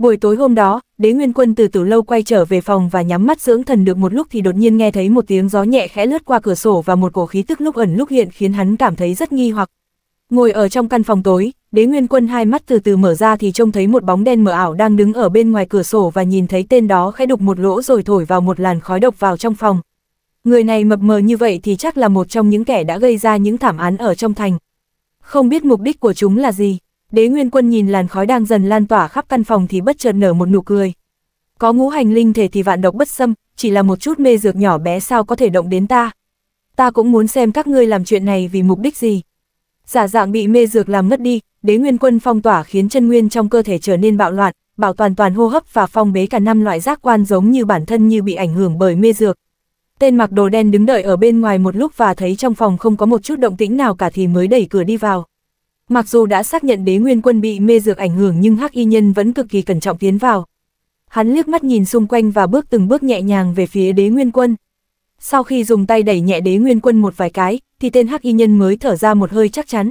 Buổi tối hôm đó, đế nguyên quân từ từ lâu quay trở về phòng và nhắm mắt dưỡng thần được một lúc thì đột nhiên nghe thấy một tiếng gió nhẹ khẽ lướt qua cửa sổ và một cổ khí tức lúc ẩn lúc hiện khiến hắn cảm thấy rất nghi hoặc. Ngồi ở trong căn phòng tối, đế nguyên quân hai mắt từ từ mở ra thì trông thấy một bóng đen mờ ảo đang đứng ở bên ngoài cửa sổ và nhìn thấy tên đó khẽ đục một lỗ rồi thổi vào một làn khói độc vào trong phòng. Người này mập mờ như vậy thì chắc là một trong những kẻ đã gây ra những thảm án ở trong thành. Không biết mục đích của chúng là gì đế nguyên quân nhìn làn khói đang dần lan tỏa khắp căn phòng thì bất chợt nở một nụ cười. Có ngũ hành linh thể thì vạn độc bất xâm, chỉ là một chút mê dược nhỏ bé sao có thể động đến ta. Ta cũng muốn xem các ngươi làm chuyện này vì mục đích gì. Giả dạng bị mê dược làm ngất đi, đế nguyên quân phong tỏa khiến chân nguyên trong cơ thể trở nên bạo loạn, bảo toàn toàn hô hấp và phong bế cả năm loại giác quan giống như bản thân như bị ảnh hưởng bởi mê dược. Tên mặc đồ đen đứng đợi ở bên ngoài một lúc và thấy trong phòng không có một chút động tĩnh nào cả thì mới đẩy cửa đi vào. Mặc dù đã xác nhận đế nguyên quân bị mê dược ảnh hưởng nhưng hắc y nhân vẫn cực kỳ cẩn trọng tiến vào. Hắn liếc mắt nhìn xung quanh và bước từng bước nhẹ nhàng về phía đế nguyên quân. Sau khi dùng tay đẩy nhẹ đế nguyên quân một vài cái, thì tên hắc y nhân mới thở ra một hơi chắc chắn.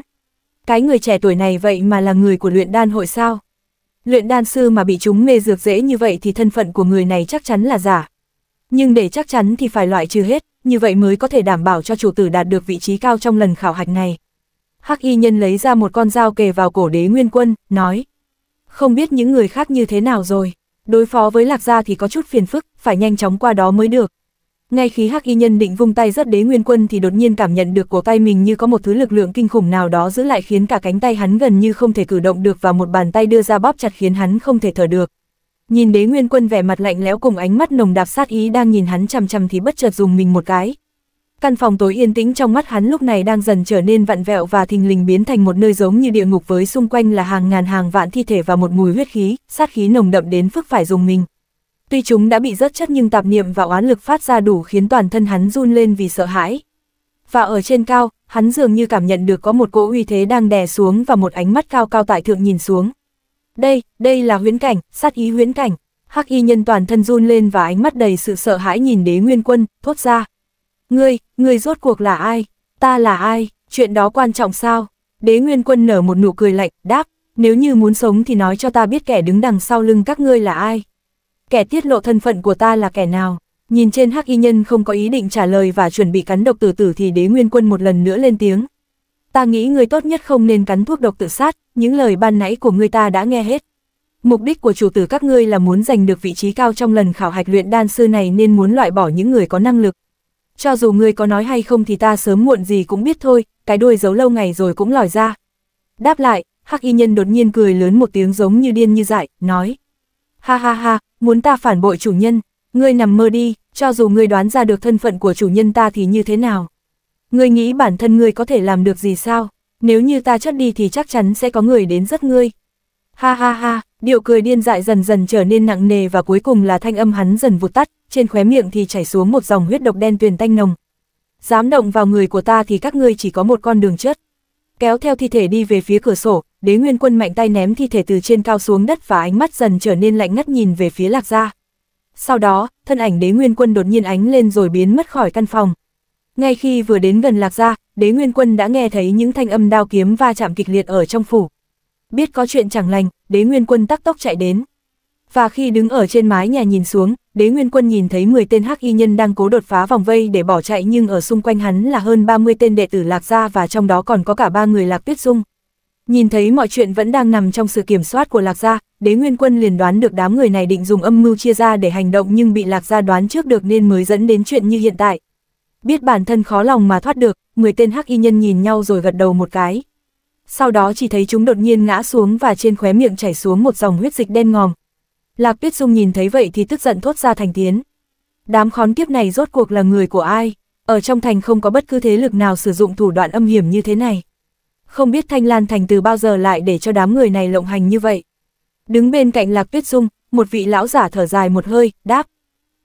Cái người trẻ tuổi này vậy mà là người của luyện đan hội sao? Luyện đan sư mà bị chúng mê dược dễ như vậy thì thân phận của người này chắc chắn là giả. Nhưng để chắc chắn thì phải loại trừ hết, như vậy mới có thể đảm bảo cho chủ tử đạt được vị trí cao trong lần khảo hạch này. Hắc Y Nhân lấy ra một con dao kề vào cổ đế nguyên quân, nói. Không biết những người khác như thế nào rồi, đối phó với lạc gia thì có chút phiền phức, phải nhanh chóng qua đó mới được. Ngay khi Hắc Y Nhân định vung tay rất đế nguyên quân thì đột nhiên cảm nhận được của tay mình như có một thứ lực lượng kinh khủng nào đó giữ lại khiến cả cánh tay hắn gần như không thể cử động được và một bàn tay đưa ra bóp chặt khiến hắn không thể thở được. Nhìn đế nguyên quân vẻ mặt lạnh lẽo cùng ánh mắt nồng đạp sát ý đang nhìn hắn chằm chằm thì bất chợt dùng mình một cái, Căn phòng tối yên tĩnh trong mắt hắn lúc này đang dần trở nên vặn vẹo và thình lình biến thành một nơi giống như địa ngục với xung quanh là hàng ngàn hàng vạn thi thể và một mùi huyết khí, sát khí nồng đậm đến phức phải dùng mình. Tuy chúng đã bị rớt chất nhưng tạp niệm và oán lực phát ra đủ khiến toàn thân hắn run lên vì sợ hãi. Và ở trên cao, hắn dường như cảm nhận được có một cỗ uy thế đang đè xuống và một ánh mắt cao cao tại thượng nhìn xuống. Đây, đây là huyễn cảnh, sát ý huyễn cảnh. Hắc y nhân toàn thân run lên và ánh mắt đầy sự sợ hãi nhìn đế nguyên quân, thốt ra. Ngươi, ngươi rốt cuộc là ai? Ta là ai? Chuyện đó quan trọng sao? Đế Nguyên Quân nở một nụ cười lạnh, đáp, nếu như muốn sống thì nói cho ta biết kẻ đứng đằng sau lưng các ngươi là ai. Kẻ tiết lộ thân phận của ta là kẻ nào? Nhìn trên hắc y nhân không có ý định trả lời và chuẩn bị cắn độc tử tử thì đế nguyên quân một lần nữa lên tiếng. Ta nghĩ người tốt nhất không nên cắn thuốc độc tự sát, những lời ban nãy của người ta đã nghe hết. Mục đích của chủ tử các ngươi là muốn giành được vị trí cao trong lần khảo hạch luyện đan sư này nên muốn loại bỏ những người có năng lực, cho dù ngươi có nói hay không thì ta sớm muộn gì cũng biết thôi, cái đuôi giấu lâu ngày rồi cũng lòi ra. Đáp lại, Hắc Y Nhân đột nhiên cười lớn một tiếng giống như điên như dại, nói. Ha ha ha, muốn ta phản bội chủ nhân, ngươi nằm mơ đi, cho dù ngươi đoán ra được thân phận của chủ nhân ta thì như thế nào. Ngươi nghĩ bản thân ngươi có thể làm được gì sao, nếu như ta chất đi thì chắc chắn sẽ có người đến rất ngươi. Ha ha ha, điệu cười điên dại dần dần trở nên nặng nề và cuối cùng là thanh âm hắn dần vụt tắt, trên khóe miệng thì chảy xuống một dòng huyết độc đen tuyền tanh nồng. Dám động vào người của ta thì các ngươi chỉ có một con đường chết. Kéo theo thi thể đi về phía cửa sổ, đế nguyên quân mạnh tay ném thi thể từ trên cao xuống đất và ánh mắt dần trở nên lạnh ngắt nhìn về phía lạc gia. Sau đó, thân ảnh đế nguyên quân đột nhiên ánh lên rồi biến mất khỏi căn phòng. Ngay khi vừa đến gần lạc gia, đế nguyên quân đã nghe thấy những thanh âm đao kiếm va chạm kịch liệt ở trong phủ. Biết có chuyện chẳng lành, đế nguyên quân tắc tốc chạy đến. Và khi đứng ở trên mái nhà nhìn xuống, đế nguyên quân nhìn thấy 10 tên hắc y nhân đang cố đột phá vòng vây để bỏ chạy nhưng ở xung quanh hắn là hơn 30 tên đệ tử lạc gia và trong đó còn có cả ba người lạc tuyết dung. Nhìn thấy mọi chuyện vẫn đang nằm trong sự kiểm soát của lạc gia, đế nguyên quân liền đoán được đám người này định dùng âm mưu chia ra để hành động nhưng bị lạc gia đoán trước được nên mới dẫn đến chuyện như hiện tại. Biết bản thân khó lòng mà thoát được, 10 tên hắc y nhân nhìn nhau rồi gật đầu một cái. Sau đó chỉ thấy chúng đột nhiên ngã xuống và trên khóe miệng chảy xuống một dòng huyết dịch đen ngòm, Lạc Tuyết Dung nhìn thấy vậy thì tức giận thốt ra thành tiếng. Đám khốn kiếp này rốt cuộc là người của ai? Ở trong thành không có bất cứ thế lực nào sử dụng thủ đoạn âm hiểm như thế này. Không biết Thanh Lan Thành từ bao giờ lại để cho đám người này lộng hành như vậy. Đứng bên cạnh Lạc Tuyết Dung, một vị lão giả thở dài một hơi, đáp.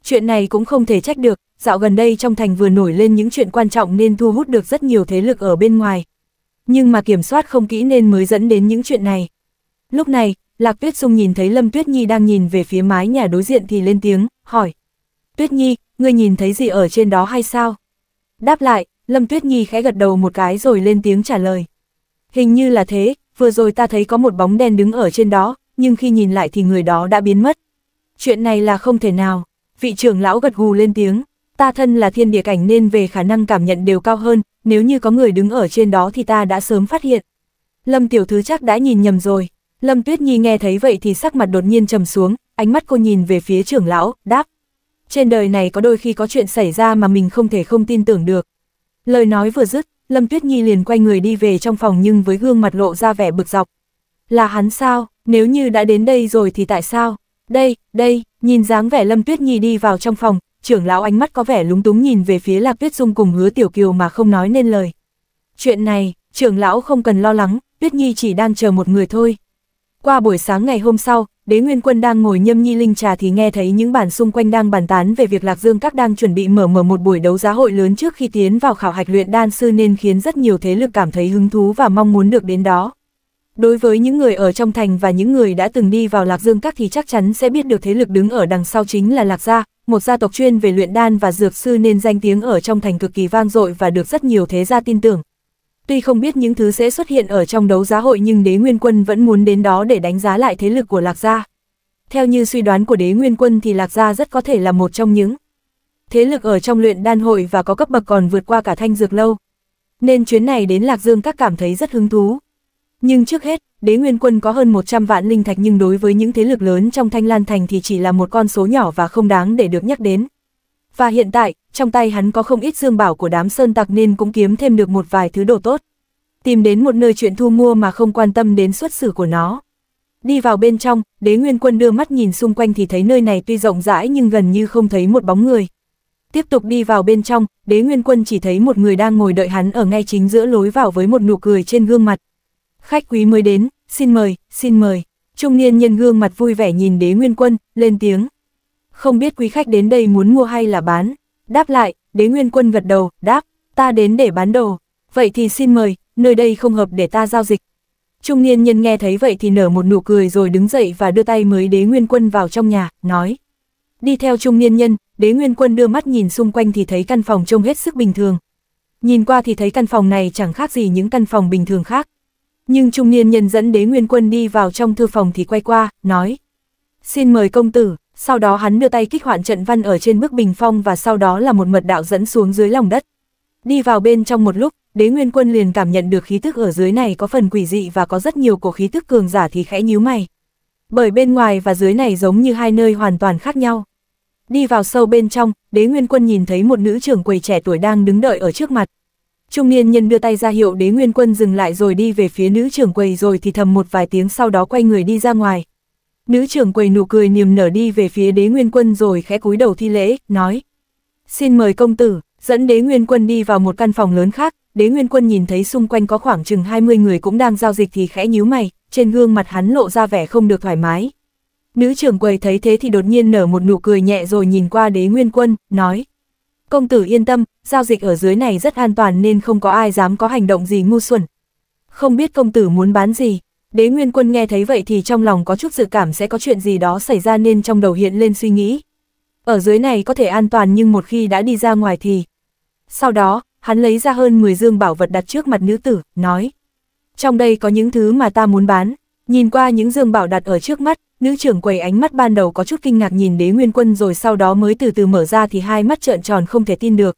Chuyện này cũng không thể trách được, dạo gần đây trong thành vừa nổi lên những chuyện quan trọng nên thu hút được rất nhiều thế lực ở bên ngoài. Nhưng mà kiểm soát không kỹ nên mới dẫn đến những chuyện này. Lúc này, Lạc Tuyết Dung nhìn thấy Lâm Tuyết Nhi đang nhìn về phía mái nhà đối diện thì lên tiếng, hỏi. Tuyết Nhi, ngươi nhìn thấy gì ở trên đó hay sao? Đáp lại, Lâm Tuyết Nhi khẽ gật đầu một cái rồi lên tiếng trả lời. Hình như là thế, vừa rồi ta thấy có một bóng đen đứng ở trên đó, nhưng khi nhìn lại thì người đó đã biến mất. Chuyện này là không thể nào. Vị trưởng lão gật gù lên tiếng, ta thân là thiên địa cảnh nên về khả năng cảm nhận đều cao hơn, nếu như có người đứng ở trên đó thì ta đã sớm phát hiện. Lâm tiểu thứ chắc đã nhìn nhầm rồi. Lâm Tuyết Nhi nghe thấy vậy thì sắc mặt đột nhiên trầm xuống, ánh mắt cô nhìn về phía trưởng lão, đáp. Trên đời này có đôi khi có chuyện xảy ra mà mình không thể không tin tưởng được. Lời nói vừa dứt, Lâm Tuyết Nhi liền quay người đi về trong phòng nhưng với gương mặt lộ ra vẻ bực dọc. Là hắn sao, nếu như đã đến đây rồi thì tại sao? Đây, đây, nhìn dáng vẻ Lâm Tuyết Nhi đi vào trong phòng, trưởng lão ánh mắt có vẻ lúng túng nhìn về phía Lạc Tuyết Dung cùng hứa tiểu kiều mà không nói nên lời. Chuyện này, trưởng lão không cần lo lắng, Tuyết Nhi chỉ đang chờ một người thôi. Qua buổi sáng ngày hôm sau, đế nguyên quân đang ngồi nhâm nhi linh trà thì nghe thấy những bản xung quanh đang bàn tán về việc Lạc Dương các đang chuẩn bị mở mở một buổi đấu giá hội lớn trước khi tiến vào khảo hạch luyện đan sư nên khiến rất nhiều thế lực cảm thấy hứng thú và mong muốn được đến đó. Đối với những người ở trong thành và những người đã từng đi vào Lạc Dương các thì chắc chắn sẽ biết được thế lực đứng ở đằng sau chính là Lạc Gia, một gia tộc chuyên về luyện đan và dược sư nên danh tiếng ở trong thành cực kỳ vang dội và được rất nhiều thế gia tin tưởng. Tuy không biết những thứ sẽ xuất hiện ở trong đấu giá hội nhưng đế nguyên quân vẫn muốn đến đó để đánh giá lại thế lực của Lạc Gia. Theo như suy đoán của đế nguyên quân thì Lạc Gia rất có thể là một trong những thế lực ở trong luyện đan hội và có cấp bậc còn vượt qua cả thanh dược lâu. Nên chuyến này đến Lạc Dương các cảm thấy rất hứng thú. Nhưng trước hết, đế nguyên quân có hơn 100 vạn linh thạch nhưng đối với những thế lực lớn trong thanh lan thành thì chỉ là một con số nhỏ và không đáng để được nhắc đến. Và hiện tại, trong tay hắn có không ít dương bảo của đám sơn tặc nên cũng kiếm thêm được một vài thứ đồ tốt. Tìm đến một nơi chuyện thu mua mà không quan tâm đến xuất xử của nó. Đi vào bên trong, đế nguyên quân đưa mắt nhìn xung quanh thì thấy nơi này tuy rộng rãi nhưng gần như không thấy một bóng người. Tiếp tục đi vào bên trong, đế nguyên quân chỉ thấy một người đang ngồi đợi hắn ở ngay chính giữa lối vào với một nụ cười trên gương mặt. Khách quý mới đến, xin mời, xin mời. Trung niên nhân gương mặt vui vẻ nhìn đế nguyên quân, lên tiếng. Không biết quý khách đến đây muốn mua hay là bán, Đáp lại, đế nguyên quân gật đầu, đáp, ta đến để bán đồ. Vậy thì xin mời, nơi đây không hợp để ta giao dịch. Trung niên nhân nghe thấy vậy thì nở một nụ cười rồi đứng dậy và đưa tay mới đế nguyên quân vào trong nhà, nói. Đi theo trung niên nhân, đế nguyên quân đưa mắt nhìn xung quanh thì thấy căn phòng trông hết sức bình thường. Nhìn qua thì thấy căn phòng này chẳng khác gì những căn phòng bình thường khác. Nhưng trung niên nhân dẫn đế nguyên quân đi vào trong thư phòng thì quay qua, nói. Xin mời công tử, sau đó hắn đưa tay kích hoạt trận văn ở trên bức bình phong và sau đó là một mật đạo dẫn xuống dưới lòng đất. Đi vào bên trong một lúc, đế nguyên quân liền cảm nhận được khí tức ở dưới này có phần quỷ dị và có rất nhiều cổ khí tức cường giả thì khẽ nhíu mày. Bởi bên ngoài và dưới này giống như hai nơi hoàn toàn khác nhau. Đi vào sâu bên trong, đế nguyên quân nhìn thấy một nữ trưởng quầy trẻ tuổi đang đứng đợi ở trước mặt. Trung niên nhân đưa tay ra hiệu đế nguyên quân dừng lại rồi đi về phía nữ trưởng quầy rồi thì thầm một vài tiếng sau đó quay người đi ra ngoài. Nữ trưởng quầy nụ cười niềm nở đi về phía đế nguyên quân rồi khẽ cúi đầu thi lễ, nói. Xin mời công tử, dẫn đế nguyên quân đi vào một căn phòng lớn khác, đế nguyên quân nhìn thấy xung quanh có khoảng chừng 20 người cũng đang giao dịch thì khẽ nhíu mày, trên gương mặt hắn lộ ra vẻ không được thoải mái. Nữ trưởng quầy thấy thế thì đột nhiên nở một nụ cười nhẹ rồi nhìn qua đế nguyên quân, nói. Công tử yên tâm, giao dịch ở dưới này rất an toàn nên không có ai dám có hành động gì ngu xuẩn. Không biết công tử muốn bán gì, Đế Nguyên Quân nghe thấy vậy thì trong lòng có chút dự cảm sẽ có chuyện gì đó xảy ra nên trong đầu hiện lên suy nghĩ. Ở dưới này có thể an toàn nhưng một khi đã đi ra ngoài thì... Sau đó, hắn lấy ra hơn 10 dương bảo vật đặt trước mặt nữ tử, nói. Trong đây có những thứ mà ta muốn bán. Nhìn qua những dương bảo đặt ở trước mắt, nữ trưởng quầy ánh mắt ban đầu có chút kinh ngạc nhìn đế nguyên quân rồi sau đó mới từ từ mở ra thì hai mắt trợn tròn không thể tin được.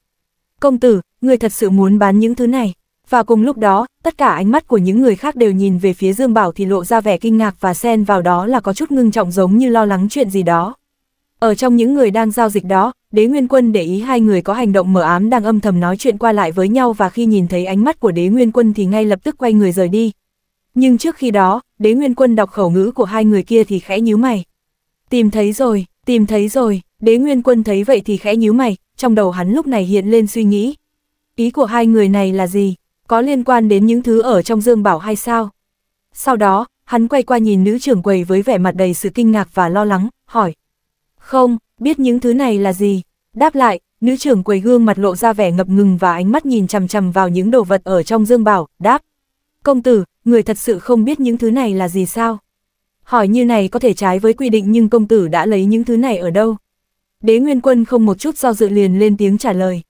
Công tử, người thật sự muốn bán những thứ này và cùng lúc đó, tất cả ánh mắt của những người khác đều nhìn về phía Dương Bảo thì lộ ra vẻ kinh ngạc và xen vào đó là có chút ngưng trọng giống như lo lắng chuyện gì đó. Ở trong những người đang giao dịch đó, đế nguyên quân để ý hai người có hành động mở ám đang âm thầm nói chuyện qua lại với nhau và khi nhìn thấy ánh mắt của đế nguyên quân thì ngay lập tức quay người rời đi. Nhưng trước khi đó, đế nguyên quân đọc khẩu ngữ của hai người kia thì khẽ nhíu mày. Tìm thấy rồi, tìm thấy rồi, đế nguyên quân thấy vậy thì khẽ nhíu mày, trong đầu hắn lúc này hiện lên suy nghĩ. Ý của hai người này là gì? có liên quan đến những thứ ở trong dương bảo hay sao? Sau đó, hắn quay qua nhìn nữ trưởng quầy với vẻ mặt đầy sự kinh ngạc và lo lắng, hỏi. Không, biết những thứ này là gì? Đáp lại, nữ trưởng quầy gương mặt lộ ra vẻ ngập ngừng và ánh mắt nhìn chằm chằm vào những đồ vật ở trong dương bảo, đáp. Công tử, người thật sự không biết những thứ này là gì sao? Hỏi như này có thể trái với quy định nhưng công tử đã lấy những thứ này ở đâu? Đế Nguyên Quân không một chút do dự liền lên tiếng trả lời.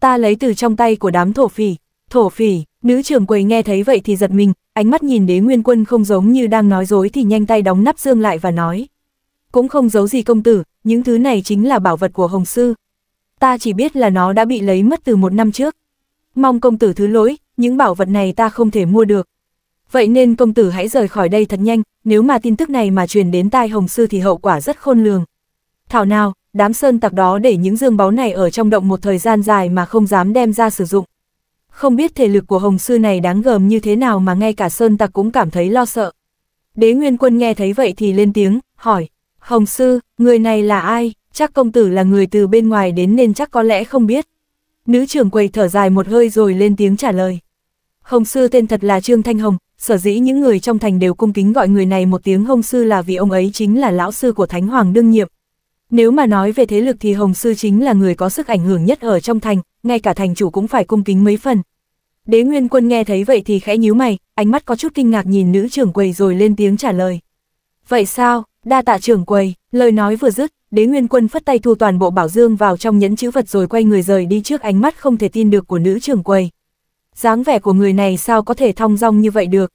Ta lấy từ trong tay của đám thổ phỉ, thổ phỉ, nữ trưởng quầy nghe thấy vậy thì giật mình, ánh mắt nhìn đế nguyên quân không giống như đang nói dối thì nhanh tay đóng nắp dương lại và nói. Cũng không giấu gì công tử, những thứ này chính là bảo vật của Hồng Sư. Ta chỉ biết là nó đã bị lấy mất từ một năm trước. Mong công tử thứ lỗi, những bảo vật này ta không thể mua được. Vậy nên công tử hãy rời khỏi đây thật nhanh, nếu mà tin tức này mà truyền đến tai Hồng Sư thì hậu quả rất khôn lường. Thảo nào, đám sơn tặc đó để những dương báu này ở trong động một thời gian dài mà không dám đem ra sử dụng. Không biết thể lực của Hồng Sư này đáng gờm như thế nào mà ngay cả Sơn Tặc cũng cảm thấy lo sợ. Đế Nguyên Quân nghe thấy vậy thì lên tiếng, hỏi, Hồng Sư, người này là ai? Chắc công tử là người từ bên ngoài đến nên chắc có lẽ không biết. Nữ trưởng quầy thở dài một hơi rồi lên tiếng trả lời. Hồng Sư tên thật là Trương Thanh Hồng, sở dĩ những người trong thành đều cung kính gọi người này một tiếng Hồng Sư là vì ông ấy chính là lão sư của Thánh Hoàng đương nhiệm, nếu mà nói về thế lực thì Hồng Sư chính là người có sức ảnh hưởng nhất ở trong thành, ngay cả thành chủ cũng phải cung kính mấy phần. Đế Nguyên Quân nghe thấy vậy thì khẽ nhíu mày, ánh mắt có chút kinh ngạc nhìn nữ trưởng quầy rồi lên tiếng trả lời. Vậy sao, đa tạ trưởng quầy, lời nói vừa dứt, Đế Nguyên Quân phất tay thu toàn bộ bảo dương vào trong nhẫn chữ vật rồi quay người rời đi trước ánh mắt không thể tin được của nữ trưởng quầy. dáng vẻ của người này sao có thể thong dong như vậy được?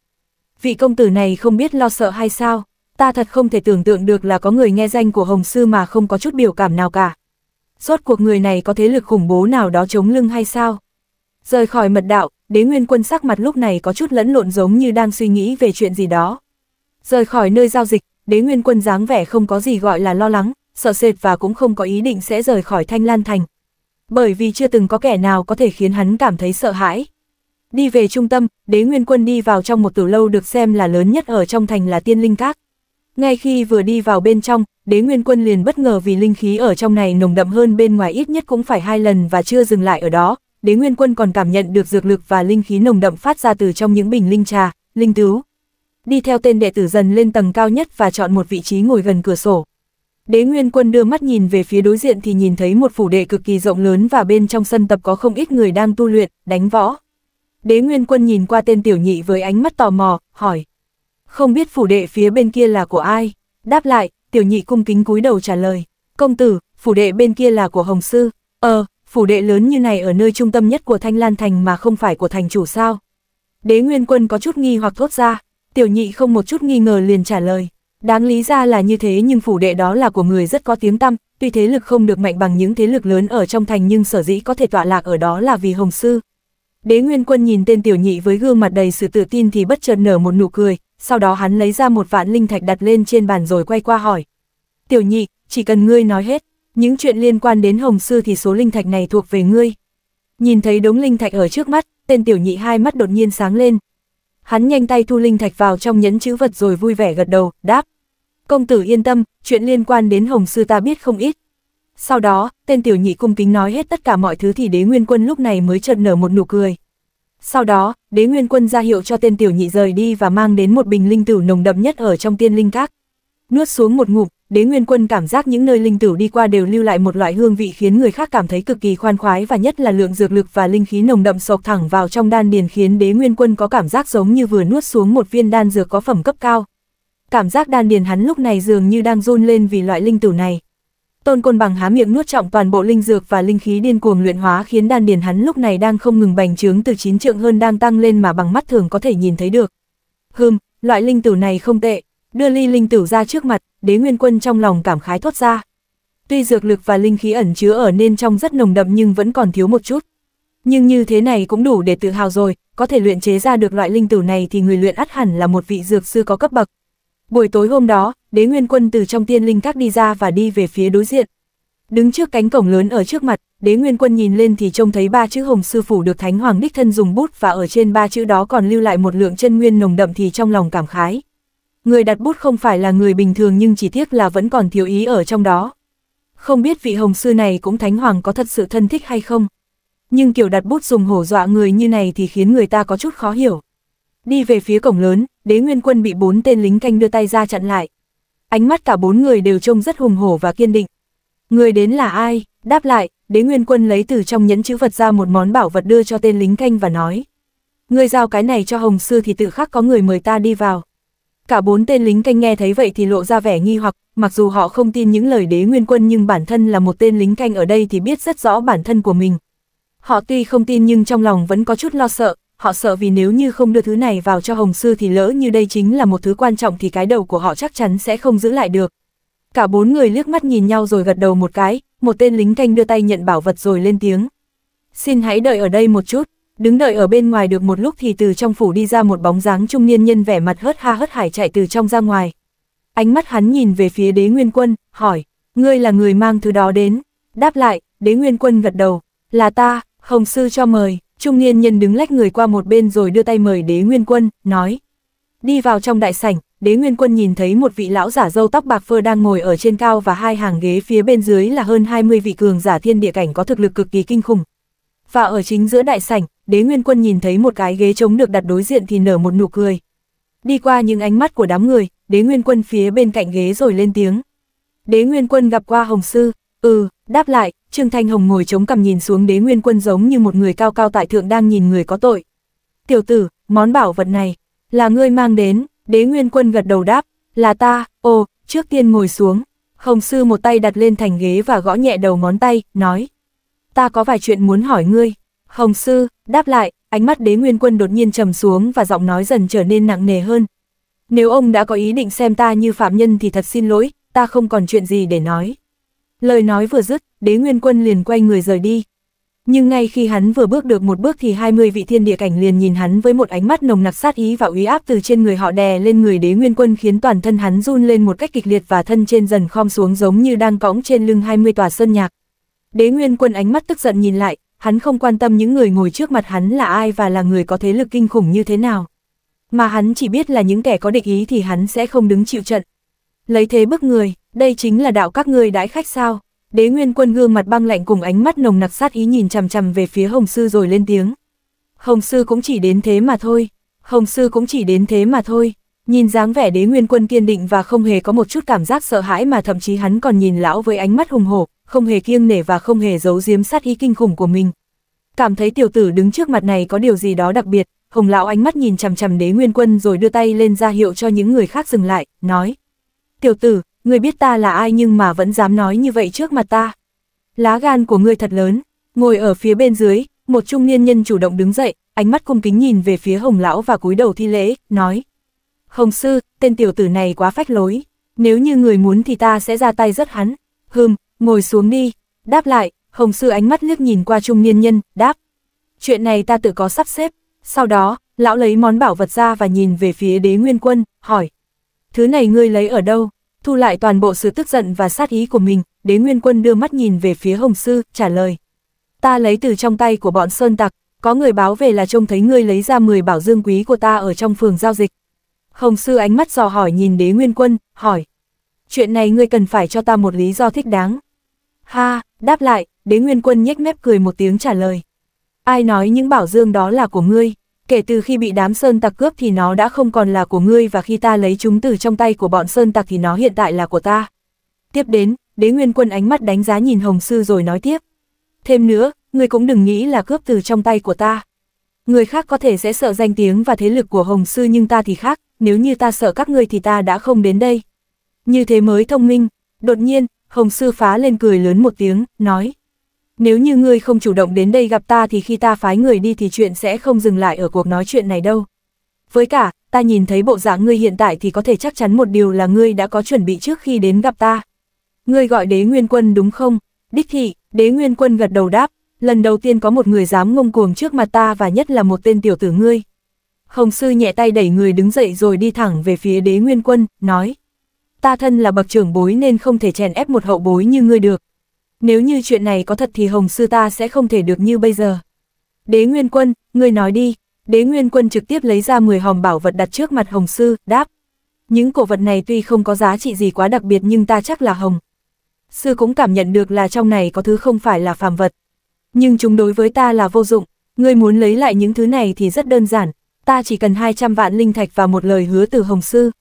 Vị công tử này không biết lo sợ hay sao? ta thật không thể tưởng tượng được là có người nghe danh của Hồng Sư mà không có chút biểu cảm nào cả. Rốt cuộc người này có thế lực khủng bố nào đó chống lưng hay sao? Rời khỏi mật đạo, đế nguyên quân sắc mặt lúc này có chút lẫn lộn giống như đang suy nghĩ về chuyện gì đó. Rời khỏi nơi giao dịch, đế nguyên quân dáng vẻ không có gì gọi là lo lắng, sợ sệt và cũng không có ý định sẽ rời khỏi thanh lan thành. Bởi vì chưa từng có kẻ nào có thể khiến hắn cảm thấy sợ hãi. Đi về trung tâm, đế nguyên quân đi vào trong một tử lâu được xem là lớn nhất ở trong thành là tiên linh các. Ngay khi vừa đi vào bên trong, đế nguyên quân liền bất ngờ vì linh khí ở trong này nồng đậm hơn bên ngoài ít nhất cũng phải hai lần và chưa dừng lại ở đó. Đế nguyên quân còn cảm nhận được dược lực và linh khí nồng đậm phát ra từ trong những bình linh trà, linh tứ. Đi theo tên đệ tử dần lên tầng cao nhất và chọn một vị trí ngồi gần cửa sổ. Đế Nguyên Quân đưa mắt nhìn về phía đối diện thì nhìn thấy một phủ đệ cực kỳ rộng lớn và bên trong sân tập có không ít người đang tu luyện, đánh võ. Đế Nguyên Quân nhìn qua tên tiểu nhị với ánh mắt tò mò, hỏi không biết phủ đệ phía bên kia là của ai. Đáp lại, tiểu nhị cung kính cúi đầu trả lời, công tử, phủ đệ bên kia là của Hồng Sư. Ờ, phủ đệ lớn như này ở nơi trung tâm nhất của Thanh Lan Thành mà không phải của thành chủ sao. Đế Nguyên Quân có chút nghi hoặc thốt ra, tiểu nhị không một chút nghi ngờ liền trả lời. Đáng lý ra là như thế nhưng phủ đệ đó là của người rất có tiếng tăm, tuy thế lực không được mạnh bằng những thế lực lớn ở trong thành nhưng sở dĩ có thể tọa lạc ở đó là vì Hồng Sư. Đế Nguyên Quân nhìn tên tiểu nhị với gương mặt đầy sự tự tin thì bất chợt nở một nụ cười, sau đó hắn lấy ra một vạn linh thạch đặt lên trên bàn rồi quay qua hỏi. Tiểu nhị, chỉ cần ngươi nói hết, những chuyện liên quan đến Hồng Sư thì số linh thạch này thuộc về ngươi. Nhìn thấy đống linh thạch ở trước mắt, tên tiểu nhị hai mắt đột nhiên sáng lên. Hắn nhanh tay thu linh thạch vào trong nhẫn chữ vật rồi vui vẻ gật đầu, đáp. Công tử yên tâm, chuyện liên quan đến Hồng Sư ta biết không ít. Sau đó, tên tiểu nhị cung kính nói hết tất cả mọi thứ thì đế nguyên quân lúc này mới chợt nở một nụ cười. Sau đó, đế nguyên quân ra hiệu cho tên tiểu nhị rời đi và mang đến một bình linh tử nồng đậm nhất ở trong tiên linh các. Nuốt xuống một ngụm, đế nguyên quân cảm giác những nơi linh tử đi qua đều lưu lại một loại hương vị khiến người khác cảm thấy cực kỳ khoan khoái và nhất là lượng dược lực và linh khí nồng đậm sộc thẳng vào trong đan điền khiến đế nguyên quân có cảm giác giống như vừa nuốt xuống một viên đan dược có phẩm cấp cao. Cảm giác đan điền hắn lúc này dường như đang run lên vì loại linh tử này. Tôn Côn bằng há miệng nuốt trọng toàn bộ linh dược và linh khí điên cuồng luyện hóa khiến đan điền hắn lúc này đang không ngừng bành trướng từ chín trượng hơn đang tăng lên mà bằng mắt thường có thể nhìn thấy được. Hừm, loại linh tử này không tệ, đưa ly linh tử ra trước mặt, đế nguyên quân trong lòng cảm khái thốt ra. Tuy dược lực và linh khí ẩn chứa ở nên trong rất nồng đậm nhưng vẫn còn thiếu một chút. Nhưng như thế này cũng đủ để tự hào rồi, có thể luyện chế ra được loại linh tử này thì người luyện ắt hẳn là một vị dược sư có cấp bậc, Buổi tối hôm đó, đế nguyên quân từ trong tiên linh các đi ra và đi về phía đối diện. Đứng trước cánh cổng lớn ở trước mặt, đế nguyên quân nhìn lên thì trông thấy ba chữ hồng sư phủ được thánh hoàng đích thân dùng bút và ở trên ba chữ đó còn lưu lại một lượng chân nguyên nồng đậm thì trong lòng cảm khái. Người đặt bút không phải là người bình thường nhưng chỉ tiếc là vẫn còn thiếu ý ở trong đó. Không biết vị hồng sư này cũng thánh hoàng có thật sự thân thích hay không? Nhưng kiểu đặt bút dùng hổ dọa người như này thì khiến người ta có chút khó hiểu. Đi về phía cổng lớn, đế nguyên quân bị bốn tên lính canh đưa tay ra chặn lại. Ánh mắt cả bốn người đều trông rất hùng hổ và kiên định. Người đến là ai? Đáp lại, đế nguyên quân lấy từ trong nhẫn chữ vật ra một món bảo vật đưa cho tên lính canh và nói. Người giao cái này cho hồng sư thì tự khắc có người mời ta đi vào. Cả bốn tên lính canh nghe thấy vậy thì lộ ra vẻ nghi hoặc, mặc dù họ không tin những lời đế nguyên quân nhưng bản thân là một tên lính canh ở đây thì biết rất rõ bản thân của mình. Họ tuy không tin nhưng trong lòng vẫn có chút lo sợ, họ sợ vì nếu như không đưa thứ này vào cho Hồng Sư thì lỡ như đây chính là một thứ quan trọng thì cái đầu của họ chắc chắn sẽ không giữ lại được. Cả bốn người liếc mắt nhìn nhau rồi gật đầu một cái, một tên lính canh đưa tay nhận bảo vật rồi lên tiếng. Xin hãy đợi ở đây một chút, đứng đợi ở bên ngoài được một lúc thì từ trong phủ đi ra một bóng dáng trung niên nhân vẻ mặt hớt ha hớt hải chạy từ trong ra ngoài. Ánh mắt hắn nhìn về phía đế nguyên quân, hỏi, ngươi là người mang thứ đó đến. Đáp lại, đế nguyên quân gật đầu, là ta, Hồng Sư cho mời. Trung niên nhân đứng lách người qua một bên rồi đưa tay mời đế nguyên quân, nói. Đi vào trong đại sảnh, đế nguyên quân nhìn thấy một vị lão giả dâu tóc bạc phơ đang ngồi ở trên cao và hai hàng ghế phía bên dưới là hơn 20 vị cường giả thiên địa cảnh có thực lực cực kỳ kinh khủng. Và ở chính giữa đại sảnh, đế nguyên quân nhìn thấy một cái ghế trống được đặt đối diện thì nở một nụ cười. Đi qua những ánh mắt của đám người, đế nguyên quân phía bên cạnh ghế rồi lên tiếng. Đế nguyên quân gặp qua hồng sư, ừ, đáp lại, Trương Thanh Hồng ngồi chống cằm nhìn xuống đế nguyên quân giống như một người cao cao tại thượng đang nhìn người có tội. Tiểu tử, món bảo vật này, là ngươi mang đến, đế nguyên quân gật đầu đáp, là ta, ồ, trước tiên ngồi xuống. Hồng sư một tay đặt lên thành ghế và gõ nhẹ đầu ngón tay, nói. Ta có vài chuyện muốn hỏi ngươi. Hồng sư, đáp lại, ánh mắt đế nguyên quân đột nhiên trầm xuống và giọng nói dần trở nên nặng nề hơn. Nếu ông đã có ý định xem ta như phạm nhân thì thật xin lỗi, ta không còn chuyện gì để nói. Lời nói vừa dứt, đế nguyên quân liền quay người rời đi. Nhưng ngay khi hắn vừa bước được một bước thì 20 vị thiên địa cảnh liền nhìn hắn với một ánh mắt nồng nặc sát ý và uy áp từ trên người họ đè lên người đế nguyên quân khiến toàn thân hắn run lên một cách kịch liệt và thân trên dần khom xuống giống như đang cõng trên lưng 20 tòa sơn nhạc. Đế nguyên quân ánh mắt tức giận nhìn lại, hắn không quan tâm những người ngồi trước mặt hắn là ai và là người có thế lực kinh khủng như thế nào. Mà hắn chỉ biết là những kẻ có địch ý thì hắn sẽ không đứng chịu trận. Lấy thế bức người, đây chính là đạo các ngươi đãi khách sao? Đế Nguyên Quân gương mặt băng lạnh cùng ánh mắt nồng nặc sát ý nhìn chằm chằm về phía Hồng Sư rồi lên tiếng. Hồng Sư cũng chỉ đến thế mà thôi, Hồng Sư cũng chỉ đến thế mà thôi. Nhìn dáng vẻ đế nguyên quân kiên định và không hề có một chút cảm giác sợ hãi mà thậm chí hắn còn nhìn lão với ánh mắt hùng hổ, không hề kiêng nể và không hề giấu giếm sát ý kinh khủng của mình. Cảm thấy tiểu tử đứng trước mặt này có điều gì đó đặc biệt, hồng lão ánh mắt nhìn chằm chằm đế nguyên quân rồi đưa tay lên ra hiệu cho những người khác dừng lại, nói. Tiểu tử, ngươi biết ta là ai nhưng mà vẫn dám nói như vậy trước mặt ta. Lá gan của ngươi thật lớn, ngồi ở phía bên dưới, một trung niên nhân chủ động đứng dậy, ánh mắt cung kính nhìn về phía hồng lão và cúi đầu thi lễ, nói. Hồng sư, tên tiểu tử này quá phách lối, nếu như người muốn thì ta sẽ ra tay rất hắn. Hừm, ngồi xuống đi, đáp lại, hồng sư ánh mắt liếc nhìn qua trung niên nhân, đáp. Chuyện này ta tự có sắp xếp, sau đó, lão lấy món bảo vật ra và nhìn về phía đế nguyên quân, hỏi. Thứ này ngươi lấy ở đâu? Thu lại toàn bộ sự tức giận và sát ý của mình, đế nguyên quân đưa mắt nhìn về phía Hồng Sư, trả lời. Ta lấy từ trong tay của bọn Sơn Tặc, có người báo về là trông thấy ngươi lấy ra 10 bảo dương quý của ta ở trong phường giao dịch. Hồng Sư ánh mắt dò hỏi nhìn đế nguyên quân, hỏi. Chuyện này ngươi cần phải cho ta một lý do thích đáng. Ha, đáp lại, đế nguyên quân nhếch mép cười một tiếng trả lời. Ai nói những bảo dương đó là của ngươi? kể từ khi bị đám sơn tặc cướp thì nó đã không còn là của ngươi và khi ta lấy chúng từ trong tay của bọn sơn tặc thì nó hiện tại là của ta. Tiếp đến, đế nguyên quân ánh mắt đánh giá nhìn Hồng Sư rồi nói tiếp. Thêm nữa, ngươi cũng đừng nghĩ là cướp từ trong tay của ta. Người khác có thể sẽ sợ danh tiếng và thế lực của Hồng Sư nhưng ta thì khác, nếu như ta sợ các ngươi thì ta đã không đến đây. Như thế mới thông minh, đột nhiên, Hồng Sư phá lên cười lớn một tiếng, nói. Nếu như ngươi không chủ động đến đây gặp ta thì khi ta phái người đi thì chuyện sẽ không dừng lại ở cuộc nói chuyện này đâu. Với cả, ta nhìn thấy bộ dạng ngươi hiện tại thì có thể chắc chắn một điều là ngươi đã có chuẩn bị trước khi đến gặp ta. Ngươi gọi đế nguyên quân đúng không? Đích thị, đế nguyên quân gật đầu đáp, lần đầu tiên có một người dám ngông cuồng trước mặt ta và nhất là một tên tiểu tử ngươi. Hồng sư nhẹ tay đẩy người đứng dậy rồi đi thẳng về phía đế nguyên quân, nói. Ta thân là bậc trưởng bối nên không thể chèn ép một hậu bối như ngươi được, nếu như chuyện này có thật thì Hồng Sư ta sẽ không thể được như bây giờ. Đế Nguyên Quân, ngươi nói đi, Đế Nguyên Quân trực tiếp lấy ra 10 hòm bảo vật đặt trước mặt Hồng Sư, đáp. Những cổ vật này tuy không có giá trị gì quá đặc biệt nhưng ta chắc là Hồng. Sư cũng cảm nhận được là trong này có thứ không phải là phàm vật. Nhưng chúng đối với ta là vô dụng, ngươi muốn lấy lại những thứ này thì rất đơn giản, ta chỉ cần 200 vạn linh thạch và một lời hứa từ Hồng Sư.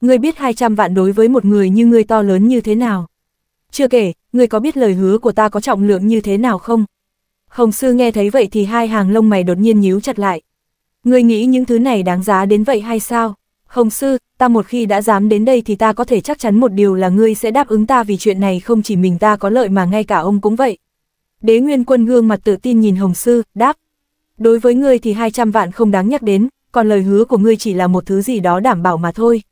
Ngươi biết 200 vạn đối với một người như ngươi to lớn như thế nào chưa kể, người có biết lời hứa của ta có trọng lượng như thế nào không? Hồng sư nghe thấy vậy thì hai hàng lông mày đột nhiên nhíu chặt lại. Người nghĩ những thứ này đáng giá đến vậy hay sao? Hồng sư, ta một khi đã dám đến đây thì ta có thể chắc chắn một điều là ngươi sẽ đáp ứng ta vì chuyện này không chỉ mình ta có lợi mà ngay cả ông cũng vậy. Đế nguyên quân gương mặt tự tin nhìn Hồng sư, đáp. Đối với ngươi thì 200 vạn không đáng nhắc đến, còn lời hứa của ngươi chỉ là một thứ gì đó đảm bảo mà thôi.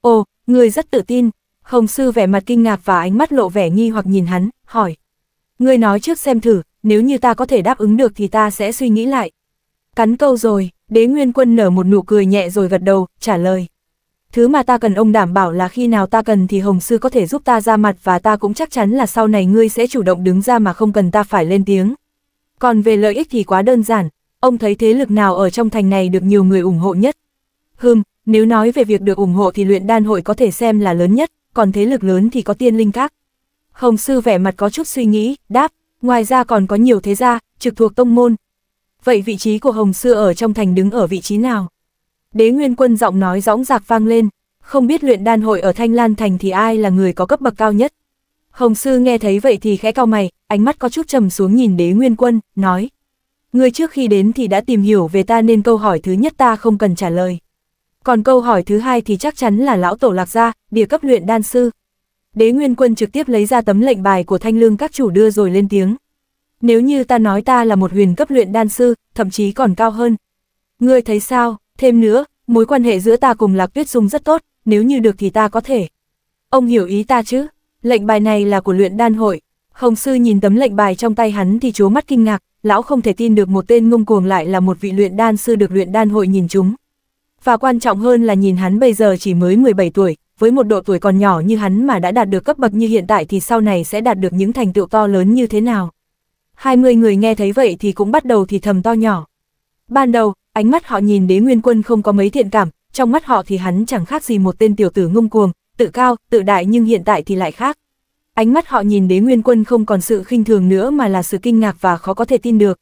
Ồ, ngươi rất tự tin, Hồng Sư vẻ mặt kinh ngạc và ánh mắt lộ vẻ nghi hoặc nhìn hắn, hỏi. Ngươi nói trước xem thử, nếu như ta có thể đáp ứng được thì ta sẽ suy nghĩ lại. Cắn câu rồi, đế nguyên quân nở một nụ cười nhẹ rồi gật đầu, trả lời. Thứ mà ta cần ông đảm bảo là khi nào ta cần thì Hồng Sư có thể giúp ta ra mặt và ta cũng chắc chắn là sau này ngươi sẽ chủ động đứng ra mà không cần ta phải lên tiếng. Còn về lợi ích thì quá đơn giản, ông thấy thế lực nào ở trong thành này được nhiều người ủng hộ nhất. Hừm, nếu nói về việc được ủng hộ thì luyện đan hội có thể xem là lớn nhất còn thế lực lớn thì có tiên linh các. Hồng sư vẻ mặt có chút suy nghĩ, đáp, ngoài ra còn có nhiều thế gia, trực thuộc tông môn. Vậy vị trí của Hồng sư ở trong thành đứng ở vị trí nào? Đế Nguyên Quân giọng nói rõng rạc vang lên, không biết luyện đan hội ở Thanh Lan thành thì ai là người có cấp bậc cao nhất. Hồng sư nghe thấy vậy thì khẽ cao mày, ánh mắt có chút trầm xuống nhìn Đế Nguyên Quân, nói: người trước khi đến thì đã tìm hiểu về ta nên câu hỏi thứ nhất ta không cần trả lời." Còn câu hỏi thứ hai thì chắc chắn là lão tổ lạc gia, địa cấp luyện đan sư. Đế Nguyên Quân trực tiếp lấy ra tấm lệnh bài của thanh lương các chủ đưa rồi lên tiếng. Nếu như ta nói ta là một huyền cấp luyện đan sư, thậm chí còn cao hơn. Ngươi thấy sao, thêm nữa, mối quan hệ giữa ta cùng Lạc Tuyết Dung rất tốt, nếu như được thì ta có thể. Ông hiểu ý ta chứ, lệnh bài này là của luyện đan hội. Hồng Sư nhìn tấm lệnh bài trong tay hắn thì chố mắt kinh ngạc, lão không thể tin được một tên ngông cuồng lại là một vị luyện đan sư được luyện đan hội nhìn chúng và quan trọng hơn là nhìn hắn bây giờ chỉ mới 17 tuổi, với một độ tuổi còn nhỏ như hắn mà đã đạt được cấp bậc như hiện tại thì sau này sẽ đạt được những thành tựu to lớn như thế nào. 20 người nghe thấy vậy thì cũng bắt đầu thì thầm to nhỏ. Ban đầu, ánh mắt họ nhìn đế nguyên quân không có mấy thiện cảm, trong mắt họ thì hắn chẳng khác gì một tên tiểu tử ngông cuồng, tự cao, tự đại nhưng hiện tại thì lại khác. Ánh mắt họ nhìn đế nguyên quân không còn sự khinh thường nữa mà là sự kinh ngạc và khó có thể tin được.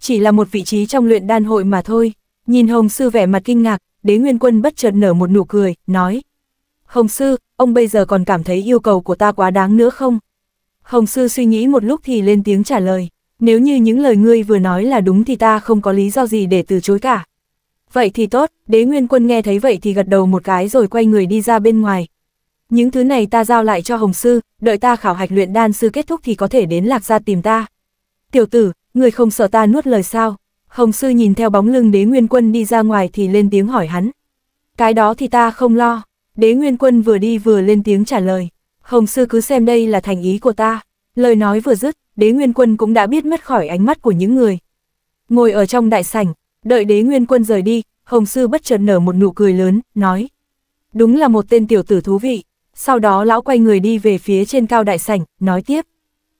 Chỉ là một vị trí trong luyện đan hội mà thôi. Nhìn Hồng Sư vẻ mặt kinh ngạc, đế nguyên quân bất chợt nở một nụ cười, nói. Hồng sư, ông bây giờ còn cảm thấy yêu cầu của ta quá đáng nữa không? Hồng sư suy nghĩ một lúc thì lên tiếng trả lời, nếu như những lời ngươi vừa nói là đúng thì ta không có lý do gì để từ chối cả. Vậy thì tốt, đế nguyên quân nghe thấy vậy thì gật đầu một cái rồi quay người đi ra bên ngoài. Những thứ này ta giao lại cho Hồng Sư, đợi ta khảo hạch luyện đan sư kết thúc thì có thể đến lạc gia tìm ta. Tiểu tử, người không sợ ta nuốt lời sao? Hồng Sư nhìn theo bóng lưng đế nguyên quân đi ra ngoài thì lên tiếng hỏi hắn. Cái đó thì ta không lo, đế nguyên quân vừa đi vừa lên tiếng trả lời. Hồng Sư cứ xem đây là thành ý của ta. Lời nói vừa dứt, đế nguyên quân cũng đã biết mất khỏi ánh mắt của những người. Ngồi ở trong đại sảnh, đợi đế nguyên quân rời đi, Hồng Sư bất chợt nở một nụ cười lớn, nói. Đúng là một tên tiểu tử thú vị. Sau đó lão quay người đi về phía trên cao đại sảnh, nói tiếp.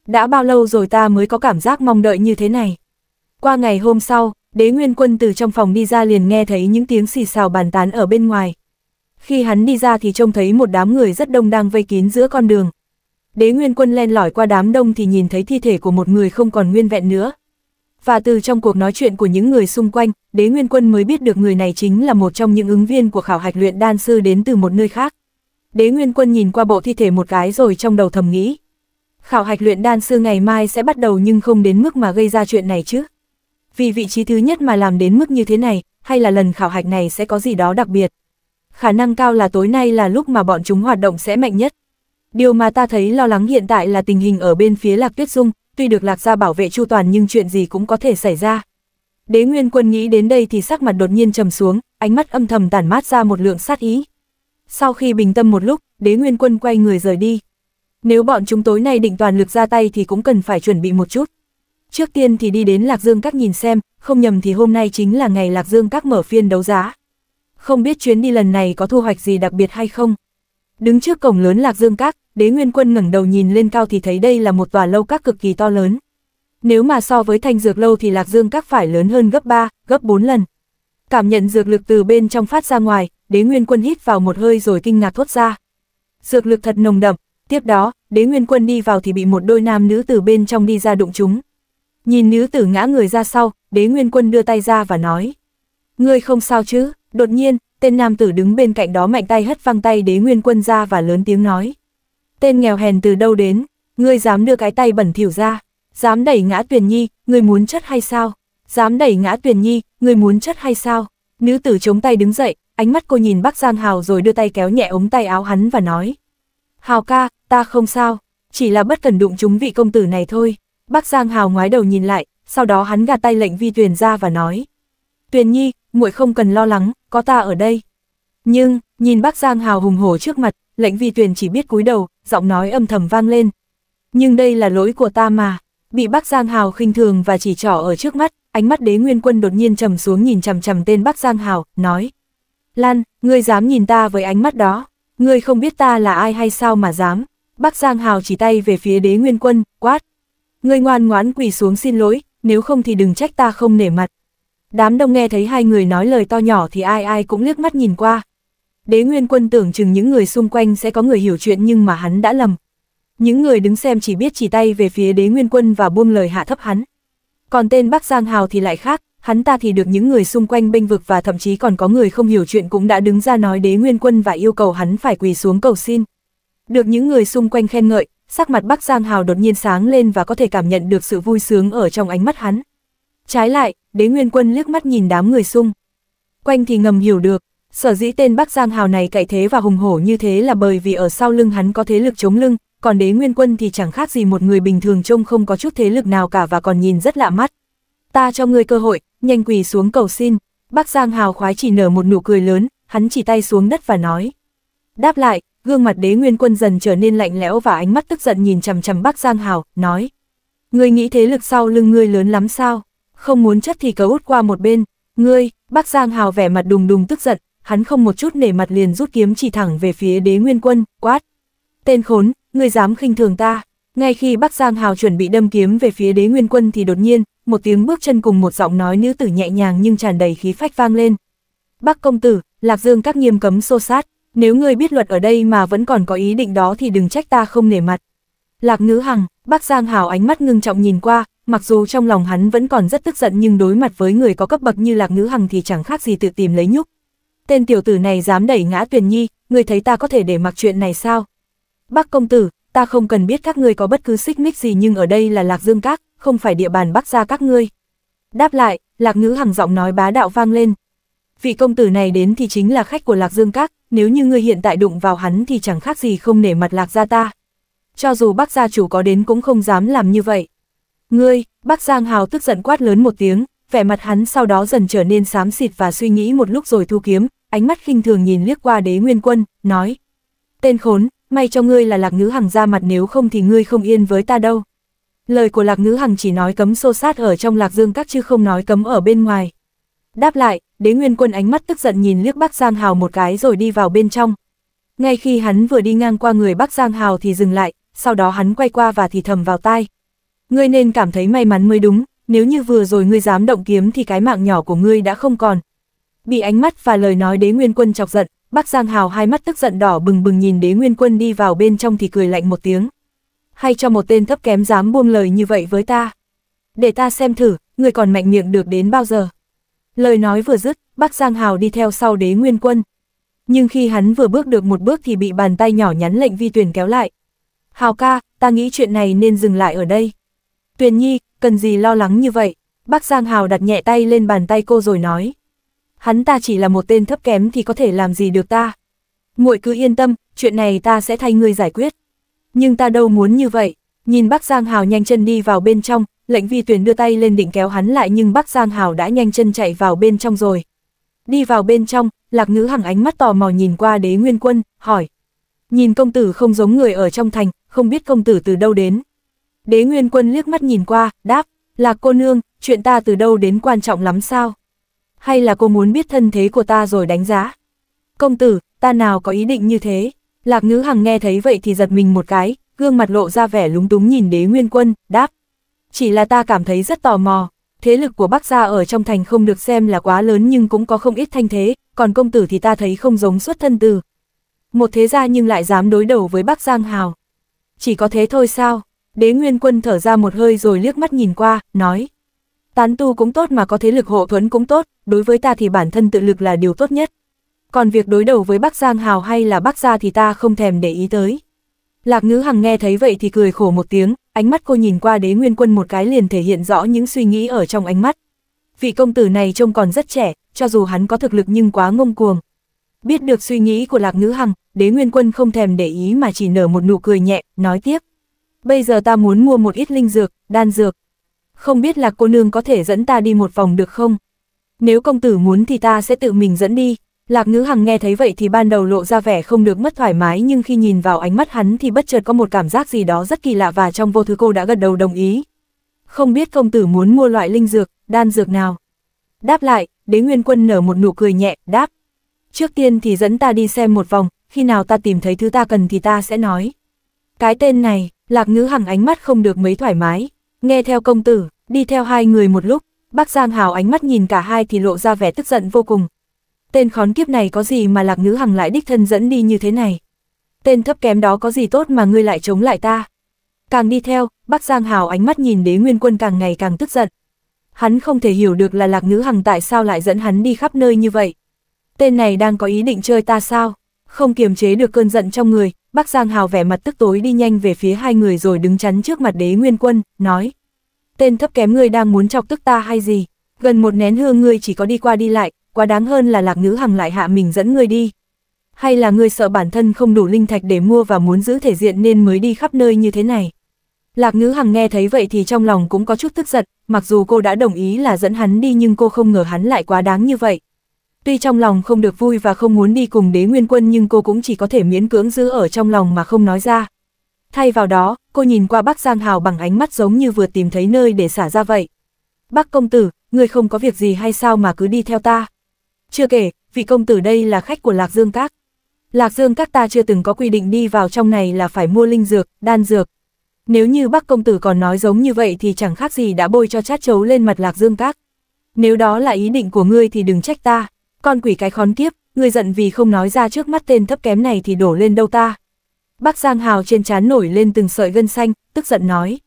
Đã bao lâu rồi ta mới có cảm giác mong đợi như thế này? Qua ngày hôm sau, đế nguyên quân từ trong phòng đi ra liền nghe thấy những tiếng xì xào bàn tán ở bên ngoài. Khi hắn đi ra thì trông thấy một đám người rất đông đang vây kín giữa con đường. Đế nguyên quân len lỏi qua đám đông thì nhìn thấy thi thể của một người không còn nguyên vẹn nữa. Và từ trong cuộc nói chuyện của những người xung quanh, đế nguyên quân mới biết được người này chính là một trong những ứng viên của khảo hạch luyện đan sư đến từ một nơi khác. Đế nguyên quân nhìn qua bộ thi thể một cái rồi trong đầu thầm nghĩ. Khảo hạch luyện đan sư ngày mai sẽ bắt đầu nhưng không đến mức mà gây ra chuyện này chứ vì vị trí thứ nhất mà làm đến mức như thế này, hay là lần khảo hạch này sẽ có gì đó đặc biệt. Khả năng cao là tối nay là lúc mà bọn chúng hoạt động sẽ mạnh nhất. Điều mà ta thấy lo lắng hiện tại là tình hình ở bên phía Lạc Tuyết Dung, tuy được Lạc gia bảo vệ chu toàn nhưng chuyện gì cũng có thể xảy ra. Đế Nguyên Quân nghĩ đến đây thì sắc mặt đột nhiên trầm xuống, ánh mắt âm thầm tản mát ra một lượng sát ý. Sau khi bình tâm một lúc, Đế Nguyên Quân quay người rời đi. Nếu bọn chúng tối nay định toàn lực ra tay thì cũng cần phải chuẩn bị một chút. Trước tiên thì đi đến Lạc Dương Các nhìn xem, không nhầm thì hôm nay chính là ngày Lạc Dương Các mở phiên đấu giá. Không biết chuyến đi lần này có thu hoạch gì đặc biệt hay không? Đứng trước cổng lớn Lạc Dương Các, đế nguyên quân ngẩng đầu nhìn lên cao thì thấy đây là một tòa lâu các cực kỳ to lớn. Nếu mà so với thanh dược lâu thì Lạc Dương Các phải lớn hơn gấp 3, gấp 4 lần. Cảm nhận dược lực từ bên trong phát ra ngoài, đế nguyên quân hít vào một hơi rồi kinh ngạc thốt ra. Dược lực thật nồng đậm, tiếp đó, đế nguyên quân đi vào thì bị một đôi nam nữ từ bên trong đi ra đụng chúng. Nhìn nữ tử ngã người ra sau, đế nguyên quân đưa tay ra và nói. Ngươi không sao chứ, đột nhiên, tên nam tử đứng bên cạnh đó mạnh tay hất văng tay đế nguyên quân ra và lớn tiếng nói. Tên nghèo hèn từ đâu đến, ngươi dám đưa cái tay bẩn thỉu ra, dám đẩy ngã tuyển nhi, ngươi muốn chất hay sao? Dám đẩy ngã tuyển nhi, ngươi muốn chất hay sao? Nữ tử chống tay đứng dậy, ánh mắt cô nhìn bác Giang Hào rồi đưa tay kéo nhẹ ống tay áo hắn và nói. Hào ca, ta không sao, chỉ là bất cần đụng chúng vị công tử này thôi. Bác Giang Hào ngoái đầu nhìn lại, sau đó hắn gạt tay lệnh vi Tuyền ra và nói. Tuyền nhi, muội không cần lo lắng, có ta ở đây. Nhưng, nhìn bác Giang Hào hùng hổ trước mặt, lệnh vi Tuyền chỉ biết cúi đầu, giọng nói âm thầm vang lên. Nhưng đây là lỗi của ta mà, bị bác Giang Hào khinh thường và chỉ trỏ ở trước mắt, ánh mắt đế nguyên quân đột nhiên trầm xuống nhìn chầm chầm tên bác Giang Hào, nói. Lan, ngươi dám nhìn ta với ánh mắt đó, ngươi không biết ta là ai hay sao mà dám. Bác Giang Hào chỉ tay về phía đế nguyên quân, quát, Ngươi ngoan ngoãn quỳ xuống xin lỗi, nếu không thì đừng trách ta không nể mặt. Đám đông nghe thấy hai người nói lời to nhỏ thì ai ai cũng liếc mắt nhìn qua. Đế Nguyên Quân tưởng chừng những người xung quanh sẽ có người hiểu chuyện nhưng mà hắn đã lầm. Những người đứng xem chỉ biết chỉ tay về phía Đế Nguyên Quân và buông lời hạ thấp hắn. Còn tên Bắc Giang Hào thì lại khác, hắn ta thì được những người xung quanh bênh vực và thậm chí còn có người không hiểu chuyện cũng đã đứng ra nói Đế Nguyên Quân và yêu cầu hắn phải quỳ xuống cầu xin. Được những người xung quanh khen ngợi, sắc mặt Bắc Giang Hào đột nhiên sáng lên và có thể cảm nhận được sự vui sướng ở trong ánh mắt hắn. Trái lại, đế nguyên quân liếc mắt nhìn đám người sung. Quanh thì ngầm hiểu được, sở dĩ tên Bắc Giang Hào này cậy thế và hùng hổ như thế là bởi vì ở sau lưng hắn có thế lực chống lưng, còn đế nguyên quân thì chẳng khác gì một người bình thường trông không có chút thế lực nào cả và còn nhìn rất lạ mắt. Ta cho ngươi cơ hội, nhanh quỳ xuống cầu xin. Bắc Giang Hào khoái chỉ nở một nụ cười lớn, hắn chỉ tay xuống đất và nói. Đáp lại, gương mặt đế nguyên quân dần trở nên lạnh lẽo và ánh mắt tức giận nhìn chằm chằm bác Giang Hào, nói. Ngươi nghĩ thế lực sau lưng ngươi lớn lắm sao? Không muốn chất thì cớ út qua một bên. Ngươi, bác Giang Hào vẻ mặt đùng đùng tức giận, hắn không một chút nể mặt liền rút kiếm chỉ thẳng về phía đế nguyên quân, quát. Tên khốn, ngươi dám khinh thường ta. Ngay khi bác Giang Hào chuẩn bị đâm kiếm về phía đế nguyên quân thì đột nhiên, một tiếng bước chân cùng một giọng nói nữ tử nhẹ nhàng nhưng tràn đầy khí phách vang lên. Bác công tử, Lạc Dương các nghiêm cấm xô sát, nếu ngươi biết luật ở đây mà vẫn còn có ý định đó thì đừng trách ta không nể mặt. Lạc ngữ hằng, bác Giang Hào ánh mắt ngưng trọng nhìn qua, mặc dù trong lòng hắn vẫn còn rất tức giận nhưng đối mặt với người có cấp bậc như lạc ngữ hằng thì chẳng khác gì tự tìm lấy nhúc. Tên tiểu tử này dám đẩy ngã tuyển nhi, ngươi thấy ta có thể để mặc chuyện này sao? Bác công tử, ta không cần biết các ngươi có bất cứ xích mích gì nhưng ở đây là lạc dương các, không phải địa bàn bắc gia các ngươi. Đáp lại, lạc ngữ hằng giọng nói bá đạo vang lên, vị công tử này đến thì chính là khách của Lạc Dương Các, nếu như ngươi hiện tại đụng vào hắn thì chẳng khác gì không nể mặt Lạc gia ta. Cho dù bác gia chủ có đến cũng không dám làm như vậy. Ngươi, bác Giang Hào tức giận quát lớn một tiếng, vẻ mặt hắn sau đó dần trở nên xám xịt và suy nghĩ một lúc rồi thu kiếm, ánh mắt khinh thường nhìn liếc qua đế nguyên quân, nói. Tên khốn, may cho ngươi là lạc ngữ hằng ra mặt nếu không thì ngươi không yên với ta đâu. Lời của lạc ngữ hằng chỉ nói cấm xô sát ở trong lạc dương các chứ không nói cấm ở bên ngoài. Đáp lại, đế nguyên quân ánh mắt tức giận nhìn liếc Bắc Giang Hào một cái rồi đi vào bên trong. Ngay khi hắn vừa đi ngang qua người Bắc Giang Hào thì dừng lại, sau đó hắn quay qua và thì thầm vào tai. Ngươi nên cảm thấy may mắn mới đúng, nếu như vừa rồi ngươi dám động kiếm thì cái mạng nhỏ của ngươi đã không còn. Bị ánh mắt và lời nói đế nguyên quân chọc giận, Bắc Giang Hào hai mắt tức giận đỏ bừng bừng nhìn đế nguyên quân đi vào bên trong thì cười lạnh một tiếng. Hay cho một tên thấp kém dám buông lời như vậy với ta. Để ta xem thử, ngươi còn mạnh miệng được đến bao giờ. Lời nói vừa dứt, Bắc Giang Hào đi theo sau đế nguyên quân. Nhưng khi hắn vừa bước được một bước thì bị bàn tay nhỏ nhắn lệnh vi tuyển kéo lại. Hào ca, ta nghĩ chuyện này nên dừng lại ở đây. Tuyền nhi, cần gì lo lắng như vậy? Bắc Giang Hào đặt nhẹ tay lên bàn tay cô rồi nói. Hắn ta chỉ là một tên thấp kém thì có thể làm gì được ta. Muội cứ yên tâm, chuyện này ta sẽ thay ngươi giải quyết. Nhưng ta đâu muốn như vậy. Nhìn Bắc Giang Hào nhanh chân đi vào bên trong, lệnh vi tuyển đưa tay lên định kéo hắn lại nhưng Bắc Giang Hào đã nhanh chân chạy vào bên trong rồi. Đi vào bên trong, lạc ngữ hằng ánh mắt tò mò nhìn qua đế nguyên quân, hỏi. Nhìn công tử không giống người ở trong thành, không biết công tử từ đâu đến. Đế nguyên quân liếc mắt nhìn qua, đáp, lạc cô nương, chuyện ta từ đâu đến quan trọng lắm sao? Hay là cô muốn biết thân thế của ta rồi đánh giá? Công tử, ta nào có ý định như thế? Lạc ngữ hằng nghe thấy vậy thì giật mình một cái, gương mặt lộ ra vẻ lúng túng nhìn đế nguyên quân, đáp. Chỉ là ta cảm thấy rất tò mò, thế lực của Bắc gia ở trong thành không được xem là quá lớn nhưng cũng có không ít thanh thế, còn công tử thì ta thấy không giống xuất thân từ. Một thế gia nhưng lại dám đối đầu với Bắc Giang Hào. Chỉ có thế thôi sao? Đế Nguyên Quân thở ra một hơi rồi liếc mắt nhìn qua, nói. Tán tu cũng tốt mà có thế lực hộ thuẫn cũng tốt, đối với ta thì bản thân tự lực là điều tốt nhất. Còn việc đối đầu với Bắc Giang Hào hay là Bắc Gia thì ta không thèm để ý tới. Lạc ngữ hằng nghe thấy vậy thì cười khổ một tiếng, ánh mắt cô nhìn qua đế nguyên quân một cái liền thể hiện rõ những suy nghĩ ở trong ánh mắt. Vị công tử này trông còn rất trẻ, cho dù hắn có thực lực nhưng quá ngông cuồng. Biết được suy nghĩ của lạc ngữ hằng, đế nguyên quân không thèm để ý mà chỉ nở một nụ cười nhẹ, nói tiếp. Bây giờ ta muốn mua một ít linh dược, đan dược. Không biết là cô nương có thể dẫn ta đi một vòng được không? Nếu công tử muốn thì ta sẽ tự mình dẫn đi, Lạc ngữ hằng nghe thấy vậy thì ban đầu lộ ra vẻ không được mất thoải mái nhưng khi nhìn vào ánh mắt hắn thì bất chợt có một cảm giác gì đó rất kỳ lạ và trong vô thứ cô đã gật đầu đồng ý. Không biết công tử muốn mua loại linh dược, đan dược nào? Đáp lại, đế nguyên quân nở một nụ cười nhẹ, đáp. Trước tiên thì dẫn ta đi xem một vòng, khi nào ta tìm thấy thứ ta cần thì ta sẽ nói. Cái tên này, lạc ngữ hằng ánh mắt không được mấy thoải mái. Nghe theo công tử, đi theo hai người một lúc, bác Giang Hào ánh mắt nhìn cả hai thì lộ ra vẻ tức giận vô cùng, tên khón kiếp này có gì mà lạc ngữ hằng lại đích thân dẫn đi như thế này. Tên thấp kém đó có gì tốt mà ngươi lại chống lại ta. Càng đi theo, Bắc Giang Hào ánh mắt nhìn đế nguyên quân càng ngày càng tức giận. Hắn không thể hiểu được là lạc ngữ hằng tại sao lại dẫn hắn đi khắp nơi như vậy. Tên này đang có ý định chơi ta sao? Không kiềm chế được cơn giận trong người, Bắc Giang Hào vẻ mặt tức tối đi nhanh về phía hai người rồi đứng chắn trước mặt đế nguyên quân, nói. Tên thấp kém ngươi đang muốn chọc tức ta hay gì? Gần một nén hương ngươi chỉ có đi qua đi lại, quá đáng hơn là lạc ngữ hằng lại hạ mình dẫn ngươi đi. Hay là ngươi sợ bản thân không đủ linh thạch để mua và muốn giữ thể diện nên mới đi khắp nơi như thế này. Lạc ngữ hằng nghe thấy vậy thì trong lòng cũng có chút tức giật, mặc dù cô đã đồng ý là dẫn hắn đi nhưng cô không ngờ hắn lại quá đáng như vậy. Tuy trong lòng không được vui và không muốn đi cùng đế nguyên quân nhưng cô cũng chỉ có thể miễn cưỡng giữ ở trong lòng mà không nói ra. Thay vào đó, cô nhìn qua bác Giang Hào bằng ánh mắt giống như vừa tìm thấy nơi để xả ra vậy. Bác công tử, người không có việc gì hay sao mà cứ đi theo ta? Chưa kể, vị công tử đây là khách của Lạc Dương Các. Lạc Dương Các ta chưa từng có quy định đi vào trong này là phải mua linh dược, đan dược. Nếu như bác công tử còn nói giống như vậy thì chẳng khác gì đã bôi cho chát chấu lên mặt Lạc Dương Các. Nếu đó là ý định của ngươi thì đừng trách ta. Con quỷ cái khón kiếp, ngươi giận vì không nói ra trước mắt tên thấp kém này thì đổ lên đâu ta. Bác Giang Hào trên trán nổi lên từng sợi gân xanh, tức giận nói.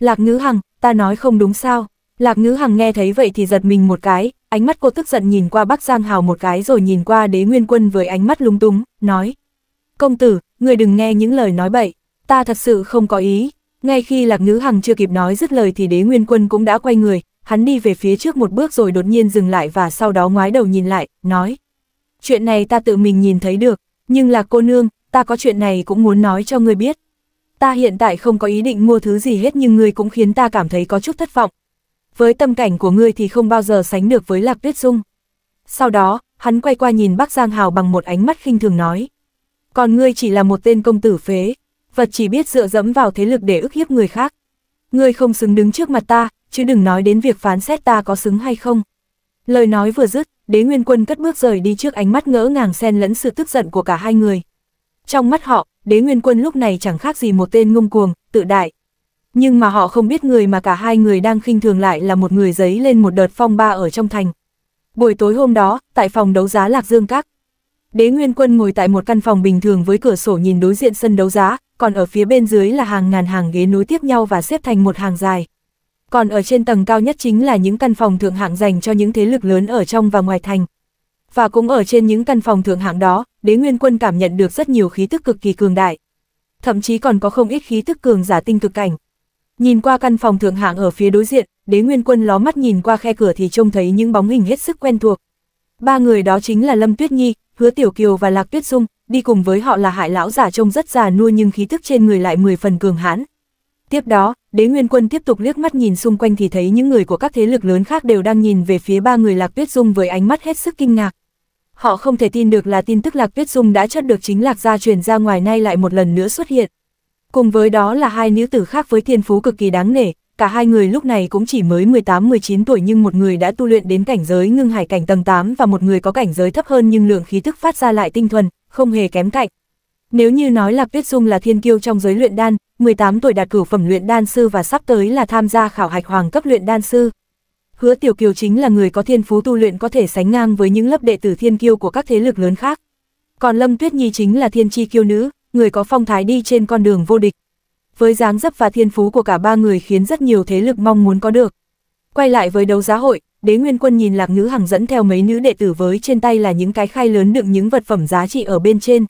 Lạc ngữ hằng, ta nói không đúng sao. Lạc ngữ hằng nghe thấy vậy thì giật mình một cái, ánh mắt cô tức giận nhìn qua Bắc Giang Hào một cái rồi nhìn qua đế nguyên quân với ánh mắt lung túng, nói. Công tử, người đừng nghe những lời nói bậy, ta thật sự không có ý. Ngay khi Lạc Ngữ Hằng chưa kịp nói dứt lời thì đế nguyên quân cũng đã quay người, hắn đi về phía trước một bước rồi đột nhiên dừng lại và sau đó ngoái đầu nhìn lại, nói. Chuyện này ta tự mình nhìn thấy được, nhưng là cô nương, ta có chuyện này cũng muốn nói cho người biết. Ta hiện tại không có ý định mua thứ gì hết nhưng người cũng khiến ta cảm thấy có chút thất vọng, với tâm cảnh của ngươi thì không bao giờ sánh được với Lạc Tuyết Dung. Sau đó, hắn quay qua nhìn Bắc Giang Hào bằng một ánh mắt khinh thường nói. Còn ngươi chỉ là một tên công tử phế, vật chỉ biết dựa dẫm vào thế lực để ức hiếp người khác. Ngươi không xứng đứng trước mặt ta, chứ đừng nói đến việc phán xét ta có xứng hay không. Lời nói vừa dứt, đế nguyên quân cất bước rời đi trước ánh mắt ngỡ ngàng xen lẫn sự tức giận của cả hai người. Trong mắt họ, đế nguyên quân lúc này chẳng khác gì một tên ngông cuồng, tự đại, nhưng mà họ không biết người mà cả hai người đang khinh thường lại là một người giấy lên một đợt phong ba ở trong thành. Buổi tối hôm đó, tại phòng đấu giá Lạc Dương Các, Đế Nguyên Quân ngồi tại một căn phòng bình thường với cửa sổ nhìn đối diện sân đấu giá, còn ở phía bên dưới là hàng ngàn hàng ghế nối tiếp nhau và xếp thành một hàng dài. Còn ở trên tầng cao nhất chính là những căn phòng thượng hạng dành cho những thế lực lớn ở trong và ngoài thành. Và cũng ở trên những căn phòng thượng hạng đó, Đế Nguyên Quân cảm nhận được rất nhiều khí tức cực kỳ cường đại. Thậm chí còn có không ít khí tức cường giả tinh cực cảnh. Nhìn qua căn phòng thượng hạng ở phía đối diện, đế nguyên quân ló mắt nhìn qua khe cửa thì trông thấy những bóng hình hết sức quen thuộc. Ba người đó chính là Lâm Tuyết Nhi, Hứa Tiểu Kiều và Lạc Tuyết Dung, đi cùng với họ là hại lão giả trông rất già nua nhưng khí tức trên người lại 10 phần cường hãn. Tiếp đó, đế nguyên quân tiếp tục liếc mắt nhìn xung quanh thì thấy những người của các thế lực lớn khác đều đang nhìn về phía ba người Lạc Tuyết Dung với ánh mắt hết sức kinh ngạc. Họ không thể tin được là tin tức Lạc Tuyết Dung đã chất được chính Lạc gia truyền ra ngoài nay lại một lần nữa xuất hiện. Cùng với đó là hai nữ tử khác với thiên phú cực kỳ đáng nể, cả hai người lúc này cũng chỉ mới 18-19 tuổi nhưng một người đã tu luyện đến cảnh giới ngưng hải cảnh tầng 8 và một người có cảnh giới thấp hơn nhưng lượng khí thức phát ra lại tinh thuần, không hề kém cạnh. Nếu như nói là Tuyết Dung là thiên kiêu trong giới luyện đan, 18 tuổi đạt cửu phẩm luyện đan sư và sắp tới là tham gia khảo hạch hoàng cấp luyện đan sư. Hứa Tiểu Kiều chính là người có thiên phú tu luyện có thể sánh ngang với những lớp đệ tử thiên kiêu của các thế lực lớn khác. Còn Lâm Tuyết Nhi chính là thiên chi kiêu nữ, người có phong thái đi trên con đường vô địch. Với dáng dấp và thiên phú của cả ba người khiến rất nhiều thế lực mong muốn có được. Quay lại với đấu giá hội, đế nguyên quân nhìn lạc ngữ hằng dẫn theo mấy nữ đệ tử với trên tay là những cái khai lớn đựng những vật phẩm giá trị ở bên trên.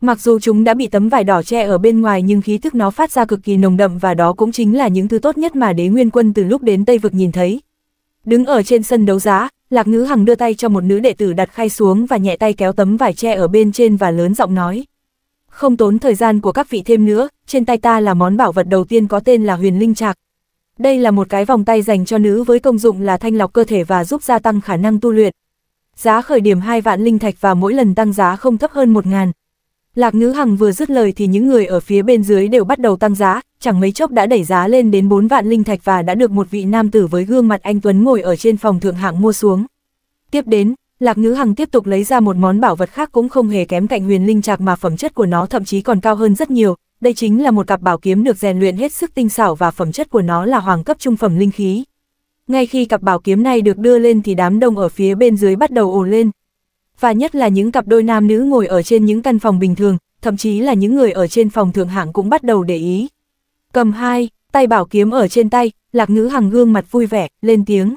Mặc dù chúng đã bị tấm vải đỏ che ở bên ngoài nhưng khí thức nó phát ra cực kỳ nồng đậm và đó cũng chính là những thứ tốt nhất mà đế nguyên quân từ lúc đến Tây Vực nhìn thấy. Đứng ở trên sân đấu giá, Lạc Ngữ Hằng đưa tay cho một nữ đệ tử đặt khai xuống và nhẹ tay kéo tấm vải che ở bên trên và lớn giọng nói, không tốn thời gian của các vị thêm nữa, trên tay ta là món bảo vật đầu tiên có tên là huyền linh trạc. Đây là một cái vòng tay dành cho nữ với công dụng là thanh lọc cơ thể và giúp gia tăng khả năng tu luyện. Giá khởi điểm 2 vạn linh thạch và mỗi lần tăng giá không thấp hơn 1 ngàn. Lạc Ngữ Hằng vừa dứt lời thì những người ở phía bên dưới đều bắt đầu tăng giá, chẳng mấy chốc đã đẩy giá lên đến 4 vạn linh thạch và đã được một vị nam tử với gương mặt anh Tuấn ngồi ở trên phòng thượng hạng mua xuống. Tiếp đến, Lạc Ngữ Hằng tiếp tục lấy ra một món bảo vật khác cũng không hề kém cạnh huyền linh trạc mà phẩm chất của nó thậm chí còn cao hơn rất nhiều, đây chính là một cặp bảo kiếm được rèn luyện hết sức tinh xảo và phẩm chất của nó là hoàng cấp trung phẩm linh khí. Ngay khi cặp bảo kiếm này được đưa lên thì đám đông ở phía bên dưới bắt đầu ồ lên. Và nhất là những cặp đôi nam nữ ngồi ở trên những căn phòng bình thường, thậm chí là những người ở trên phòng thượng hạng cũng bắt đầu để ý. Cầm hai, tay bảo kiếm ở trên tay, lạc ngữ hằng gương mặt vui vẻ, lên tiếng.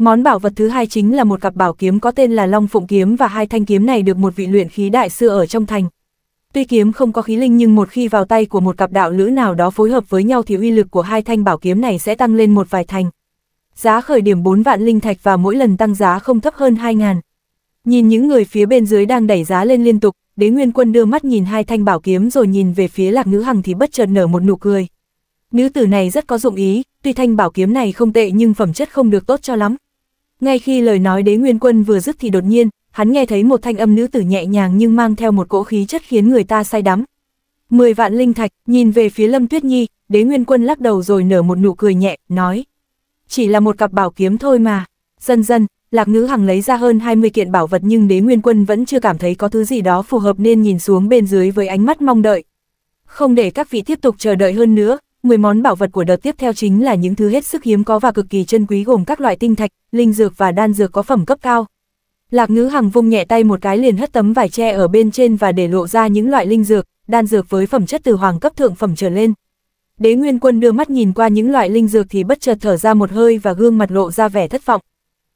Món bảo vật thứ hai chính là một cặp bảo kiếm có tên là Long Phụng Kiếm và hai thanh kiếm này được một vị luyện khí đại sư ở trong thành. Tuy kiếm không có khí linh nhưng một khi vào tay của một cặp đạo lữ nào đó phối hợp với nhau thì uy lực của hai thanh bảo kiếm này sẽ tăng lên một vài thành. Giá khởi điểm 4 vạn linh thạch và mỗi lần tăng giá không thấp hơn 2 ngàn. Nhìn những người phía bên dưới đang đẩy giá lên liên tục, đế nguyên quân đưa mắt nhìn hai thanh bảo kiếm rồi nhìn về phía lạc nữ hằng thì bất chợt nở một nụ cười. Nữ tử này rất có dụng ý, tuy thanh bảo kiếm này không tệ nhưng phẩm chất không được tốt cho lắm, ngay khi lời nói đế nguyên quân vừa dứt thì đột nhiên, hắn nghe thấy một thanh âm nữ tử nhẹ nhàng nhưng mang theo một cỗ khí chất khiến người ta say đắm. Mười vạn linh thạch, nhìn về phía Lâm Tuyết Nhi, đế nguyên quân lắc đầu rồi nở một nụ cười nhẹ, nói. Chỉ là một cặp bảo kiếm thôi mà. Dần dần, Lạc Ngữ Hằng lấy ra hơn 20 kiện bảo vật nhưng đế nguyên quân vẫn chưa cảm thấy có thứ gì đó phù hợp nên nhìn xuống bên dưới với ánh mắt mong đợi. Không để các vị tiếp tục chờ đợi hơn nữa, 10 món bảo vật của đợt tiếp theo chính là những thứ hết sức hiếm có và cực kỳ chân quý gồm các loại tinh thạch, linh dược và đan dược có phẩm cấp cao. Lạc ngữ hằng vung nhẹ tay một cái liền hất tấm vải tre ở bên trên và để lộ ra những loại linh dược, đan dược với phẩm chất từ hoàng cấp thượng phẩm trở lên. Đế Nguyên Quân đưa mắt nhìn qua những loại linh dược thì bất chợt thở ra một hơi và gương mặt lộ ra vẻ thất vọng.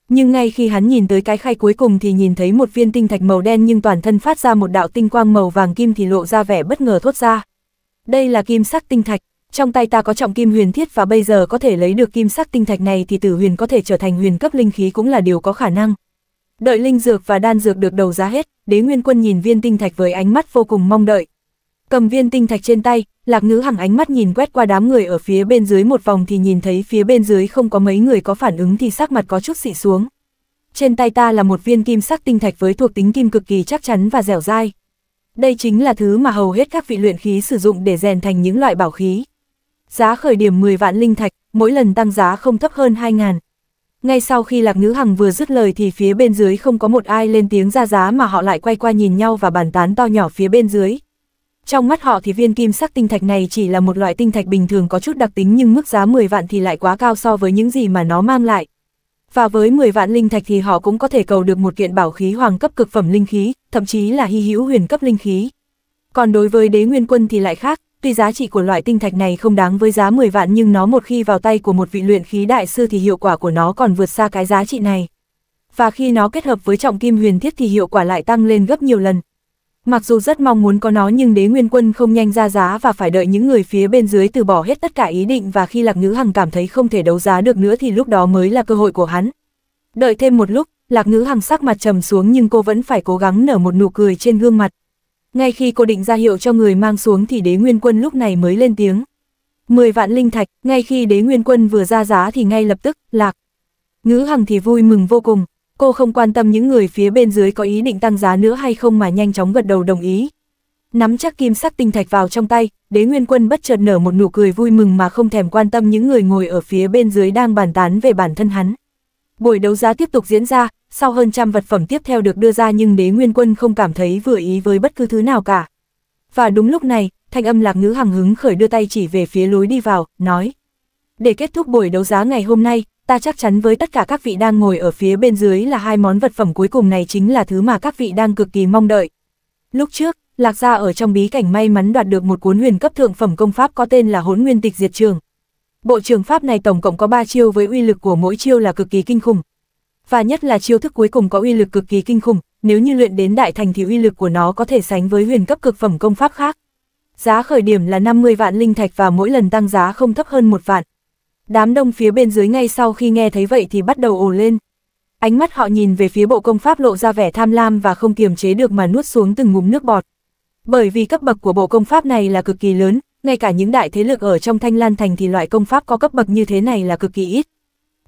Nhưng ngay khi hắn nhìn tới cái khay cuối cùng thì nhìn thấy một viên tinh thạch màu đen nhưng toàn thân phát ra một đạo tinh quang màu vàng kim thì lộ ra vẻ bất ngờ thốt ra. Đây là kim sắc tinh thạch trong tay ta có trọng kim huyền thiết và bây giờ có thể lấy được kim sắc tinh thạch này thì tử huyền có thể trở thành huyền cấp linh khí cũng là điều có khả năng. Đợi linh dược và đan dược được đầu giá hết, đế nguyên quân nhìn viên tinh thạch với ánh mắt vô cùng mong đợi. Cầm viên tinh thạch trên tay, lạc ngữ hằng ánh mắt nhìn quét qua đám người ở phía bên dưới một vòng thì nhìn thấy phía bên dưới không có mấy người có phản ứng thì sắc mặt có chút xị xuống. Trên tay ta là một viên kim sắc tinh thạch với thuộc tính kim cực kỳ chắc chắn và dẻo dai. Đây chính là thứ mà hầu hết các vị luyện khí sử dụng để rèn thành những loại bảo khí giá khởi điểm 10 vạn linh thạch, mỗi lần tăng giá không thấp hơn 2 ngàn. Ngay sau khi Lạc Ngữ Hằng vừa dứt lời thì phía bên dưới không có một ai lên tiếng ra giá mà họ lại quay qua nhìn nhau và bàn tán to nhỏ phía bên dưới. Trong mắt họ thì viên kim sắc tinh thạch này chỉ là một loại tinh thạch bình thường có chút đặc tính nhưng mức giá 10 vạn thì lại quá cao so với những gì mà nó mang lại. Và với 10 vạn linh thạch thì họ cũng có thể cầu được một kiện bảo khí hoàng cấp cực phẩm linh khí, thậm chí là hy hữu huyền cấp linh khí. Còn đối với đế nguyên quân thì lại khác, Tuy giá trị của loại tinh thạch này không đáng với giá 10 vạn nhưng nó một khi vào tay của một vị luyện khí đại sư thì hiệu quả của nó còn vượt xa cái giá trị này. Và khi nó kết hợp với trọng kim huyền thiết thì hiệu quả lại tăng lên gấp nhiều lần. Mặc dù rất mong muốn có nó nhưng đế nguyên quân không nhanh ra giá và phải đợi những người phía bên dưới từ bỏ hết tất cả ý định và khi lạc ngữ hằng cảm thấy không thể đấu giá được nữa thì lúc đó mới là cơ hội của hắn. Đợi thêm một lúc, lạc ngữ hằng sắc mặt trầm xuống nhưng cô vẫn phải cố gắng nở một nụ cười trên gương mặt. Ngay khi cô định ra hiệu cho người mang xuống thì đế nguyên quân lúc này mới lên tiếng. mười vạn linh thạch, ngay khi đế nguyên quân vừa ra giá thì ngay lập tức, lạc. Ngữ hằng thì vui mừng vô cùng, cô không quan tâm những người phía bên dưới có ý định tăng giá nữa hay không mà nhanh chóng gật đầu đồng ý. Nắm chắc kim sắc tinh thạch vào trong tay, đế nguyên quân bất chợt nở một nụ cười vui mừng mà không thèm quan tâm những người ngồi ở phía bên dưới đang bàn tán về bản thân hắn. Buổi đấu giá tiếp tục diễn ra, sau hơn trăm vật phẩm tiếp theo được đưa ra nhưng đế nguyên quân không cảm thấy vừa ý với bất cứ thứ nào cả. Và đúng lúc này, thanh âm lạc ngữ hằng hứng khởi đưa tay chỉ về phía lối đi vào, nói. Để kết thúc buổi đấu giá ngày hôm nay, ta chắc chắn với tất cả các vị đang ngồi ở phía bên dưới là hai món vật phẩm cuối cùng này chính là thứ mà các vị đang cực kỳ mong đợi. Lúc trước, Lạc Gia ở trong bí cảnh may mắn đoạt được một cuốn huyền cấp thượng phẩm công pháp có tên là Hỗn nguyên tịch diệt trường, Bộ trưởng pháp này tổng cộng có 3 chiêu với uy lực của mỗi chiêu là cực kỳ kinh khủng. Và nhất là chiêu thức cuối cùng có uy lực cực kỳ kinh khủng, nếu như luyện đến đại thành thì uy lực của nó có thể sánh với huyền cấp cực phẩm công pháp khác. Giá khởi điểm là 50 vạn linh thạch và mỗi lần tăng giá không thấp hơn một vạn. Đám đông phía bên dưới ngay sau khi nghe thấy vậy thì bắt đầu ồ lên. Ánh mắt họ nhìn về phía bộ công pháp lộ ra vẻ tham lam và không kiềm chế được mà nuốt xuống từng ngụm nước bọt. Bởi vì cấp bậc của bộ công pháp này là cực kỳ lớn, ngay cả những đại thế lực ở trong Thanh Lan Thành thì loại công pháp có cấp bậc như thế này là cực kỳ ít.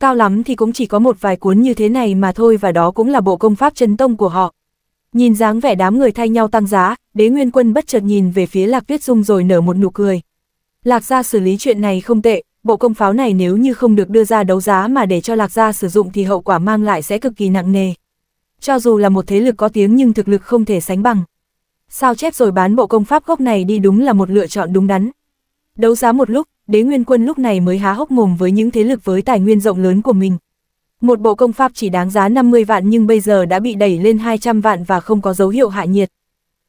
Cao lắm thì cũng chỉ có một vài cuốn như thế này mà thôi và đó cũng là bộ công pháp chân tông của họ. Nhìn dáng vẻ đám người thay nhau tăng giá, đế nguyên quân bất chợt nhìn về phía Lạc Tuyết Dung rồi nở một nụ cười. Lạc gia xử lý chuyện này không tệ, bộ công pháo này nếu như không được đưa ra đấu giá mà để cho Lạc gia sử dụng thì hậu quả mang lại sẽ cực kỳ nặng nề. Cho dù là một thế lực có tiếng nhưng thực lực không thể sánh bằng sao chép rồi bán bộ công pháp gốc này đi đúng là một lựa chọn đúng đắn. Đấu giá một lúc, đế nguyên quân lúc này mới há hốc mồm với những thế lực với tài nguyên rộng lớn của mình. Một bộ công pháp chỉ đáng giá 50 vạn nhưng bây giờ đã bị đẩy lên 200 vạn và không có dấu hiệu hạ nhiệt.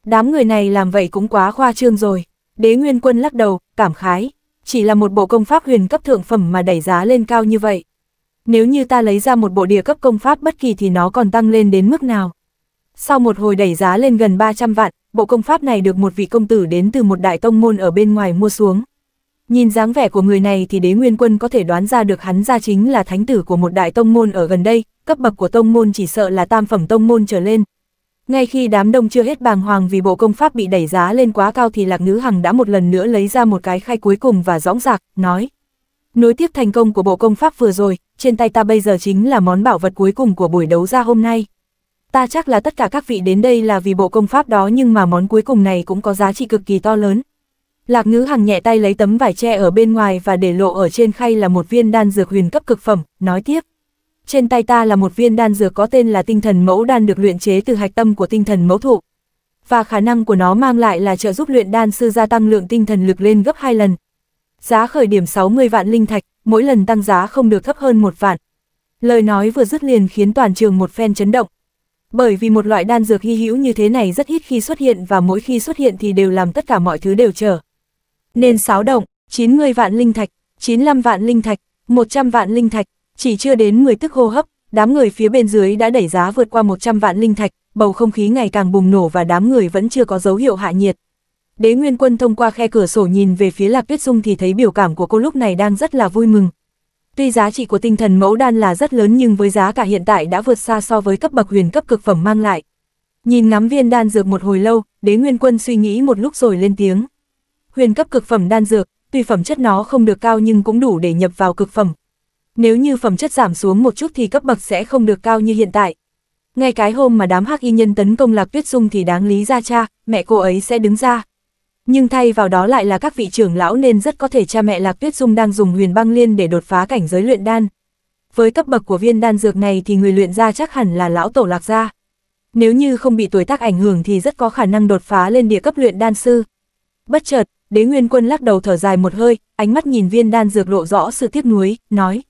Đám người này làm vậy cũng quá khoa trương rồi. Đế Nguyên Quân lắc đầu, cảm khái. Chỉ là một bộ công pháp huyền cấp thượng phẩm mà đẩy giá lên cao như vậy. Nếu như ta lấy ra một bộ địa cấp công pháp bất kỳ thì nó còn tăng lên đến mức nào? Sau một hồi đẩy giá lên gần 300 vạn, bộ công pháp này được một vị công tử đến từ một đại tông môn ở bên ngoài mua xuống. Nhìn dáng vẻ của người này thì đế nguyên quân có thể đoán ra được hắn ra chính là thánh tử của một đại tông môn ở gần đây, cấp bậc của tông môn chỉ sợ là tam phẩm tông môn trở lên. Ngay khi đám đông chưa hết bàng hoàng vì bộ công pháp bị đẩy giá lên quá cao thì lạc nữ hằng đã một lần nữa lấy ra một cái khai cuối cùng và rõng rạc, nói. Nối tiếp thành công của bộ công pháp vừa rồi, trên tay ta bây giờ chính là món bảo vật cuối cùng của buổi đấu ra hôm nay ta chắc là tất cả các vị đến đây là vì bộ công pháp đó nhưng mà món cuối cùng này cũng có giá trị cực kỳ to lớn. Lạc ngữ hằng nhẹ tay lấy tấm vải tre ở bên ngoài và để lộ ở trên khay là một viên đan dược huyền cấp cực phẩm, nói tiếp. Trên tay ta là một viên đan dược có tên là tinh thần mẫu đan được luyện chế từ hạch tâm của tinh thần mẫu thụ. Và khả năng của nó mang lại là trợ giúp luyện đan sư gia tăng lượng tinh thần lực lên gấp 2 lần. Giá khởi điểm 60 vạn linh thạch, mỗi lần tăng giá không được thấp hơn một vạn. Lời nói vừa dứt liền khiến toàn trường một phen chấn động, bởi vì một loại đan dược hy hữu như thế này rất ít khi xuất hiện và mỗi khi xuất hiện thì đều làm tất cả mọi thứ đều trở. Nên sáo động, 90 vạn linh thạch, 95 vạn linh thạch, 100 vạn linh thạch, chỉ chưa đến 10 tức hô hấp, đám người phía bên dưới đã đẩy giá vượt qua 100 vạn linh thạch, bầu không khí ngày càng bùng nổ và đám người vẫn chưa có dấu hiệu hạ nhiệt. Đế Nguyên Quân thông qua khe cửa sổ nhìn về phía Lạc Tuyết Dung thì thấy biểu cảm của cô lúc này đang rất là vui mừng, Tuy giá trị của tinh thần mẫu đan là rất lớn nhưng với giá cả hiện tại đã vượt xa so với cấp bậc huyền cấp cực phẩm mang lại. Nhìn ngắm viên đan dược một hồi lâu, đế nguyên quân suy nghĩ một lúc rồi lên tiếng. Huyền cấp cực phẩm đan dược, tuy phẩm chất nó không được cao nhưng cũng đủ để nhập vào cực phẩm. Nếu như phẩm chất giảm xuống một chút thì cấp bậc sẽ không được cao như hiện tại. Ngay cái hôm mà đám hắc y nhân tấn công lạc tuyết dung thì đáng lý ra cha, mẹ cô ấy sẽ đứng ra. Nhưng thay vào đó lại là các vị trưởng lão nên rất có thể cha mẹ Lạc Tuyết Dung đang dùng huyền băng liên để đột phá cảnh giới luyện đan. Với cấp bậc của viên đan dược này thì người luyện ra chắc hẳn là lão tổ Lạc gia. Nếu như không bị tuổi tác ảnh hưởng thì rất có khả năng đột phá lên địa cấp luyện đan sư. Bất chợt, Đế Nguyên Quân lắc đầu thở dài một hơi, ánh mắt nhìn viên đan dược lộ rõ sự tiếc nuối, nói: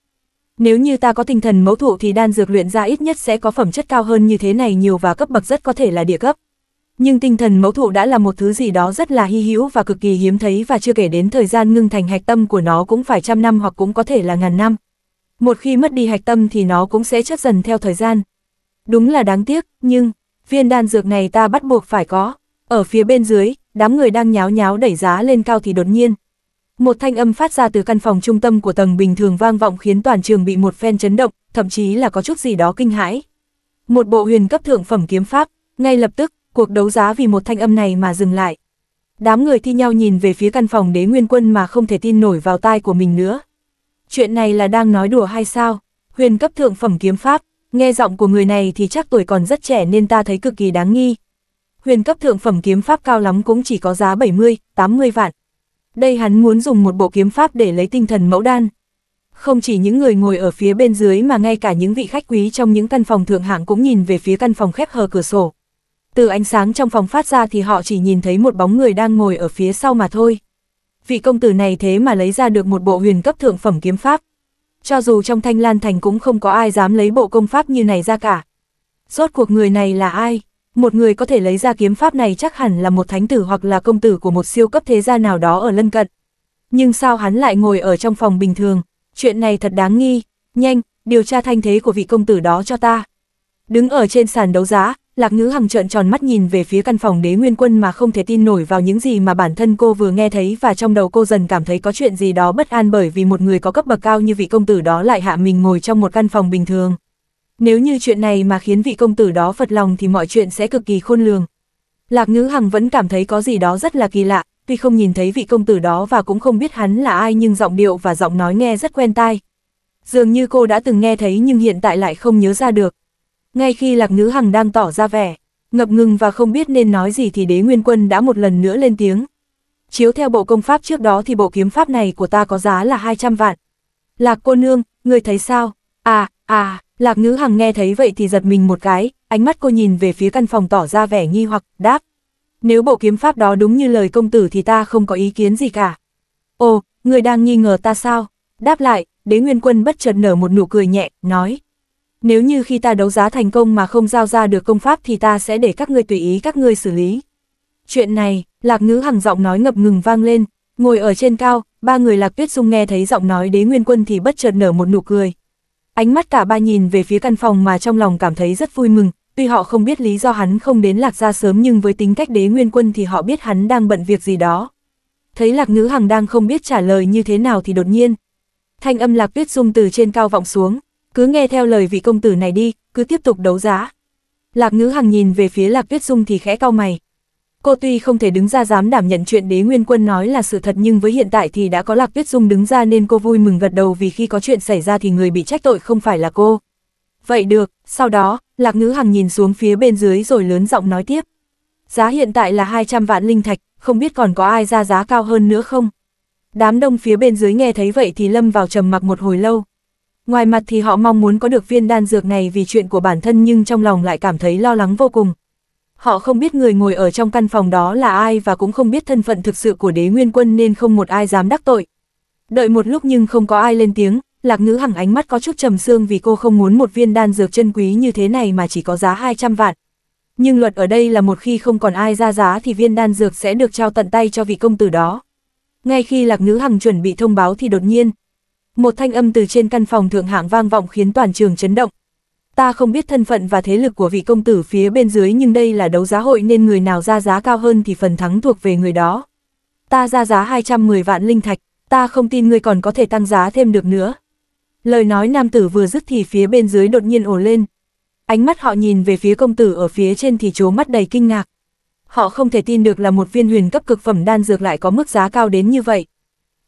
"Nếu như ta có tinh thần mẫu thụ thì đan dược luyện ra ít nhất sẽ có phẩm chất cao hơn như thế này nhiều và cấp bậc rất có thể là địa cấp." Nhưng tinh thần mẫu thụ đã là một thứ gì đó rất là hy hữu và cực kỳ hiếm thấy và chưa kể đến thời gian ngưng thành hạch tâm của nó cũng phải trăm năm hoặc cũng có thể là ngàn năm. Một khi mất đi hạch tâm thì nó cũng sẽ chất dần theo thời gian. Đúng là đáng tiếc, nhưng, viên đan dược này ta bắt buộc phải có. Ở phía bên dưới, đám người đang nháo nháo đẩy giá lên cao thì đột nhiên. Một thanh âm phát ra từ căn phòng trung tâm của tầng bình thường vang vọng khiến toàn trường bị một phen chấn động, thậm chí là có chút gì đó kinh hãi. Một bộ huyền cấp thượng phẩm kiếm pháp, ngay lập tức, cuộc đấu giá vì một thanh âm này mà dừng lại. Đám người thi nhau nhìn về phía căn phòng đế nguyên quân mà không thể tin nổi vào tai của mình nữa. Chuyện này là đang nói đùa hay sao? Huyền cấp thượng phẩm kiếm pháp, nghe giọng của người này thì chắc tuổi còn rất trẻ nên ta thấy cực kỳ đáng nghi. Huyền cấp thượng phẩm kiếm pháp cao lắm cũng chỉ có giá 70, 80 vạn. Đây hắn muốn dùng một bộ kiếm pháp để lấy tinh thần mẫu đan. Không chỉ những người ngồi ở phía bên dưới mà ngay cả những vị khách quý trong những căn phòng thượng hạng cũng nhìn về phía căn phòng khép hờ cửa sổ. Từ ánh sáng trong phòng phát ra thì họ chỉ nhìn thấy một bóng người đang ngồi ở phía sau mà thôi. Vị công tử này thế mà lấy ra được một bộ huyền cấp thượng phẩm kiếm pháp. Cho dù trong thanh lan thành cũng không có ai dám lấy bộ công pháp như này ra cả. Rốt cuộc người này là ai? Một người có thể lấy ra kiếm pháp này chắc hẳn là một thánh tử hoặc là công tử của một siêu cấp thế gia nào đó ở lân cận. Nhưng sao hắn lại ngồi ở trong phòng bình thường? Chuyện này thật đáng nghi. Nhanh, điều tra thanh thế của vị công tử đó cho ta. Đứng ở trên sàn đấu giá, Lạc Ngữ Hằng trợn tròn mắt nhìn về phía căn phòng đế nguyên quân mà không thể tin nổi vào những gì mà bản thân cô vừa nghe thấy và trong đầu cô dần cảm thấy có chuyện gì đó bất an bởi vì một người có cấp bậc cao như vị công tử đó lại hạ mình ngồi trong một căn phòng bình thường. Nếu như chuyện này mà khiến vị công tử đó phật lòng thì mọi chuyện sẽ cực kỳ khôn lường. Lạc Ngữ Hằng vẫn cảm thấy có gì đó rất là kỳ lạ, tuy không nhìn thấy vị công tử đó và cũng không biết hắn là ai nhưng giọng điệu và giọng nói nghe rất quen tai. Dường như cô đã từng nghe thấy nhưng hiện tại lại không nhớ ra được. Ngay khi Lạc Nữ Hằng đang tỏ ra vẻ, ngập ngừng và không biết nên nói gì thì đế nguyên quân đã một lần nữa lên tiếng. Chiếu theo bộ công pháp trước đó thì bộ kiếm pháp này của ta có giá là 200 vạn. Lạc cô nương, người thấy sao? À, à, Lạc Nữ Hằng nghe thấy vậy thì giật mình một cái, ánh mắt cô nhìn về phía căn phòng tỏ ra vẻ nghi hoặc, đáp. Nếu bộ kiếm pháp đó đúng như lời công tử thì ta không có ý kiến gì cả. Ồ, người đang nghi ngờ ta sao? Đáp lại, đế nguyên quân bất chợt nở một nụ cười nhẹ, nói nếu như khi ta đấu giá thành công mà không giao ra được công pháp thì ta sẽ để các ngươi tùy ý các ngươi xử lý. Chuyện này, lạc ngữ hằng giọng nói ngập ngừng vang lên, ngồi ở trên cao, ba người lạc tuyết dung nghe thấy giọng nói đế nguyên quân thì bất chợt nở một nụ cười. Ánh mắt cả ba nhìn về phía căn phòng mà trong lòng cảm thấy rất vui mừng, tuy họ không biết lý do hắn không đến lạc gia sớm nhưng với tính cách đế nguyên quân thì họ biết hắn đang bận việc gì đó. Thấy lạc ngữ hằng đang không biết trả lời như thế nào thì đột nhiên. Thanh âm lạc tuyết dung từ trên cao vọng xuống, cứ nghe theo lời vị công tử này đi, cứ tiếp tục đấu giá. Lạc ngữ hằng nhìn về phía lạc tuyết dung thì khẽ cau mày. Cô tuy không thể đứng ra dám đảm nhận chuyện đế nguyên quân nói là sự thật nhưng với hiện tại thì đã có lạc tuyết dung đứng ra nên cô vui mừng gật đầu vì khi có chuyện xảy ra thì người bị trách tội không phải là cô. Vậy được, sau đó, lạc ngữ hằng nhìn xuống phía bên dưới rồi lớn giọng nói tiếp. Giá hiện tại là 200 vạn linh thạch, không biết còn có ai ra giá cao hơn nữa không? Đám đông phía bên dưới nghe thấy vậy thì lâm vào trầm mặc một hồi lâu, Ngoài mặt thì họ mong muốn có được viên đan dược này vì chuyện của bản thân nhưng trong lòng lại cảm thấy lo lắng vô cùng. Họ không biết người ngồi ở trong căn phòng đó là ai và cũng không biết thân phận thực sự của đế nguyên quân nên không một ai dám đắc tội. Đợi một lúc nhưng không có ai lên tiếng, lạc ngữ hằng ánh mắt có chút trầm xương vì cô không muốn một viên đan dược chân quý như thế này mà chỉ có giá 200 vạn. Nhưng luật ở đây là một khi không còn ai ra giá thì viên đan dược sẽ được trao tận tay cho vị công tử đó. Ngay khi lạc ngữ hằng chuẩn bị thông báo thì đột nhiên, một thanh âm từ trên căn phòng thượng hạng vang vọng khiến toàn trường chấn động. Ta không biết thân phận và thế lực của vị công tử phía bên dưới nhưng đây là đấu giá hội nên người nào ra giá cao hơn thì phần thắng thuộc về người đó. Ta ra giá 210 vạn linh thạch, ta không tin người còn có thể tăng giá thêm được nữa. Lời nói nam tử vừa dứt thì phía bên dưới đột nhiên ổ lên. Ánh mắt họ nhìn về phía công tử ở phía trên thì chố mắt đầy kinh ngạc. Họ không thể tin được là một viên huyền cấp cực phẩm đan dược lại có mức giá cao đến như vậy.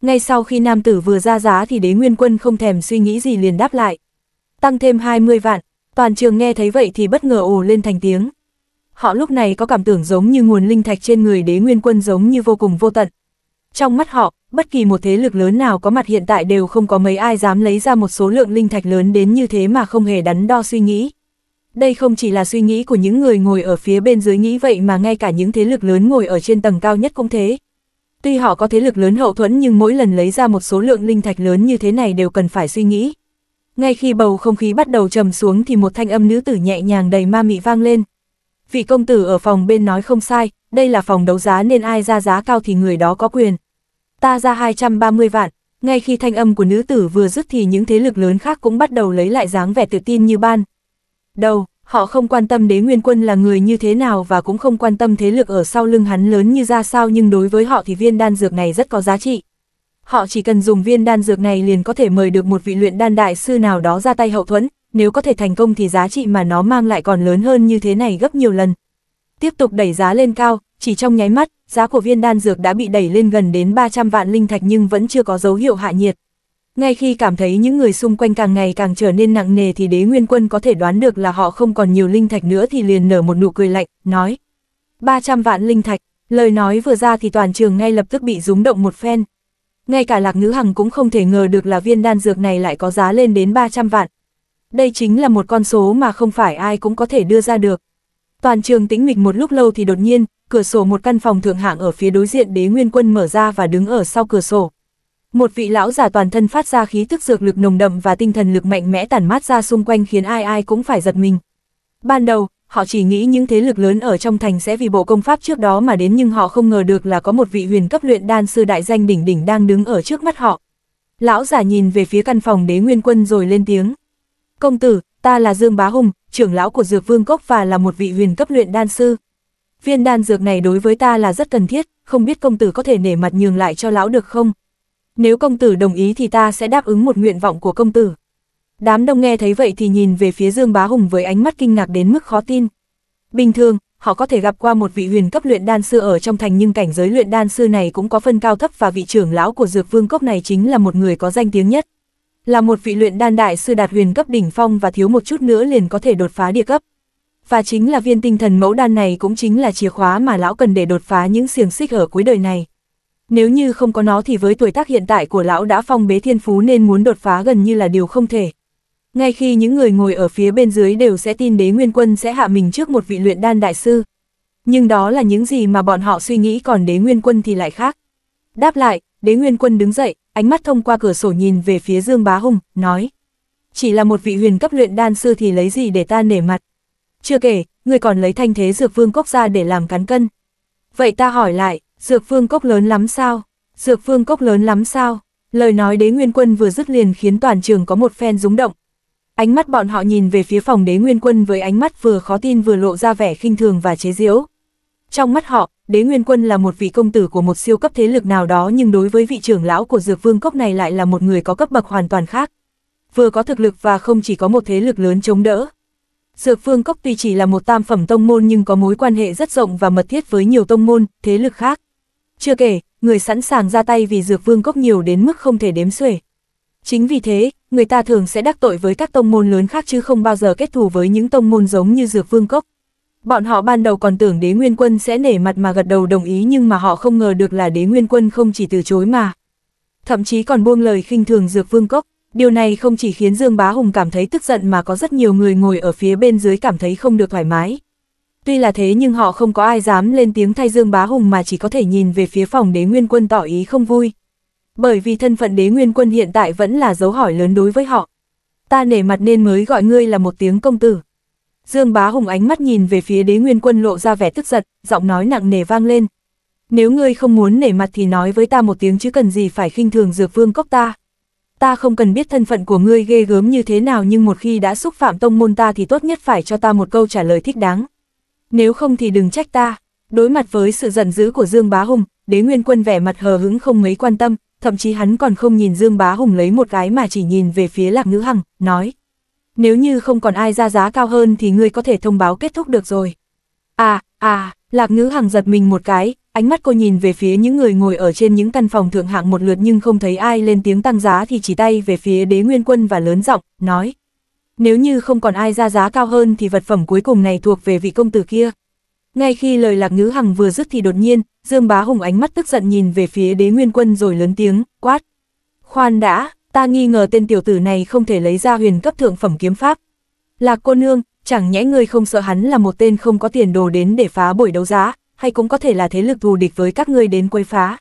Ngay sau khi nam tử vừa ra giá thì đế nguyên quân không thèm suy nghĩ gì liền đáp lại. Tăng thêm 20 vạn, toàn trường nghe thấy vậy thì bất ngờ ồ lên thành tiếng. Họ lúc này có cảm tưởng giống như nguồn linh thạch trên người đế nguyên quân giống như vô cùng vô tận. Trong mắt họ, bất kỳ một thế lực lớn nào có mặt hiện tại đều không có mấy ai dám lấy ra một số lượng linh thạch lớn đến như thế mà không hề đắn đo suy nghĩ. Đây không chỉ là suy nghĩ của những người ngồi ở phía bên dưới nghĩ vậy mà ngay cả những thế lực lớn ngồi ở trên tầng cao nhất cũng thế. Tuy họ có thế lực lớn hậu thuẫn nhưng mỗi lần lấy ra một số lượng linh thạch lớn như thế này đều cần phải suy nghĩ. Ngay khi bầu không khí bắt đầu trầm xuống thì một thanh âm nữ tử nhẹ nhàng đầy ma mị vang lên. Vị công tử ở phòng bên nói không sai, đây là phòng đấu giá nên ai ra giá cao thì người đó có quyền. Ta ra 230 vạn, ngay khi thanh âm của nữ tử vừa dứt thì những thế lực lớn khác cũng bắt đầu lấy lại dáng vẻ tự tin như ban. Đầu, Họ không quan tâm đế nguyên quân là người như thế nào và cũng không quan tâm thế lực ở sau lưng hắn lớn như ra sao nhưng đối với họ thì viên đan dược này rất có giá trị. Họ chỉ cần dùng viên đan dược này liền có thể mời được một vị luyện đan đại sư nào đó ra tay hậu thuẫn, nếu có thể thành công thì giá trị mà nó mang lại còn lớn hơn như thế này gấp nhiều lần. Tiếp tục đẩy giá lên cao, chỉ trong nháy mắt, giá của viên đan dược đã bị đẩy lên gần đến 300 vạn linh thạch nhưng vẫn chưa có dấu hiệu hạ nhiệt. Ngay khi cảm thấy những người xung quanh càng ngày càng trở nên nặng nề thì đế nguyên quân có thể đoán được là họ không còn nhiều linh thạch nữa thì liền nở một nụ cười lạnh, nói. 300 vạn linh thạch, lời nói vừa ra thì toàn trường ngay lập tức bị rúng động một phen. Ngay cả lạc ngữ hằng cũng không thể ngờ được là viên đan dược này lại có giá lên đến 300 vạn. Đây chính là một con số mà không phải ai cũng có thể đưa ra được. Toàn trường tĩnh mịch một lúc lâu thì đột nhiên, cửa sổ một căn phòng thượng hạng ở phía đối diện đế nguyên quân mở ra và đứng ở sau cửa sổ. Một vị lão già toàn thân phát ra khí tức dược lực nồng đậm và tinh thần lực mạnh mẽ tản mát ra xung quanh khiến ai ai cũng phải giật mình. Ban đầu, họ chỉ nghĩ những thế lực lớn ở trong thành sẽ vì bộ công pháp trước đó mà đến nhưng họ không ngờ được là có một vị huyền cấp luyện đan sư đại danh đỉnh đỉnh đang đứng ở trước mắt họ. Lão già nhìn về phía căn phòng đế nguyên quân rồi lên tiếng. Công tử, ta là Dương Bá Hùng, trưởng lão của Dược Vương Cốc và là một vị huyền cấp luyện đan sư. Viên đan dược này đối với ta là rất cần thiết, không biết công tử có thể nể mặt nhường lại cho lão được không? nếu công tử đồng ý thì ta sẽ đáp ứng một nguyện vọng của công tử. Đám đông nghe thấy vậy thì nhìn về phía Dương Bá Hùng với ánh mắt kinh ngạc đến mức khó tin. Bình thường, họ có thể gặp qua một vị huyền cấp luyện đan sư ở trong thành nhưng cảnh giới luyện đan sư này cũng có phân cao thấp và vị trưởng lão của Dược Vương Cốc này chính là một người có danh tiếng nhất. Là một vị luyện đan đại sư đạt huyền cấp đỉnh phong và thiếu một chút nữa liền có thể đột phá địa cấp. Và chính là viên tinh thần mẫu đan này cũng chính là chìa khóa mà lão cần để đột phá những xiềng xích ở cuối đời này. Nếu như không có nó thì với tuổi tác hiện tại của lão đã phong bế thiên phú nên muốn đột phá gần như là điều không thể. Ngay khi những người ngồi ở phía bên dưới đều sẽ tin đế nguyên quân sẽ hạ mình trước một vị luyện đan đại sư. Nhưng đó là những gì mà bọn họ suy nghĩ còn đế nguyên quân thì lại khác. Đáp lại, đế nguyên quân đứng dậy, ánh mắt thông qua cửa sổ nhìn về phía Dương Bá Hùng, nói. Chỉ là một vị huyền cấp luyện đan sư thì lấy gì để ta nể mặt. Chưa kể, người còn lấy thanh thế dược vương quốc gia để làm cán cân. Vậy ta hỏi lại, Dược vương cốc lớn lắm sao? Dược vương cốc lớn lắm sao? Lời nói đế nguyên quân vừa dứt liền khiến toàn trường có một phen rúng động. Ánh mắt bọn họ nhìn về phía phòng đế nguyên quân với ánh mắt vừa khó tin vừa lộ ra vẻ khinh thường và chế giễu. Trong mắt họ, đế nguyên quân là một vị công tử của một siêu cấp thế lực nào đó nhưng đối với vị trưởng lão của dược vương cốc này lại là một người có cấp bậc hoàn toàn khác. Vừa có thực lực và không chỉ có một thế lực lớn chống đỡ. Dược vương cốc tuy chỉ là một tam phẩm tông môn nhưng có mối quan hệ rất rộng và mật thiết với nhiều tông môn, thế lực khác. Chưa kể, người sẵn sàng ra tay vì dược vương cốc nhiều đến mức không thể đếm xuể. Chính vì thế, người ta thường sẽ đắc tội với các tông môn lớn khác chứ không bao giờ kết thù với những tông môn giống như dược vương cốc. Bọn họ ban đầu còn tưởng đế nguyên quân sẽ nể mặt mà gật đầu đồng ý nhưng mà họ không ngờ được là đế nguyên quân không chỉ từ chối mà. Thậm chí còn buông lời khinh thường dược vương cốc, điều này không chỉ khiến Dương Bá Hùng cảm thấy tức giận mà có rất nhiều người ngồi ở phía bên dưới cảm thấy không được thoải mái. Tuy là thế nhưng họ không có ai dám lên tiếng thay Dương Bá Hùng mà chỉ có thể nhìn về phía phòng đế nguyên quân tỏ ý không vui. Bởi vì thân phận đế nguyên quân hiện tại vẫn là dấu hỏi lớn đối với họ. Ta nể mặt nên mới gọi ngươi là một tiếng công tử. Dương Bá Hùng ánh mắt nhìn về phía đế nguyên quân lộ ra vẻ tức giật, giọng nói nặng nề vang lên. Nếu ngươi không muốn nể mặt thì nói với ta một tiếng chứ cần gì phải khinh thường dược vương cốc ta. Ta không cần biết thân phận của ngươi ghê gớm như thế nào nhưng một khi đã xúc phạm tông môn ta thì tốt nhất phải cho ta một câu trả lời thích đáng. Nếu không thì đừng trách ta. Đối mặt với sự giận dữ của Dương Bá Hùng, đế nguyên quân vẻ mặt hờ hững không mấy quan tâm, thậm chí hắn còn không nhìn Dương Bá Hùng lấy một cái mà chỉ nhìn về phía Lạc Ngữ Hằng, nói. Nếu như không còn ai ra giá cao hơn thì ngươi có thể thông báo kết thúc được rồi. À, à, Lạc Ngữ Hằng giật mình một cái, ánh mắt cô nhìn về phía những người ngồi ở trên những căn phòng thượng hạng một lượt nhưng không thấy ai lên tiếng tăng giá thì chỉ tay về phía đế nguyên quân và lớn giọng, nói nếu như không còn ai ra giá cao hơn thì vật phẩm cuối cùng này thuộc về vị công tử kia. Ngay khi lời lạc ngữ hằng vừa dứt thì đột nhiên, Dương Bá Hùng ánh mắt tức giận nhìn về phía đế nguyên quân rồi lớn tiếng, quát. Khoan đã, ta nghi ngờ tên tiểu tử này không thể lấy ra huyền cấp thượng phẩm kiếm pháp. Lạc cô nương, chẳng nhẽ ngươi không sợ hắn là một tên không có tiền đồ đến để phá buổi đấu giá, hay cũng có thể là thế lực thù địch với các ngươi đến quấy phá.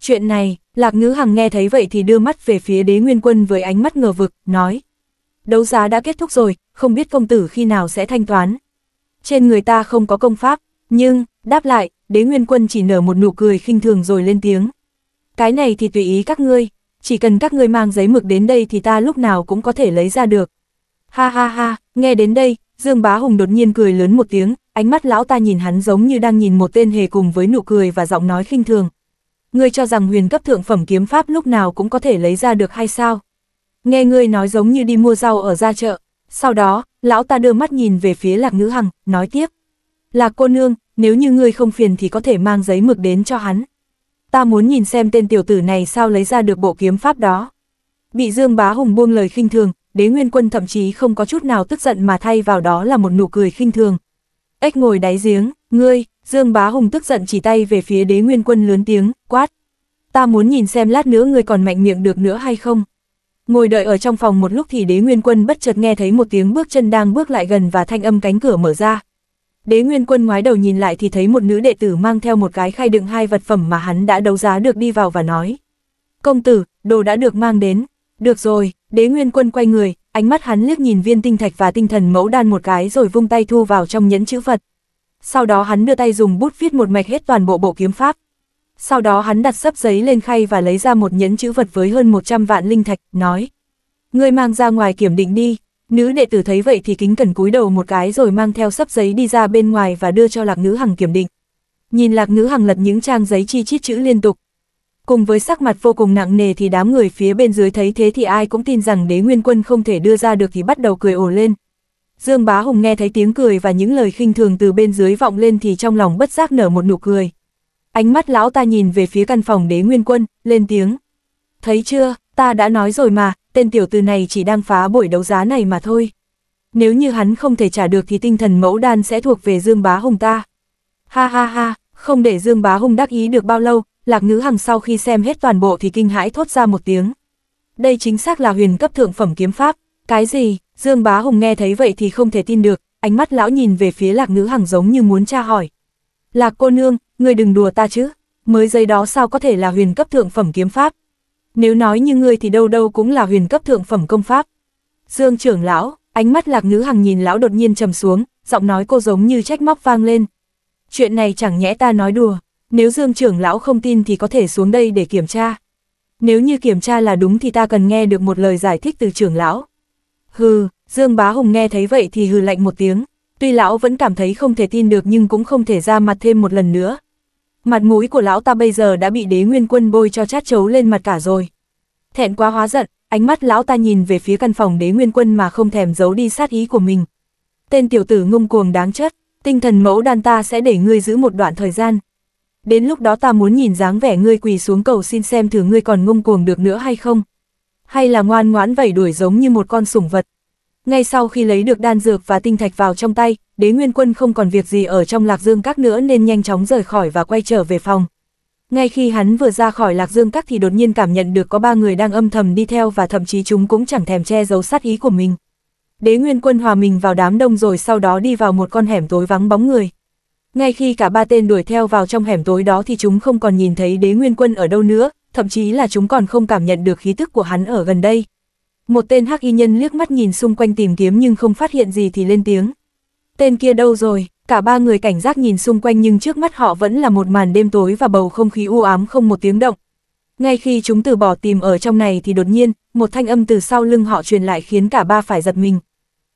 Chuyện này, Lạc Ngữ Hằng nghe thấy vậy thì đưa mắt về phía đế nguyên quân với ánh mắt ngờ vực, nói, đấu giá đã kết thúc rồi, không biết công tử khi nào sẽ thanh toán. Trên người ta không có công pháp, nhưng, đáp lại, đế nguyên quân chỉ nở một nụ cười khinh thường rồi lên tiếng. Cái này thì tùy ý các ngươi, chỉ cần các ngươi mang giấy mực đến đây thì ta lúc nào cũng có thể lấy ra được. Ha ha ha, nghe đến đây, Dương Bá Hùng đột nhiên cười lớn một tiếng, ánh mắt lão ta nhìn hắn giống như đang nhìn một tên hề cùng với nụ cười và giọng nói khinh thường. Ngươi cho rằng huyền cấp thượng phẩm kiếm pháp lúc nào cũng có thể lấy ra được hay sao? Nghe ngươi nói giống như đi mua rau ở ra chợ. Sau đó, lão ta đưa mắt nhìn về phía lạc ngữ hằng, nói tiếp. Lạc cô nương, nếu như ngươi không phiền thì có thể mang giấy mực đến cho hắn. Ta muốn nhìn xem tên tiểu tử này sao lấy ra được bộ kiếm pháp đó. Bị Dương Bá Hùng buông lời khinh thường, đế nguyên quân thậm chí không có chút nào tức giận mà thay vào đó là một nụ cười khinh thường. Ếch ngồi đáy giếng, ngươi, Dương Bá Hùng tức giận chỉ tay về phía đế nguyên quân lớn tiếng, quát. Ta muốn nhìn xem lát nữa ngươi còn mạnh miệng được nữa hay không. Ngồi đợi ở trong phòng một lúc thì đế nguyên quân bất chợt nghe thấy một tiếng bước chân đang bước lại gần và thanh âm cánh cửa mở ra. Đế nguyên quân ngoái đầu nhìn lại thì thấy một nữ đệ tử mang theo một cái khay đựng hai vật phẩm mà hắn đã đấu giá được đi vào và nói. Công tử, đồ đã được mang đến. Được rồi, đế nguyên quân quay người, ánh mắt hắn liếc nhìn viên tinh thạch và tinh thần mẫu đan một cái rồi vung tay thu vào trong nhẫn chữ vật. Sau đó hắn đưa tay dùng bút viết một mạch hết toàn bộ bộ kiếm pháp. Sau đó hắn đặt sấp giấy lên khay và lấy ra một nhẫn chữ vật với hơn 100 vạn linh thạch, nói. Ngươi mang ra ngoài kiểm định đi, nữ đệ tử thấy vậy thì kính cẩn cúi đầu một cái rồi mang theo sấp giấy đi ra bên ngoài và đưa cho lạc nữ hằng kiểm định. Nhìn lạc nữ hằng lật những trang giấy chi chít chữ liên tục. Cùng với sắc mặt vô cùng nặng nề thì đám người phía bên dưới thấy thế thì ai cũng tin rằng đế nguyên quân không thể đưa ra được thì bắt đầu cười ổ lên. Dương Bá Hùng nghe thấy tiếng cười và những lời khinh thường từ bên dưới vọng lên thì trong lòng bất giác nở một nụ cười. Ánh mắt lão ta nhìn về phía căn phòng đế nguyên quân, lên tiếng. Thấy chưa, ta đã nói rồi mà, tên tiểu tử này chỉ đang phá buổi đấu giá này mà thôi. Nếu như hắn không thể trả được thì tinh thần mẫu đan sẽ thuộc về Dương Bá Hùng ta. Ha ha ha, không để Dương Bá Hùng đắc ý được bao lâu, Lạc Ngữ Hằng sau khi xem hết toàn bộ thì kinh hãi thốt ra một tiếng. Đây chính xác là huyền cấp thượng phẩm kiếm pháp. Cái gì, Dương Bá Hùng nghe thấy vậy thì không thể tin được, ánh mắt lão nhìn về phía Lạc Ngữ Hằng giống như muốn tra hỏi là cô nương, người đừng đùa ta chứ, mới giây đó sao có thể là huyền cấp thượng phẩm kiếm pháp. Nếu nói như người thì đâu đâu cũng là huyền cấp thượng phẩm công pháp. Dương trưởng lão, ánh mắt lạc nữ hằng nhìn lão đột nhiên trầm xuống, giọng nói cô giống như trách móc vang lên. Chuyện này chẳng nhẽ ta nói đùa, nếu dương trưởng lão không tin thì có thể xuống đây để kiểm tra. Nếu như kiểm tra là đúng thì ta cần nghe được một lời giải thích từ trưởng lão. Hừ, Dương Bá Hùng nghe thấy vậy thì hừ lạnh một tiếng. Tuy lão vẫn cảm thấy không thể tin được nhưng cũng không thể ra mặt thêm một lần nữa. Mặt mũi của lão ta bây giờ đã bị đế nguyên quân bôi cho chát chấu lên mặt cả rồi. Thẹn quá hóa giận, ánh mắt lão ta nhìn về phía căn phòng đế nguyên quân mà không thèm giấu đi sát ý của mình. Tên tiểu tử ngông cuồng đáng chết, tinh thần mẫu đàn ta sẽ để ngươi giữ một đoạn thời gian. Đến lúc đó ta muốn nhìn dáng vẻ ngươi quỳ xuống cầu xin xem thử ngươi còn ngông cuồng được nữa hay không. Hay là ngoan ngoãn vẩy đuổi giống như một con sủng vật. Ngay sau khi lấy được đan dược và tinh thạch vào trong tay, đế nguyên quân không còn việc gì ở trong lạc dương các nữa nên nhanh chóng rời khỏi và quay trở về phòng. Ngay khi hắn vừa ra khỏi lạc dương các thì đột nhiên cảm nhận được có ba người đang âm thầm đi theo và thậm chí chúng cũng chẳng thèm che giấu sát ý của mình. Đế nguyên quân hòa mình vào đám đông rồi sau đó đi vào một con hẻm tối vắng bóng người. Ngay khi cả ba tên đuổi theo vào trong hẻm tối đó thì chúng không còn nhìn thấy đế nguyên quân ở đâu nữa, thậm chí là chúng còn không cảm nhận được khí tức của hắn ở gần đây. Một tên hắc y nhân liếc mắt nhìn xung quanh tìm kiếm nhưng không phát hiện gì thì lên tiếng. Tên kia đâu rồi? Cả ba người cảnh giác nhìn xung quanh nhưng trước mắt họ vẫn là một màn đêm tối và bầu không khí u ám không một tiếng động. Ngay khi chúng từ bỏ tìm ở trong này thì đột nhiên, một thanh âm từ sau lưng họ truyền lại khiến cả ba phải giật mình.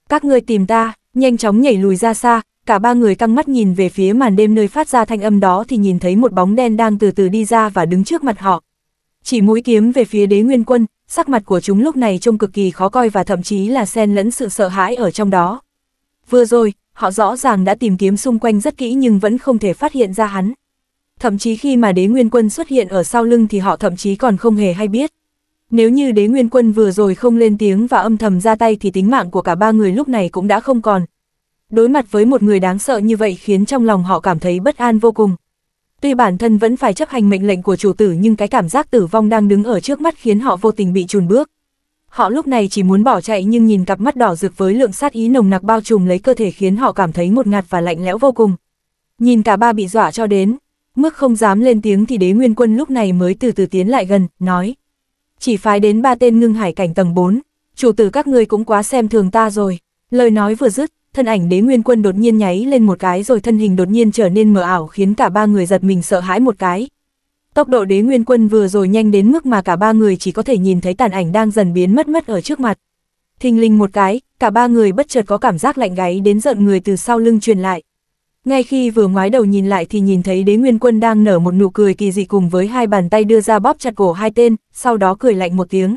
Các ngươi tìm ta, nhanh chóng nhảy lùi ra xa, cả ba người căng mắt nhìn về phía màn đêm nơi phát ra thanh âm đó thì nhìn thấy một bóng đen đang từ từ đi ra và đứng trước mặt họ. Chỉ mũi kiếm về phía đế nguyên quân, sắc mặt của chúng lúc này trông cực kỳ khó coi và thậm chí là xen lẫn sự sợ hãi ở trong đó. Vừa rồi, họ rõ ràng đã tìm kiếm xung quanh rất kỹ nhưng vẫn không thể phát hiện ra hắn. Thậm chí khi mà đế nguyên quân xuất hiện ở sau lưng thì họ thậm chí còn không hề hay biết. Nếu như đế nguyên quân vừa rồi không lên tiếng và âm thầm ra tay thì tính mạng của cả ba người lúc này cũng đã không còn. Đối mặt với một người đáng sợ như vậy khiến trong lòng họ cảm thấy bất an vô cùng. Tuy bản thân vẫn phải chấp hành mệnh lệnh của chủ tử nhưng cái cảm giác tử vong đang đứng ở trước mắt khiến họ vô tình bị chùn bước. Họ lúc này chỉ muốn bỏ chạy nhưng nhìn cặp mắt đỏ rực với lượng sát ý nồng nặc bao trùm lấy cơ thể khiến họ cảm thấy một ngạt và lạnh lẽo vô cùng. Nhìn cả ba bị dọa cho đến, mức không dám lên tiếng thì đế nguyên quân lúc này mới từ từ tiến lại gần, nói. Chỉ phái đến ba tên ngưng hải cảnh tầng 4, chủ tử các ngươi cũng quá xem thường ta rồi. Lời nói vừa dứt, thân ảnh đế nguyên quân đột nhiên nháy lên một cái rồi thân hình đột nhiên trở nên mờ ảo khiến cả ba người giật mình sợ hãi một cái. Tốc độ đế nguyên quân vừa rồi nhanh đến mức mà cả ba người chỉ có thể nhìn thấy tàn ảnh đang dần biến mất mất ở trước mặt. Thình linh một cái, cả ba người bất chợt có cảm giác lạnh gáy đến giận người từ sau lưng truyền lại. Ngay khi vừa ngoái đầu nhìn lại thì nhìn thấy đế nguyên quân đang nở một nụ cười kỳ dị cùng với hai bàn tay đưa ra bóp chặt cổ hai tên, sau đó cười lạnh một tiếng.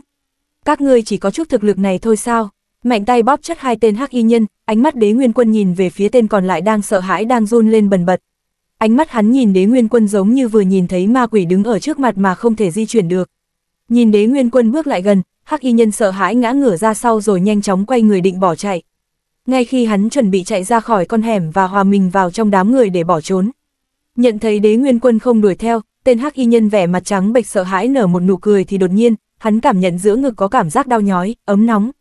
Các ngươi chỉ có chút thực lực này thôi sao? mạnh tay bóp chất hai tên hắc y nhân, ánh mắt đế nguyên quân nhìn về phía tên còn lại đang sợ hãi đang run lên bần bật. Ánh mắt hắn nhìn đế nguyên quân giống như vừa nhìn thấy ma quỷ đứng ở trước mặt mà không thể di chuyển được. Nhìn đế nguyên quân bước lại gần, hắc y nhân sợ hãi ngã ngửa ra sau rồi nhanh chóng quay người định bỏ chạy. Ngay khi hắn chuẩn bị chạy ra khỏi con hẻm và hòa mình vào trong đám người để bỏ trốn. Nhận thấy đế nguyên quân không đuổi theo, tên hắc y nhân vẻ mặt trắng bệch sợ hãi nở một nụ cười thì đột nhiên, hắn cảm nhận giữa ngực có cảm giác đau nhói, ấm nóng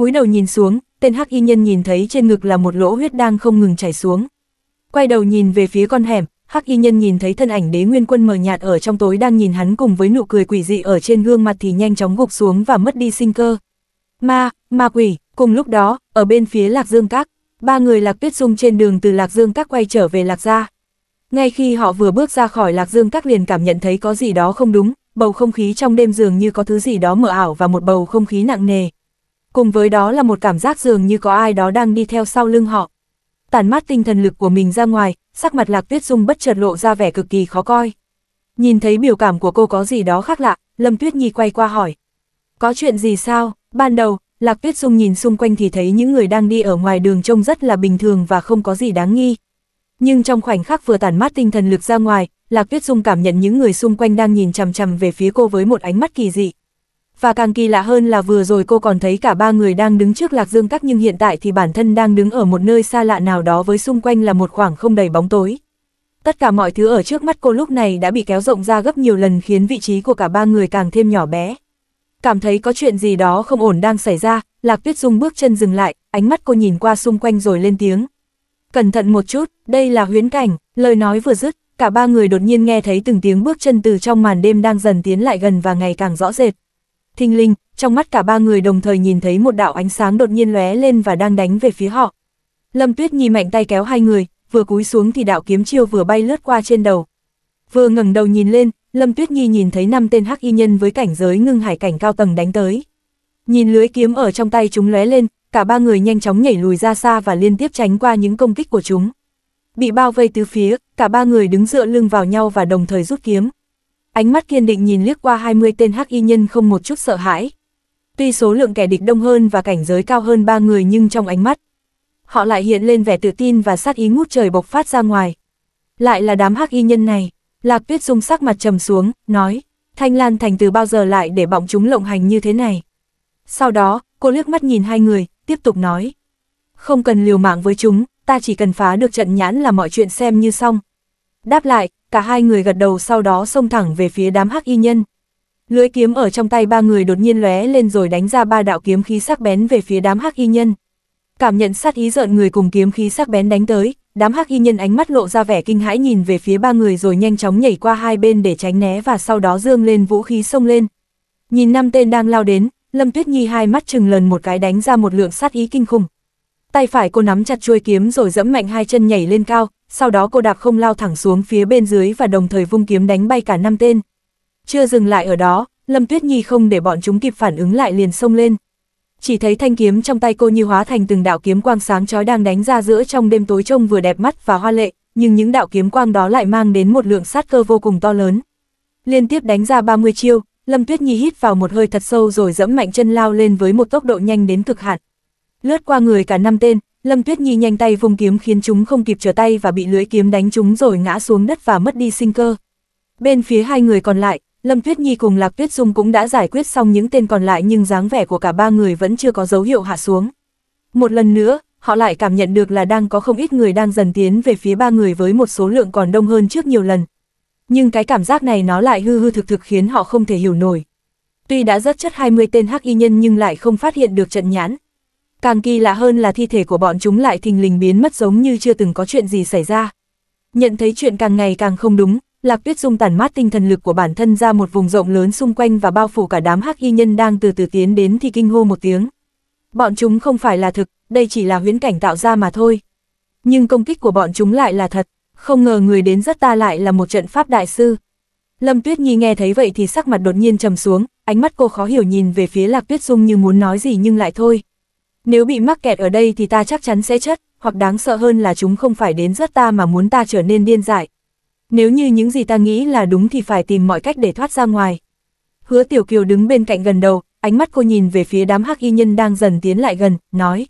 cúi đầu nhìn xuống, tên hắc y nhân nhìn thấy trên ngực là một lỗ huyết đang không ngừng chảy xuống. Quay đầu nhìn về phía con hẻm, hắc y nhân nhìn thấy thân ảnh đế nguyên quân mờ nhạt ở trong tối đang nhìn hắn cùng với nụ cười quỷ dị ở trên gương mặt thì nhanh chóng gục xuống và mất đi sinh cơ. Ma, ma quỷ, cùng lúc đó, ở bên phía lạc dương các, ba người lạc tuyết dung trên đường từ lạc dương các quay trở về lạc gia. Ngay khi họ vừa bước ra khỏi lạc dương các liền cảm nhận thấy có gì đó không đúng, bầu không khí trong đêm dường như có thứ gì đó mờ ảo và một bầu không khí nặng nề, cùng với đó là một cảm giác dường như có ai đó đang đi theo sau lưng họ. Tản mát tinh thần lực của mình ra ngoài, sắc mặt Lạc Tuyết Dung bất chợt lộ ra vẻ cực kỳ khó coi. Nhìn thấy biểu cảm của cô có gì đó khác lạ, Lâm Tuyết Nhi quay qua hỏi. Có chuyện gì sao? Ban đầu, Lạc Tuyết Dung nhìn xung quanh thì thấy những người đang đi ở ngoài đường trông rất là bình thường và không có gì đáng nghi. Nhưng trong khoảnh khắc vừa tản mát tinh thần lực ra ngoài, Lạc Tuyết Dung cảm nhận những người xung quanh đang nhìn chằm chằm về phía cô với một ánh mắt kỳ dị, và càng kỳ lạ hơn là vừa rồi cô còn thấy cả ba người đang đứng trước Lạc Dương Các nhưng hiện tại thì bản thân đang đứng ở một nơi xa lạ nào đó với xung quanh là một khoảng không đầy bóng tối. Tất cả mọi thứ ở trước mắt cô lúc này đã bị kéo rộng ra gấp nhiều lần khiến vị trí của cả ba người càng thêm nhỏ bé. Cảm thấy có chuyện gì đó không ổn đang xảy ra, Lạc Tuyết Dung bước chân dừng lại, ánh mắt cô nhìn qua xung quanh rồi lên tiếng. Cẩn thận một chút, đây là huyến cảnh, lời nói vừa dứt, cả ba người đột nhiên nghe thấy từng tiếng bước chân từ trong màn đêm đang dần tiến lại gần và ngày càng rõ rệt, thinh linh, trong mắt cả ba người đồng thời nhìn thấy một đạo ánh sáng đột nhiên lóe lên và đang đánh về phía họ. Lâm Tuyết Nhi mạnh tay kéo hai người, vừa cúi xuống thì đạo kiếm chiêu vừa bay lướt qua trên đầu. Vừa ngẩng đầu nhìn lên, Lâm Tuyết Nhi nhìn thấy năm tên hắc y nhân với cảnh giới ngưng hải cảnh cao tầng đánh tới. Nhìn lưới kiếm ở trong tay chúng lóe lên, cả ba người nhanh chóng nhảy lùi ra xa và liên tiếp tránh qua những công kích của chúng. Bị bao vây từ phía, cả ba người đứng dựa lưng vào nhau và đồng thời rút kiếm ánh mắt kiên định nhìn liếc qua 20 tên hắc y nhân không một chút sợ hãi. Tuy số lượng kẻ địch đông hơn và cảnh giới cao hơn ba người nhưng trong ánh mắt, họ lại hiện lên vẻ tự tin và sát ý ngút trời bộc phát ra ngoài. Lại là đám hắc y nhân này, Lạc Tuyết Dung sắc mặt trầm xuống, nói, Thanh Lan Thành từ bao giờ lại để bọn chúng lộng hành như thế này. Sau đó, cô liếc mắt nhìn hai người, tiếp tục nói, không cần liều mạng với chúng, ta chỉ cần phá được trận nhãn là mọi chuyện xem như xong. Đáp lại, cả hai người gật đầu sau đó xông thẳng về phía đám hắc y nhân. Lưỡi kiếm ở trong tay ba người đột nhiên lóe lên rồi đánh ra ba đạo kiếm khí sắc bén về phía đám hắc y nhân. Cảm nhận sát ý giận người cùng kiếm khí sắc bén đánh tới, đám hắc y nhân ánh mắt lộ ra vẻ kinh hãi nhìn về phía ba người rồi nhanh chóng nhảy qua hai bên để tránh né và sau đó dương lên vũ khí xông lên. Nhìn năm tên đang lao đến, Lâm Tuyết Nhi hai mắt chừng lần một cái đánh ra một lượng sát ý kinh khủng. Tay phải cô nắm chặt chuôi kiếm rồi dẫm mạnh hai chân nhảy lên cao, sau đó cô đạp không lao thẳng xuống phía bên dưới và đồng thời vung kiếm đánh bay cả năm tên. Chưa dừng lại ở đó, Lâm Tuyết Nhi không để bọn chúng kịp phản ứng lại liền xông lên. Chỉ thấy thanh kiếm trong tay cô như hóa thành từng đạo kiếm quang sáng chói đang đánh ra giữa trong đêm tối trông vừa đẹp mắt và hoa lệ, nhưng những đạo kiếm quang đó lại mang đến một lượng sát cơ vô cùng to lớn. Liên tiếp đánh ra 30 chiêu, Lâm Tuyết Nhi hít vào một hơi thật sâu rồi dẫm mạnh chân lao lên với một tốc độ nhanh đến cực hạn. Lướt qua người cả năm tên, Lâm Tuyết Nhi nhanh tay vùng kiếm khiến chúng không kịp trở tay và bị lưỡi kiếm đánh chúng rồi ngã xuống đất và mất đi sinh cơ. Bên phía hai người còn lại, Lâm Tuyết Nhi cùng Lạc Tuyết Dung cũng đã giải quyết xong những tên còn lại nhưng dáng vẻ của cả ba người vẫn chưa có dấu hiệu hạ xuống. Một lần nữa, họ lại cảm nhận được là đang có không ít người đang dần tiến về phía ba người với một số lượng còn đông hơn trước nhiều lần. Nhưng cái cảm giác này nó lại hư hư thực thực khiến họ không thể hiểu nổi. Tuy đã rất chất 20 tên hắc y nhân nhưng lại không phát hiện được trận nhãn, Càng kỳ lạ hơn là thi thể của bọn chúng lại thình lình biến mất giống như chưa từng có chuyện gì xảy ra. Nhận thấy chuyện càng ngày càng không đúng, Lạc Tuyết Dung tản mát tinh thần lực của bản thân ra một vùng rộng lớn xung quanh và bao phủ cả đám hắc y nhân đang từ từ tiến đến thì kinh hô một tiếng. Bọn chúng không phải là thực, đây chỉ là huyễn cảnh tạo ra mà thôi. Nhưng công kích của bọn chúng lại là thật, không ngờ người đến rất ta lại là một trận pháp đại sư. Lâm Tuyết Nhi nghe thấy vậy thì sắc mặt đột nhiên trầm xuống, ánh mắt cô khó hiểu nhìn về phía Lạc Tuyết Dung như muốn nói gì nhưng lại thôi. Nếu bị mắc kẹt ở đây thì ta chắc chắn sẽ chất, hoặc đáng sợ hơn là chúng không phải đến rất ta mà muốn ta trở nên điên dại. Nếu như những gì ta nghĩ là đúng thì phải tìm mọi cách để thoát ra ngoài. Hứa Tiểu Kiều đứng bên cạnh gần đầu, ánh mắt cô nhìn về phía đám hắc y nhân đang dần tiến lại gần, nói.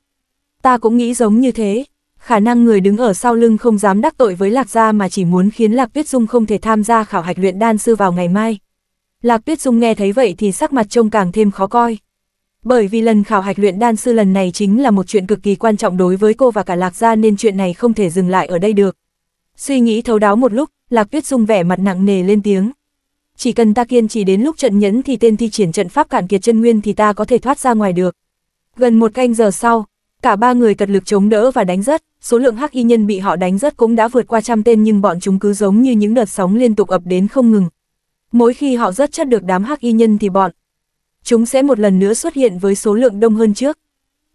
Ta cũng nghĩ giống như thế, khả năng người đứng ở sau lưng không dám đắc tội với Lạc Gia mà chỉ muốn khiến Lạc Tuyết Dung không thể tham gia khảo hạch luyện đan sư vào ngày mai. Lạc Tuyết Dung nghe thấy vậy thì sắc mặt trông càng thêm khó coi. Bởi vì lần khảo hạch luyện đan sư lần này chính là một chuyện cực kỳ quan trọng đối với cô và cả Lạc Gia nên chuyện này không thể dừng lại ở đây được. Suy nghĩ thấu đáo một lúc, Lạc Tuyết Dung vẻ mặt nặng nề lên tiếng. Chỉ cần ta kiên trì đến lúc trận nhẫn thì tên thi triển trận pháp cản kiệt chân nguyên thì ta có thể thoát ra ngoài được. Gần một canh giờ sau, cả ba người cật lực chống đỡ và đánh rớt, số lượng hắc y nhân bị họ đánh rớt cũng đã vượt qua trăm tên nhưng bọn chúng cứ giống như những đợt sóng liên tục ập đến không ngừng. Mỗi khi họ rớt chất được đám hắc y nhân thì bọn chúng sẽ một lần nữa xuất hiện với số lượng đông hơn trước.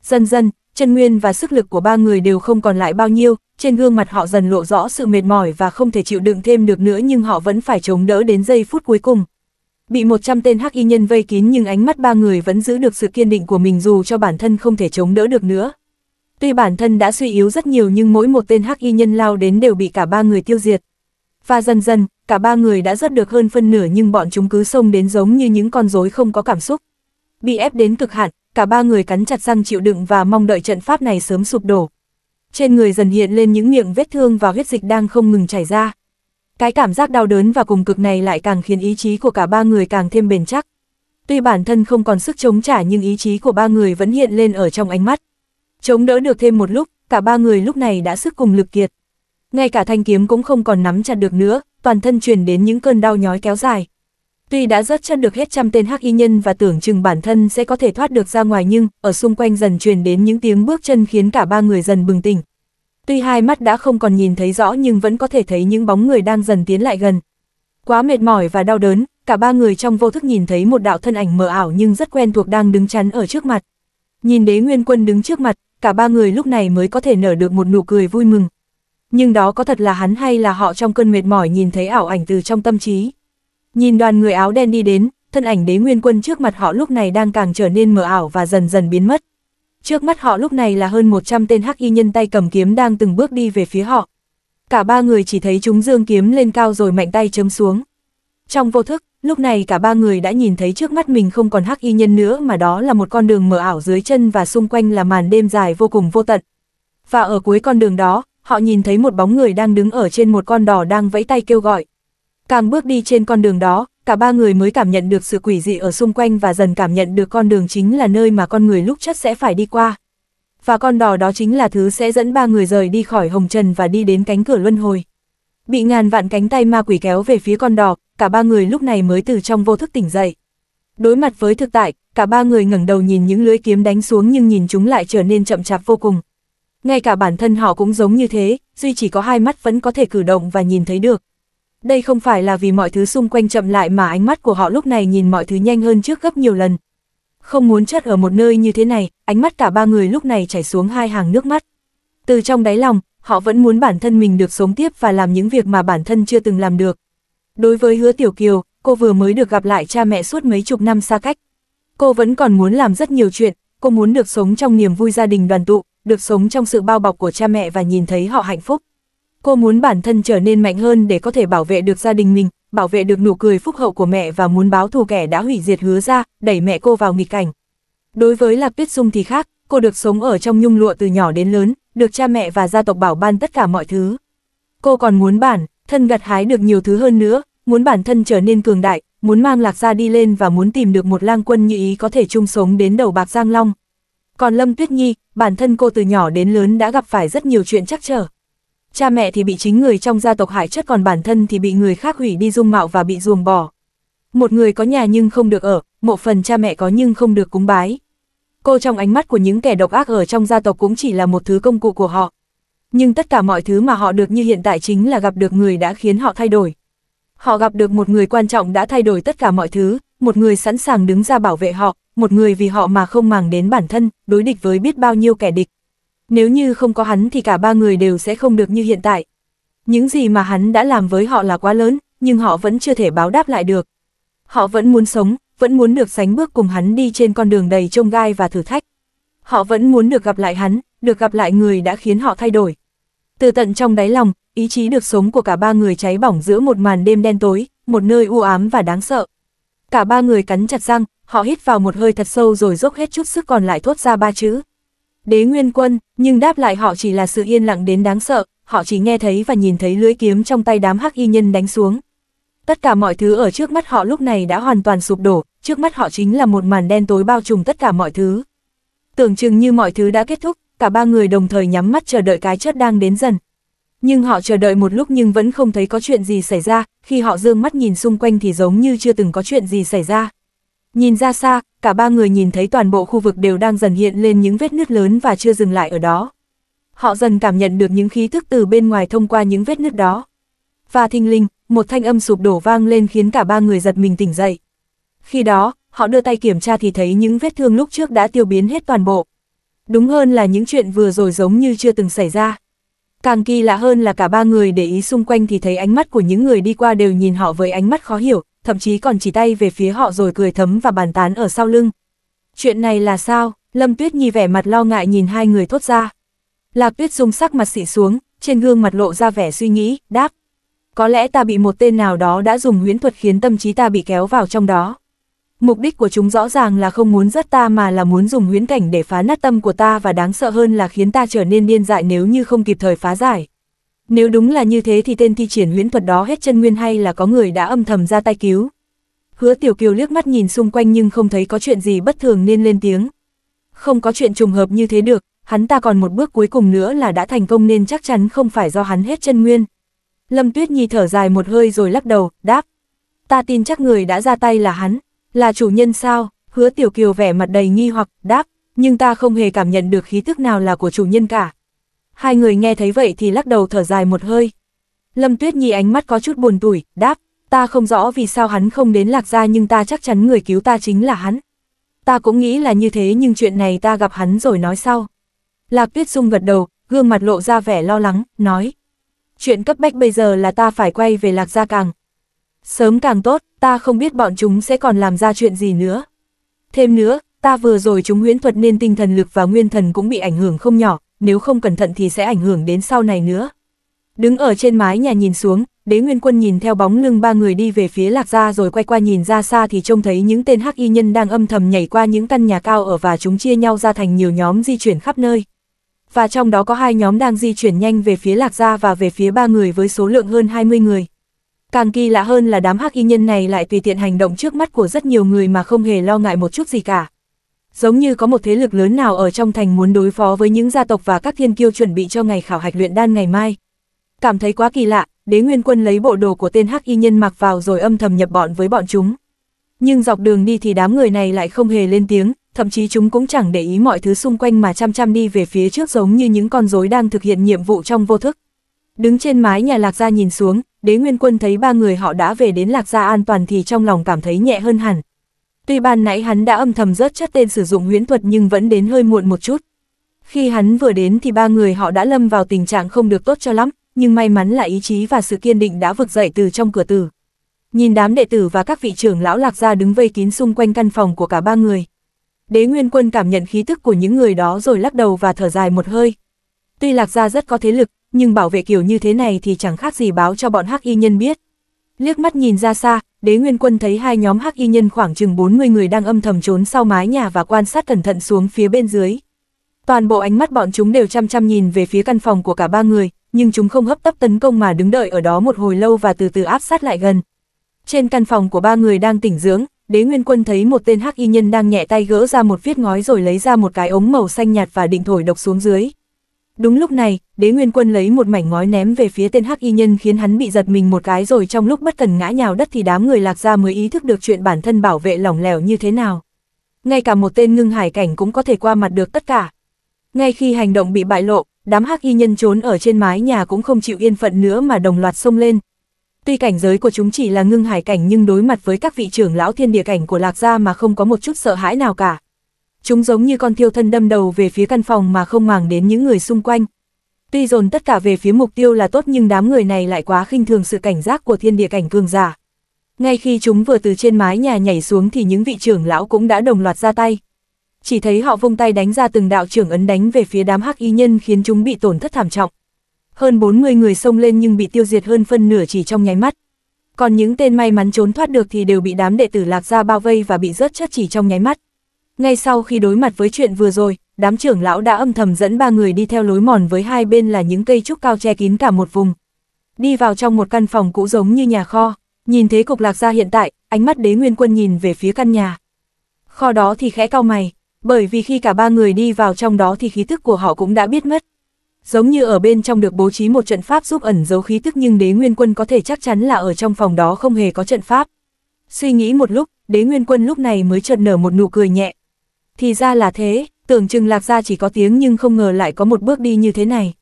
Dần dần, chân nguyên và sức lực của ba người đều không còn lại bao nhiêu, trên gương mặt họ dần lộ rõ sự mệt mỏi và không thể chịu đựng thêm được nữa nhưng họ vẫn phải chống đỡ đến giây phút cuối cùng. Bị 100 tên hắc y nhân vây kín nhưng ánh mắt ba người vẫn giữ được sự kiên định của mình dù cho bản thân không thể chống đỡ được nữa. Tuy bản thân đã suy yếu rất nhiều nhưng mỗi một tên hắc y nhân lao đến đều bị cả ba người tiêu diệt và dần dần, cả ba người đã rất được hơn phân nửa nhưng bọn chúng cứ xông đến giống như những con rối không có cảm xúc. Bị ép đến cực hạn, cả ba người cắn chặt răng chịu đựng và mong đợi trận pháp này sớm sụp đổ. Trên người dần hiện lên những miệng vết thương và huyết dịch đang không ngừng chảy ra. Cái cảm giác đau đớn và cùng cực này lại càng khiến ý chí của cả ba người càng thêm bền chắc. Tuy bản thân không còn sức chống trả nhưng ý chí của ba người vẫn hiện lên ở trong ánh mắt. Chống đỡ được thêm một lúc, cả ba người lúc này đã sức cùng lực kiệt ngay cả thanh kiếm cũng không còn nắm chặt được nữa, toàn thân truyền đến những cơn đau nhói kéo dài. Tuy đã rất chân được hết trăm tên hắc y nhân và tưởng chừng bản thân sẽ có thể thoát được ra ngoài nhưng, ở xung quanh dần truyền đến những tiếng bước chân khiến cả ba người dần bừng tỉnh. Tuy hai mắt đã không còn nhìn thấy rõ nhưng vẫn có thể thấy những bóng người đang dần tiến lại gần. Quá mệt mỏi và đau đớn, cả ba người trong vô thức nhìn thấy một đạo thân ảnh mờ ảo nhưng rất quen thuộc đang đứng chắn ở trước mặt. Nhìn đế nguyên quân đứng trước mặt, cả ba người lúc này mới có thể nở được một nụ cười vui mừng nhưng đó có thật là hắn hay là họ trong cơn mệt mỏi nhìn thấy ảo ảnh từ trong tâm trí. Nhìn đoàn người áo đen đi đến, thân ảnh đế nguyên quân trước mặt họ lúc này đang càng trở nên mờ ảo và dần dần biến mất. Trước mắt họ lúc này là hơn 100 tên hắc y nhân tay cầm kiếm đang từng bước đi về phía họ. Cả ba người chỉ thấy chúng dương kiếm lên cao rồi mạnh tay chấm xuống. Trong vô thức, lúc này cả ba người đã nhìn thấy trước mắt mình không còn hắc y nhân nữa mà đó là một con đường mờ ảo dưới chân và xung quanh là màn đêm dài vô cùng vô tận. Và ở cuối con đường đó, họ nhìn thấy một bóng người đang đứng ở trên một con đỏ đang vẫy tay kêu gọi. Càng bước đi trên con đường đó, cả ba người mới cảm nhận được sự quỷ dị ở xung quanh và dần cảm nhận được con đường chính là nơi mà con người lúc chất sẽ phải đi qua. Và con đỏ đó chính là thứ sẽ dẫn ba người rời đi khỏi hồng trần và đi đến cánh cửa luân hồi. Bị ngàn vạn cánh tay ma quỷ kéo về phía con đỏ, cả ba người lúc này mới từ trong vô thức tỉnh dậy. Đối mặt với thực tại, cả ba người ngẩng đầu nhìn những lưỡi kiếm đánh xuống nhưng nhìn chúng lại trở nên chậm chạp vô cùng, ngay cả bản thân họ cũng giống như thế, duy chỉ có hai mắt vẫn có thể cử động và nhìn thấy được. Đây không phải là vì mọi thứ xung quanh chậm lại mà ánh mắt của họ lúc này nhìn mọi thứ nhanh hơn trước gấp nhiều lần. Không muốn chất ở một nơi như thế này, ánh mắt cả ba người lúc này chảy xuống hai hàng nước mắt. Từ trong đáy lòng, họ vẫn muốn bản thân mình được sống tiếp và làm những việc mà bản thân chưa từng làm được. Đối với hứa Tiểu Kiều, cô vừa mới được gặp lại cha mẹ suốt mấy chục năm xa cách. Cô vẫn còn muốn làm rất nhiều chuyện, cô muốn được sống trong niềm vui gia đình đoàn tụ, được sống trong sự bao bọc của cha mẹ và nhìn thấy họ hạnh phúc. Cô muốn bản thân trở nên mạnh hơn để có thể bảo vệ được gia đình mình, bảo vệ được nụ cười phúc hậu của mẹ và muốn báo thù kẻ đã hủy diệt hứa ra, đẩy mẹ cô vào nghịch cảnh. Đối với Lạc Tuyết Dung thì khác, cô được sống ở trong nhung lụa từ nhỏ đến lớn, được cha mẹ và gia tộc bảo ban tất cả mọi thứ. Cô còn muốn bản, thân gặt hái được nhiều thứ hơn nữa, muốn bản thân trở nên cường đại, muốn mang lạc gia đi lên và muốn tìm được một lang quân như ý có thể chung sống đến đầu bạc giang long. Còn Lâm Tuyết Nhi, bản thân cô từ nhỏ đến lớn đã gặp phải rất nhiều chuyện chắc trở. Cha mẹ thì bị chính người trong gia tộc hại chất còn bản thân thì bị người khác hủy đi dung mạo và bị ruồng bỏ. Một người có nhà nhưng không được ở, một phần cha mẹ có nhưng không được cúng bái. Cô trong ánh mắt của những kẻ độc ác ở trong gia tộc cũng chỉ là một thứ công cụ của họ. Nhưng tất cả mọi thứ mà họ được như hiện tại chính là gặp được người đã khiến họ thay đổi. Họ gặp được một người quan trọng đã thay đổi tất cả mọi thứ, một người sẵn sàng đứng ra bảo vệ họ, một người vì họ mà không màng đến bản thân, đối địch với biết bao nhiêu kẻ địch. Nếu như không có hắn thì cả ba người đều sẽ không được như hiện tại. Những gì mà hắn đã làm với họ là quá lớn, nhưng họ vẫn chưa thể báo đáp lại được. Họ vẫn muốn sống, vẫn muốn được sánh bước cùng hắn đi trên con đường đầy trông gai và thử thách. Họ vẫn muốn được gặp lại hắn, được gặp lại người đã khiến họ thay đổi. Từ tận trong đáy lòng, ý chí được sống của cả ba người cháy bỏng giữa một màn đêm đen tối, một nơi u ám và đáng sợ. Cả ba người cắn chặt răng, họ hít vào một hơi thật sâu rồi dốc hết chút sức còn lại thốt ra ba chữ. Đế nguyên quân, nhưng đáp lại họ chỉ là sự yên lặng đến đáng sợ, họ chỉ nghe thấy và nhìn thấy lưỡi kiếm trong tay đám hắc y nhân đánh xuống. Tất cả mọi thứ ở trước mắt họ lúc này đã hoàn toàn sụp đổ, trước mắt họ chính là một màn đen tối bao trùm tất cả mọi thứ. Tưởng chừng như mọi thứ đã kết thúc, cả ba người đồng thời nhắm mắt chờ đợi cái chết đang đến dần. Nhưng họ chờ đợi một lúc nhưng vẫn không thấy có chuyện gì xảy ra, khi họ dương mắt nhìn xung quanh thì giống như chưa từng có chuyện gì xảy ra. Nhìn ra xa, cả ba người nhìn thấy toàn bộ khu vực đều đang dần hiện lên những vết nứt lớn và chưa dừng lại ở đó. Họ dần cảm nhận được những khí thức từ bên ngoài thông qua những vết nứt đó. Và thinh linh, một thanh âm sụp đổ vang lên khiến cả ba người giật mình tỉnh dậy. Khi đó, họ đưa tay kiểm tra thì thấy những vết thương lúc trước đã tiêu biến hết toàn bộ. Đúng hơn là những chuyện vừa rồi giống như chưa từng xảy ra. Càng kỳ lạ hơn là cả ba người để ý xung quanh thì thấy ánh mắt của những người đi qua đều nhìn họ với ánh mắt khó hiểu, thậm chí còn chỉ tay về phía họ rồi cười thấm và bàn tán ở sau lưng. Chuyện này là sao? Lâm Tuyết Nhi vẻ mặt lo ngại nhìn hai người thốt ra. Lạc Tuyết Dung sắc mặt xị xuống, trên gương mặt lộ ra vẻ suy nghĩ, đáp. Có lẽ ta bị một tên nào đó đã dùng huyễn thuật khiến tâm trí ta bị kéo vào trong đó. Mục đích của chúng rõ ràng là không muốn giết ta mà là muốn dùng huyễn cảnh để phá nát tâm của ta và đáng sợ hơn là khiến ta trở nên điên dại nếu như không kịp thời phá giải. Nếu đúng là như thế thì tên thi triển huyễn thuật đó hết chân nguyên hay là có người đã âm thầm ra tay cứu. Hứa Tiểu Kiều liếc mắt nhìn xung quanh nhưng không thấy có chuyện gì bất thường nên lên tiếng. Không có chuyện trùng hợp như thế được, hắn ta còn một bước cuối cùng nữa là đã thành công nên chắc chắn không phải do hắn hết chân nguyên. Lâm Tuyết Nhi thở dài một hơi rồi lắc đầu, đáp. Ta tin chắc người đã ra tay là hắn, là chủ nhân sao, hứa Tiểu Kiều vẻ mặt đầy nghi hoặc, đáp, nhưng ta không hề cảm nhận được khí tức nào là của chủ nhân cả, Hai người nghe thấy vậy thì lắc đầu thở dài một hơi. Lâm Tuyết Nhi ánh mắt có chút buồn tủi, đáp, ta không rõ vì sao hắn không đến lạc gia nhưng ta chắc chắn người cứu ta chính là hắn. Ta cũng nghĩ là như thế nhưng chuyện này ta gặp hắn rồi nói sau. Lạc Tuyết Dung gật đầu, gương mặt lộ ra vẻ lo lắng, nói. Chuyện cấp bách bây giờ là ta phải quay về lạc gia càng. Sớm càng tốt, ta không biết bọn chúng sẽ còn làm ra chuyện gì nữa. Thêm nữa, ta vừa rồi chúng huyễn thuật nên tinh thần lực và nguyên thần cũng bị ảnh hưởng không nhỏ, nếu không cẩn thận thì sẽ ảnh hưởng đến sau này nữa. Đứng ở trên mái nhà nhìn xuống, đế nguyên quân nhìn theo bóng lưng ba người đi về phía lạc gia rồi quay qua nhìn ra xa thì trông thấy những tên hắc y nhân đang âm thầm nhảy qua những căn nhà cao ở và chúng chia nhau ra thành nhiều nhóm di chuyển khắp nơi. Và trong đó có hai nhóm đang di chuyển nhanh về phía lạc gia và về phía ba người với số lượng hơn 20 người. Càng kỳ lạ hơn là đám hắc y nhân này lại tùy tiện hành động trước mắt của rất nhiều người mà không hề lo ngại một chút gì cả giống như có một thế lực lớn nào ở trong thành muốn đối phó với những gia tộc và các thiên kiêu chuẩn bị cho ngày khảo hạch luyện đan ngày mai. Cảm thấy quá kỳ lạ, đế nguyên quân lấy bộ đồ của tên hắc y nhân mặc vào rồi âm thầm nhập bọn với bọn chúng. Nhưng dọc đường đi thì đám người này lại không hề lên tiếng, thậm chí chúng cũng chẳng để ý mọi thứ xung quanh mà chăm chăm đi về phía trước giống như những con rối đang thực hiện nhiệm vụ trong vô thức. Đứng trên mái nhà lạc gia nhìn xuống, đế nguyên quân thấy ba người họ đã về đến lạc gia an toàn thì trong lòng cảm thấy nhẹ hơn hẳn. Tuy ban nãy hắn đã âm thầm rớt chất tên sử dụng huyễn thuật nhưng vẫn đến hơi muộn một chút. Khi hắn vừa đến thì ba người họ đã lâm vào tình trạng không được tốt cho lắm, nhưng may mắn là ý chí và sự kiên định đã vực dậy từ trong cửa tử. Nhìn đám đệ tử và các vị trưởng lão lạc gia đứng vây kín xung quanh căn phòng của cả ba người. Đế Nguyên Quân cảm nhận khí tức của những người đó rồi lắc đầu và thở dài một hơi. Tuy lạc gia rất có thế lực, nhưng bảo vệ kiểu như thế này thì chẳng khác gì báo cho bọn hắc y nhân biết. Liếc mắt nhìn ra xa, đế nguyên quân thấy hai nhóm hắc y nhân khoảng chừng 40 người đang âm thầm trốn sau mái nhà và quan sát cẩn thận xuống phía bên dưới. Toàn bộ ánh mắt bọn chúng đều chăm chăm nhìn về phía căn phòng của cả ba người, nhưng chúng không hấp tấp tấn công mà đứng đợi ở đó một hồi lâu và từ từ áp sát lại gần. Trên căn phòng của ba người đang tỉnh dưỡng, đế nguyên quân thấy một tên hắc y nhân đang nhẹ tay gỡ ra một viết ngói rồi lấy ra một cái ống màu xanh nhạt và định thổi độc xuống dưới. Đúng lúc này, đế nguyên quân lấy một mảnh ngói ném về phía tên hắc y nhân khiến hắn bị giật mình một cái rồi trong lúc bất cần ngã nhào đất thì đám người lạc ra mới ý thức được chuyện bản thân bảo vệ lỏng lẻo như thế nào. Ngay cả một tên ngưng hải cảnh cũng có thể qua mặt được tất cả. Ngay khi hành động bị bại lộ, đám hắc y nhân trốn ở trên mái nhà cũng không chịu yên phận nữa mà đồng loạt xông lên. Tuy cảnh giới của chúng chỉ là ngưng hải cảnh nhưng đối mặt với các vị trưởng lão thiên địa cảnh của lạc gia mà không có một chút sợ hãi nào cả. Chúng giống như con thiêu thân đâm đầu về phía căn phòng mà không màng đến những người xung quanh. Tuy dồn tất cả về phía mục tiêu là tốt nhưng đám người này lại quá khinh thường sự cảnh giác của thiên địa cảnh cường giả. Ngay khi chúng vừa từ trên mái nhà nhảy xuống thì những vị trưởng lão cũng đã đồng loạt ra tay. Chỉ thấy họ vung tay đánh ra từng đạo trưởng ấn đánh về phía đám hắc y nhân khiến chúng bị tổn thất thảm trọng. Hơn 40 người xông lên nhưng bị tiêu diệt hơn phân nửa chỉ trong nháy mắt. Còn những tên may mắn trốn thoát được thì đều bị đám đệ tử lạc ra bao vây và bị rớt chất chỉ trong nháy mắt. Ngay sau khi đối mặt với chuyện vừa rồi, đám trưởng lão đã âm thầm dẫn ba người đi theo lối mòn với hai bên là những cây trúc cao che kín cả một vùng. Đi vào trong một căn phòng cũ giống như nhà kho, nhìn thế cục lạc gia hiện tại, ánh mắt đế nguyên quân nhìn về phía căn nhà. Kho đó thì khẽ cao mày, bởi vì khi cả ba người đi vào trong đó thì khí tức của họ cũng đã biết mất. Giống như ở bên trong được bố trí một trận pháp giúp ẩn giấu khí tức nhưng đế nguyên quân có thể chắc chắn là ở trong phòng đó không hề có trận pháp. Suy nghĩ một lúc, đế nguyên quân lúc này mới chợt nở một nụ cười nhẹ, thì ra là thế, tưởng chừng lạc ra chỉ có tiếng nhưng không ngờ lại có một bước đi như thế này.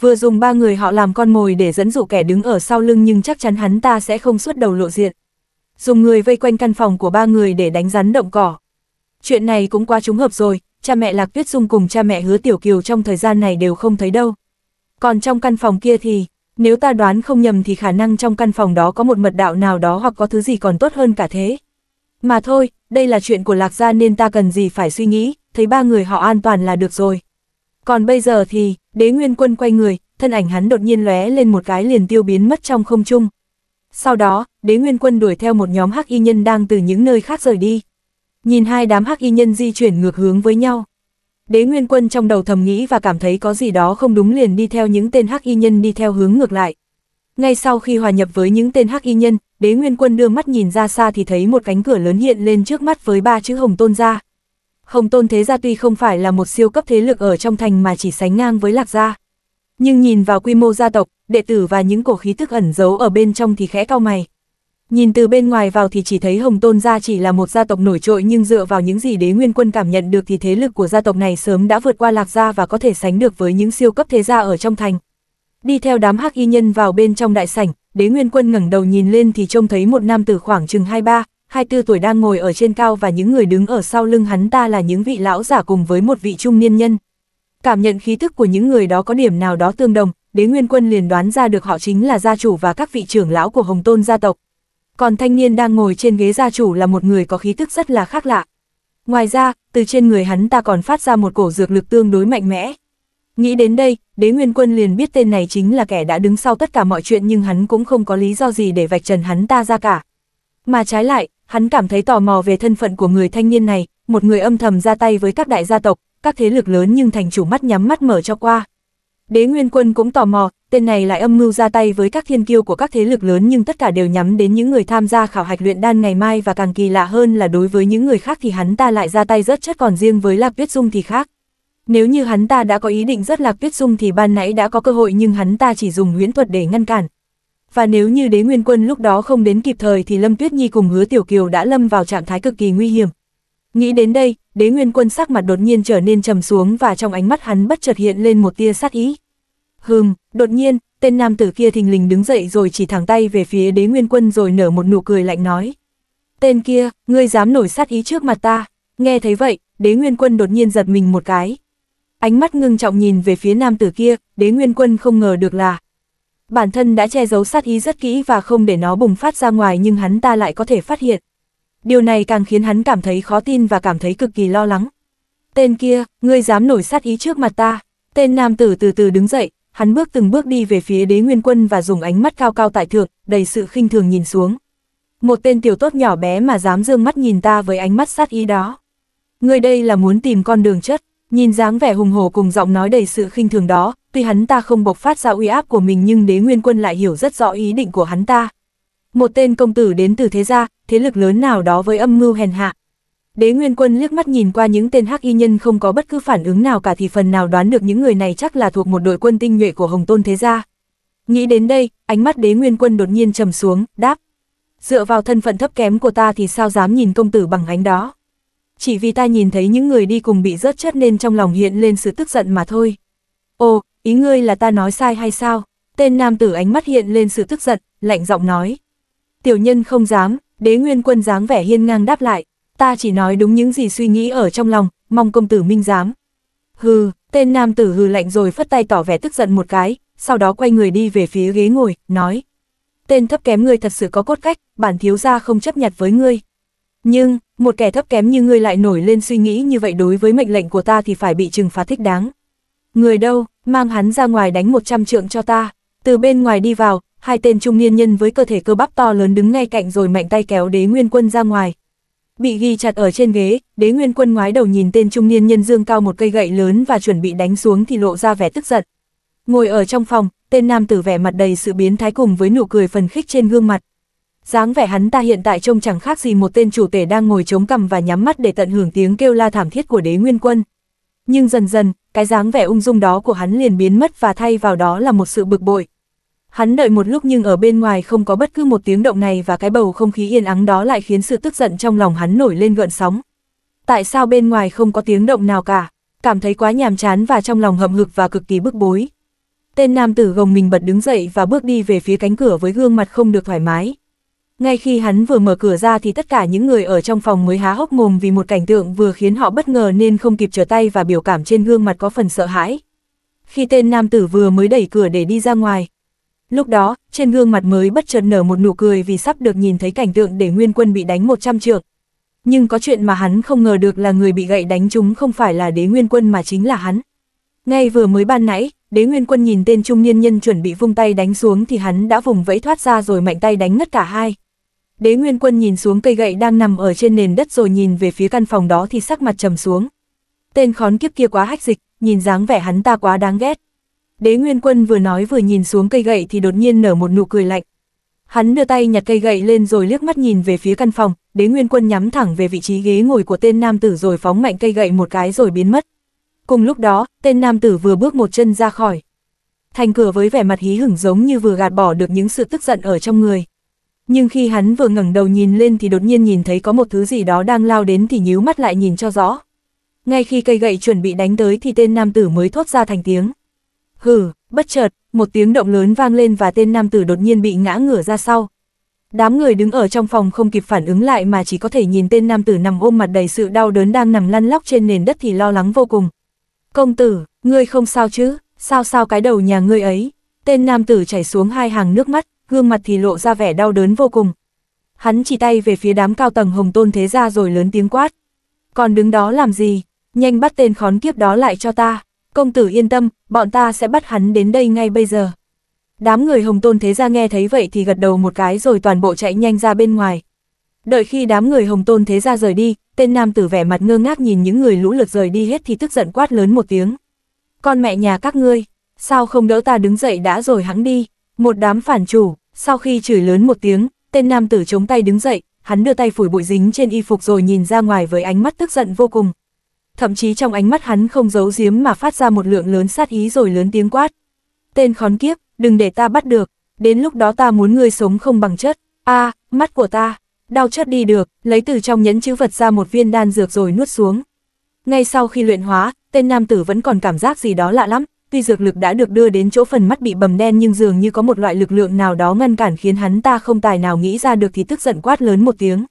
Vừa dùng ba người họ làm con mồi để dẫn dụ kẻ đứng ở sau lưng nhưng chắc chắn hắn ta sẽ không xuất đầu lộ diện. Dùng người vây quanh căn phòng của ba người để đánh rắn động cỏ. Chuyện này cũng quá trùng hợp rồi, cha mẹ Lạc Tuyết Dung cùng cha mẹ Hứa Tiểu Kiều trong thời gian này đều không thấy đâu. Còn trong căn phòng kia thì, nếu ta đoán không nhầm thì khả năng trong căn phòng đó có một mật đạo nào đó hoặc có thứ gì còn tốt hơn cả thế. Mà thôi, đây là chuyện của Lạc Gia nên ta cần gì phải suy nghĩ, thấy ba người họ an toàn là được rồi. Còn bây giờ thì, đế nguyên quân quay người, thân ảnh hắn đột nhiên lóe lên một cái liền tiêu biến mất trong không trung. Sau đó, đế nguyên quân đuổi theo một nhóm hắc y nhân đang từ những nơi khác rời đi. Nhìn hai đám hắc y nhân di chuyển ngược hướng với nhau. Đế nguyên quân trong đầu thầm nghĩ và cảm thấy có gì đó không đúng liền đi theo những tên hắc y nhân đi theo hướng ngược lại. Ngay sau khi hòa nhập với những tên hắc y nhân, đế nguyên quân đưa mắt nhìn ra xa thì thấy một cánh cửa lớn hiện lên trước mắt với ba chữ Hồng Tôn Gia. Hồng Tôn Thế Gia tuy không phải là một siêu cấp thế lực ở trong thành mà chỉ sánh ngang với Lạc Gia. Nhưng nhìn vào quy mô gia tộc, đệ tử và những cổ khí thức ẩn giấu ở bên trong thì khẽ cau mày. Nhìn từ bên ngoài vào thì chỉ thấy Hồng Tôn Gia chỉ là một gia tộc nổi trội nhưng dựa vào những gì đế nguyên quân cảm nhận được thì thế lực của gia tộc này sớm đã vượt qua Lạc Gia và có thể sánh được với những siêu cấp thế gia ở trong thành. Đi theo đám hắc y nhân vào bên trong đại sảnh, đế nguyên quân ngẩng đầu nhìn lên thì trông thấy một nam tử khoảng chừng 23, 24 tuổi đang ngồi ở trên cao và những người đứng ở sau lưng hắn ta là những vị lão giả cùng với một vị trung niên nhân. Cảm nhận khí thức của những người đó có điểm nào đó tương đồng, đế nguyên quân liền đoán ra được họ chính là gia chủ và các vị trưởng lão của Hồng Tôn gia tộc. Còn thanh niên đang ngồi trên ghế gia chủ là một người có khí thức rất là khác lạ. Ngoài ra, từ trên người hắn ta còn phát ra một cổ dược lực tương đối mạnh mẽ, Nghĩ đến đây, đế nguyên quân liền biết tên này chính là kẻ đã đứng sau tất cả mọi chuyện nhưng hắn cũng không có lý do gì để vạch trần hắn ta ra cả. Mà trái lại, hắn cảm thấy tò mò về thân phận của người thanh niên này, một người âm thầm ra tay với các đại gia tộc, các thế lực lớn nhưng thành chủ mắt nhắm mắt mở cho qua. Đế Nguyên Quân cũng tò mò, tên này lại âm mưu ra tay với các thiên kiêu của các thế lực lớn nhưng tất cả đều nhắm đến những người tham gia khảo hạch luyện đan ngày mai và càng kỳ lạ hơn là đối với những người khác thì hắn ta lại ra tay rất chất còn riêng với Lạc Tuyết Dung thì khác. Nếu như hắn ta đã có ý định rất lạc tuyết dung thì ban nãy đã có cơ hội nhưng hắn ta chỉ dùng huyễn thuật để ngăn cản. Và nếu như đế nguyên quân lúc đó không đến kịp thời thì Lâm Tuyết Nhi cùng hứa tiểu kiều đã lâm vào trạng thái cực kỳ nguy hiểm. Nghĩ đến đây, đế nguyên quân sắc mặt đột nhiên trở nên trầm xuống và trong ánh mắt hắn bất chợt hiện lên một tia sát ý. Hừm, đột nhiên, tên nam tử kia thình lình đứng dậy rồi chỉ thẳng tay về phía đế nguyên quân rồi nở một nụ cười lạnh nói. Tên kia, ngươi dám nổi sát ý trước mặt ta. Nghe thấy vậy, đế nguyên quân đột nhiên giật mình một cái, ánh mắt ngưng trọng nhìn về phía nam tử kia, đế nguyên quân không ngờ được là. Bản thân đã che giấu sát ý rất kỹ và không để nó bùng phát ra ngoài nhưng hắn ta lại có thể phát hiện. Điều này càng khiến hắn cảm thấy khó tin và cảm thấy cực kỳ lo lắng. Tên kia, ngươi dám nổi sát ý trước mặt ta. Tên nam tử từ từ đứng dậy, hắn bước từng bước đi về phía đế nguyên quân và dùng ánh mắt cao cao tại thượng, đầy sự khinh thường nhìn xuống. Một tên tiểu tốt nhỏ bé mà dám dương mắt nhìn ta với ánh mắt sát ý đó. Ngươi đây là muốn tìm con đường chất, Nhìn dáng vẻ hùng hổ cùng giọng nói đầy sự khinh thường đó, tuy hắn ta không bộc phát ra uy áp của mình nhưng đế nguyên quân lại hiểu rất rõ ý định của hắn ta. Một tên công tử đến từ thế gia, thế lực lớn nào đó với âm mưu hèn hạ. Đế nguyên quân liếc mắt nhìn qua những tên hắc y nhân không có bất cứ phản ứng nào cả thì phần nào đoán được những người này chắc là thuộc một đội quân tinh nhuệ của Hồng Tôn thế gia. Nghĩ đến đây, ánh mắt đế nguyên quân đột nhiên trầm xuống, đáp. Dựa vào thân phận thấp kém của ta thì sao dám nhìn công tử bằng ánh đó chỉ vì ta nhìn thấy những người đi cùng bị rớt chất nên trong lòng hiện lên sự tức giận mà thôi. Ồ, ý ngươi là ta nói sai hay sao? Tên nam tử ánh mắt hiện lên sự tức giận, lạnh giọng nói. Tiểu nhân không dám, đế nguyên quân dáng vẻ hiên ngang đáp lại, ta chỉ nói đúng những gì suy nghĩ ở trong lòng, mong công tử minh dám. Hừ, tên nam tử hừ lạnh rồi phất tay tỏ vẻ tức giận một cái, sau đó quay người đi về phía ghế ngồi, nói. Tên thấp kém ngươi thật sự có cốt cách, bản thiếu gia không chấp nhặt với ngươi, nhưng, một kẻ thấp kém như ngươi lại nổi lên suy nghĩ như vậy đối với mệnh lệnh của ta thì phải bị trừng phạt thích đáng. Người đâu, mang hắn ra ngoài đánh 100 trượng cho ta. Từ bên ngoài đi vào, hai tên trung niên nhân với cơ thể cơ bắp to lớn đứng ngay cạnh rồi mạnh tay kéo đế nguyên quân ra ngoài. Bị ghi chặt ở trên ghế, đế nguyên quân ngoái đầu nhìn tên trung niên nhân dương cao một cây gậy lớn và chuẩn bị đánh xuống thì lộ ra vẻ tức giận. Ngồi ở trong phòng, tên nam tử vẻ mặt đầy sự biến thái cùng với nụ cười phần khích trên gương mặt, dáng vẻ hắn ta hiện tại trông chẳng khác gì một tên chủ tể đang ngồi chống cằm và nhắm mắt để tận hưởng tiếng kêu la thảm thiết của đế nguyên quân. Nhưng dần dần, cái dáng vẻ ung dung đó của hắn liền biến mất và thay vào đó là một sự bực bội. Hắn đợi một lúc nhưng ở bên ngoài không có bất cứ một tiếng động này và cái bầu không khí yên ắng đó lại khiến sự tức giận trong lòng hắn nổi lên gợn sóng. Tại sao bên ngoài không có tiếng động nào cả? Cảm thấy quá nhàm chán và trong lòng hậm hực và cực kỳ bức bối. Tên nam tử gồng mình bật đứng dậy và bước đi về phía cánh cửa với gương mặt không được thoải mái. Ngay khi hắn vừa mở cửa ra thì tất cả những người ở trong phòng mới há hốc mồm vì một cảnh tượng vừa khiến họ bất ngờ nên không kịp trở tay và biểu cảm trên gương mặt có phần sợ hãi. Khi tên nam tử vừa mới đẩy cửa để đi ra ngoài. Lúc đó, trên gương mặt mới bất chợt nở một nụ cười vì sắp được nhìn thấy cảnh tượng để nguyên quân bị đánh 100 trượng. Nhưng có chuyện mà hắn không ngờ được là người bị gậy đánh chúng không phải là đế nguyên quân mà chính là hắn. Ngay vừa mới ban nãy, đế nguyên quân nhìn tên trung niên nhân chuẩn bị vung tay đánh xuống thì hắn đã vùng vẫy thoát ra rồi mạnh tay đánh ngất cả hai. Đế Nguyên Quân nhìn xuống cây gậy đang nằm ở trên nền đất rồi nhìn về phía căn phòng đó thì sắc mặt trầm xuống. Tên khốn kiếp kia quá hách dịch, nhìn dáng vẻ hắn ta quá đáng ghét. Đế Nguyên Quân vừa nói vừa nhìn xuống cây gậy thì đột nhiên nở một nụ cười lạnh. Hắn đưa tay nhặt cây gậy lên rồi liếc mắt nhìn về phía căn phòng, Đế Nguyên Quân nhắm thẳng về vị trí ghế ngồi của tên nam tử rồi phóng mạnh cây gậy một cái rồi biến mất. Cùng lúc đó, tên nam tử vừa bước một chân ra khỏi. Thành cửa với vẻ mặt hí hửng giống như vừa gạt bỏ được những sự tức giận ở trong người. Nhưng khi hắn vừa ngẩng đầu nhìn lên thì đột nhiên nhìn thấy có một thứ gì đó đang lao đến thì nhíu mắt lại nhìn cho rõ. Ngay khi cây gậy chuẩn bị đánh tới thì tên nam tử mới thốt ra thành tiếng. Hừ, bất chợt, một tiếng động lớn vang lên và tên nam tử đột nhiên bị ngã ngửa ra sau. Đám người đứng ở trong phòng không kịp phản ứng lại mà chỉ có thể nhìn tên nam tử nằm ôm mặt đầy sự đau đớn đang nằm lăn lóc trên nền đất thì lo lắng vô cùng. Công tử, ngươi không sao chứ, sao sao cái đầu nhà ngươi ấy. Tên nam tử chảy xuống hai hàng nước mắt, gương mặt thì lộ ra vẻ đau đớn vô cùng. Hắn chỉ tay về phía đám cao tầng hồng tôn thế gia rồi lớn tiếng quát. Còn đứng đó làm gì? Nhanh bắt tên khốn kiếp đó lại cho ta. Công tử yên tâm, bọn ta sẽ bắt hắn đến đây ngay bây giờ. Đám người hồng tôn thế gia nghe thấy vậy thì gật đầu một cái rồi toàn bộ chạy nhanh ra bên ngoài. Đợi khi đám người hồng tôn thế gia rời đi, tên nam tử vẻ mặt ngơ ngác nhìn những người lũ lượt rời đi hết thì tức giận quát lớn một tiếng. Con mẹ nhà các ngươi, sao không đỡ ta đứng dậy đã rồi hãng đi, một đám phản chủ, sau khi chửi lớn một tiếng, tên nam tử chống tay đứng dậy, hắn đưa tay phủi bụi dính trên y phục rồi nhìn ra ngoài với ánh mắt tức giận vô cùng. Thậm chí trong ánh mắt hắn không giấu giếm mà phát ra một lượng lớn sát ý rồi lớn tiếng quát. Tên khốn kiếp, đừng để ta bắt được, đến lúc đó ta muốn ngươi sống không bằng chất. a mắt của ta, đau chết đi được, lấy từ trong nhẫn chữ vật ra một viên đan dược rồi nuốt xuống. Ngay sau khi luyện hóa, tên nam tử vẫn còn cảm giác gì đó lạ lắm, tuy dược lực đã được đưa đến chỗ phần mắt bị bầm đen nhưng dường như có một loại lực lượng nào đó ngăn cản khiến hắn ta không tài nào nghĩ ra được thì tức giận quát lớn một tiếng.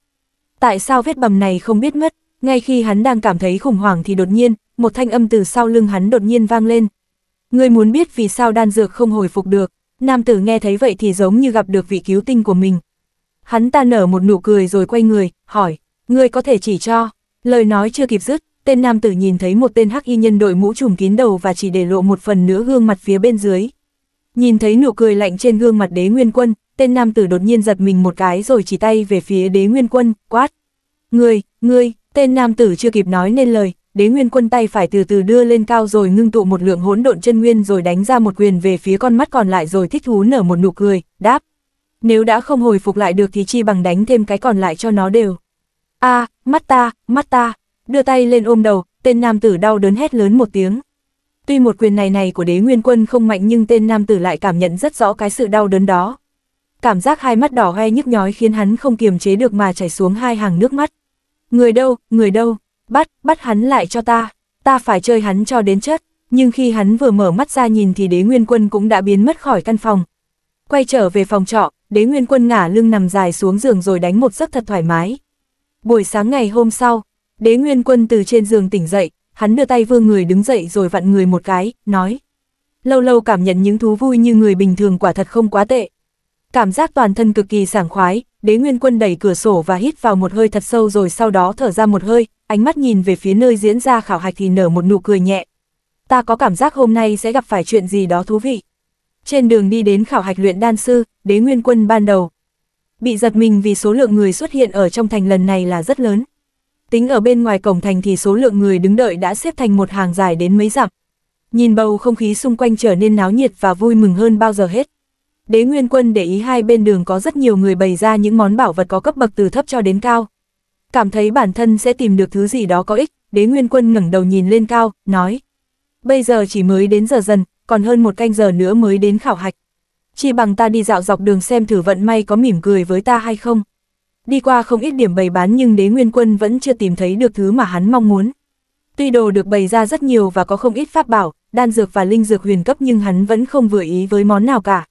Tại sao vết bầm này không biết mất, ngay khi hắn đang cảm thấy khủng hoảng thì đột nhiên, một thanh âm từ sau lưng hắn đột nhiên vang lên. Người muốn biết vì sao đan dược không hồi phục được, nam tử nghe thấy vậy thì giống như gặp được vị cứu tinh của mình. Hắn ta nở một nụ cười rồi quay người, hỏi, ngươi có thể chỉ cho, lời nói chưa kịp dứt, tên nam tử nhìn thấy một tên hắc y nhân đội mũ trùm kín đầu và chỉ để lộ một phần nữa gương mặt phía bên dưới. Nhìn thấy nụ cười lạnh trên gương mặt đế nguyên quân, tên nam tử đột nhiên giật mình một cái rồi chỉ tay về phía đế nguyên quân, quát. Ngươi, ngươi, tên nam tử chưa kịp nói nên lời, đế nguyên quân tay phải từ từ đưa lên cao rồi ngưng tụ một lượng hỗn độn chân nguyên rồi đánh ra một quyền về phía con mắt còn lại rồi thích thú nở một nụ cười, đáp. Nếu đã không hồi phục lại được thì chi bằng đánh thêm cái còn lại cho nó đều. a mắt ta, mắt ta, đưa tay lên ôm đầu, tên nam tử đau đớn hét lớn một tiếng. Tuy một quyền này này của đế nguyên quân không mạnh nhưng tên nam tử lại cảm nhận rất rõ cái sự đau đớn đó. Cảm giác hai mắt đỏ hoe nhức nhói khiến hắn không kiềm chế được mà chảy xuống hai hàng nước mắt. Người đâu, người đâu, bắt, bắt hắn lại cho ta, ta phải chơi hắn cho đến chết. Nhưng khi hắn vừa mở mắt ra nhìn thì đế nguyên quân cũng đã biến mất khỏi căn phòng. Quay trở về phòng trọ, đế nguyên quân ngả lưng nằm dài xuống giường rồi đánh một giấc thật thoải mái. Buổi sáng ngày hôm sau, Đế Nguyên Quân từ trên giường tỉnh dậy, hắn đưa tay vương người đứng dậy rồi vặn người một cái, nói. Lâu lâu cảm nhận những thú vui như người bình thường quả thật không quá tệ. Cảm giác toàn thân cực kỳ sảng khoái, đế nguyên quân đẩy cửa sổ và hít vào một hơi thật sâu rồi sau đó thở ra một hơi, ánh mắt nhìn về phía nơi diễn ra khảo hạch thì nở một nụ cười nhẹ. Ta có cảm giác hôm nay sẽ gặp phải chuyện gì đó thú vị. Trên đường đi đến khảo hạch luyện đan sư, đế nguyên quân ban đầu. Bị giật mình vì số lượng người xuất hiện ở trong thành lần này là rất lớn tính ở bên ngoài cổng thành thì số lượng người đứng đợi đã xếp thành một hàng dài đến mấy dặm. Nhìn bầu không khí xung quanh trở nên náo nhiệt và vui mừng hơn bao giờ hết. Đế Nguyên Quân để ý hai bên đường có rất nhiều người bày ra những món bảo vật có cấp bậc từ thấp cho đến cao. Cảm thấy bản thân sẽ tìm được thứ gì đó có ích, Đế Nguyên Quân ngẩng đầu nhìn lên cao, nói. Bây giờ chỉ mới đến giờ dần, còn hơn một canh giờ nữa mới đến khảo hạch. Chỉ bằng ta đi dạo dọc đường xem thử vận may có mỉm cười với ta hay không. Đi qua không ít điểm bày bán nhưng đế nguyên quân vẫn chưa tìm thấy được thứ mà hắn mong muốn. Tuy đồ được bày ra rất nhiều và có không ít pháp bảo, đan dược và linh dược huyền cấp nhưng hắn vẫn không vừa ý với món nào cả.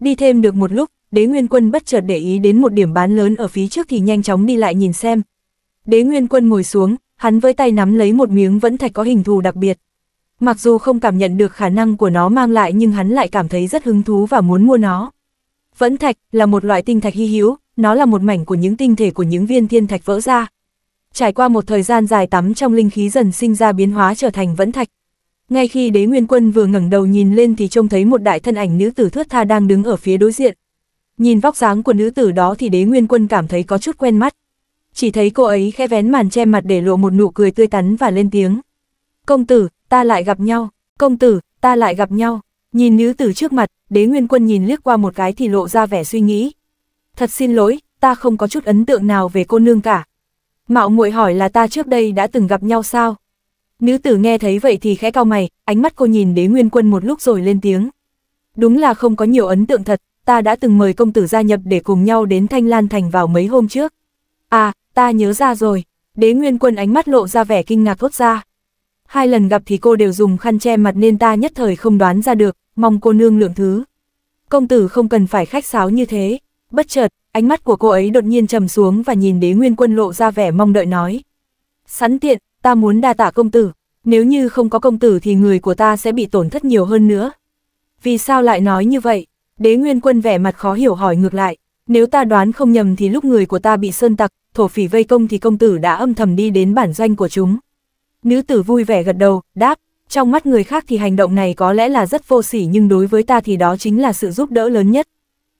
Đi thêm được một lúc, đế nguyên quân bất chợt để ý đến một điểm bán lớn ở phía trước thì nhanh chóng đi lại nhìn xem. Đế nguyên quân ngồi xuống, hắn với tay nắm lấy một miếng vẫn thạch có hình thù đặc biệt. Mặc dù không cảm nhận được khả năng của nó mang lại nhưng hắn lại cảm thấy rất hứng thú và muốn mua nó. Vẫn thạch là một loại tinh thạch hy hi hữu, nó là một mảnh của những tinh thể của những viên thiên thạch vỡ ra. Trải qua một thời gian dài tắm trong linh khí dần sinh ra biến hóa trở thành vẫn thạch. Ngay khi đế nguyên quân vừa ngẩng đầu nhìn lên thì trông thấy một đại thân ảnh nữ tử thướt tha đang đứng ở phía đối diện. Nhìn vóc dáng của nữ tử đó thì đế nguyên quân cảm thấy có chút quen mắt. Chỉ thấy cô ấy khẽ vén màn che mặt để lộ một nụ cười tươi tắn và lên tiếng. Công tử, ta lại gặp nhau, công tử, ta lại gặp nhau. Nhìn nữ tử trước mặt, đế nguyên quân nhìn liếc qua một cái thì lộ ra vẻ suy nghĩ, thật xin lỗi, ta không có chút ấn tượng nào về cô nương cả. Mạo muội hỏi là ta trước đây đã từng gặp nhau sao? Nữ tử nghe thấy vậy thì khẽ cao mày, ánh mắt cô nhìn đế nguyên quân một lúc rồi lên tiếng. Đúng là không có nhiều ấn tượng thật, ta đã từng mời công tử gia nhập để cùng nhau đến Thanh Lan Thành vào mấy hôm trước. À, ta nhớ ra rồi. Đế nguyên quân ánh mắt lộ ra vẻ kinh ngạc thốt ra. Hai lần gặp thì cô đều dùng khăn che mặt nên ta nhất thời không đoán ra được, mong cô nương lượng thứ. Công tử không cần phải khách sáo như thế, bất chợt, ánh mắt của cô ấy đột nhiên trầm xuống và nhìn đế nguyên quân lộ ra vẻ mong đợi nói. Sẵn tiện, ta muốn đa tạ công tử, nếu như không có công tử thì người của ta sẽ bị tổn thất nhiều hơn nữa. Vì sao lại nói như vậy? Đế nguyên quân vẻ mặt khó hiểu hỏi ngược lại, nếu ta đoán không nhầm thì lúc người của ta bị sơn tặc, thổ phỉ vây công thì công tử đã âm thầm đi đến bản doanh của chúng. Nữ tử vui vẻ gật đầu, đáp, trong mắt người khác thì hành động này có lẽ là rất vô sỉ nhưng đối với ta thì đó chính là sự giúp đỡ lớn nhất.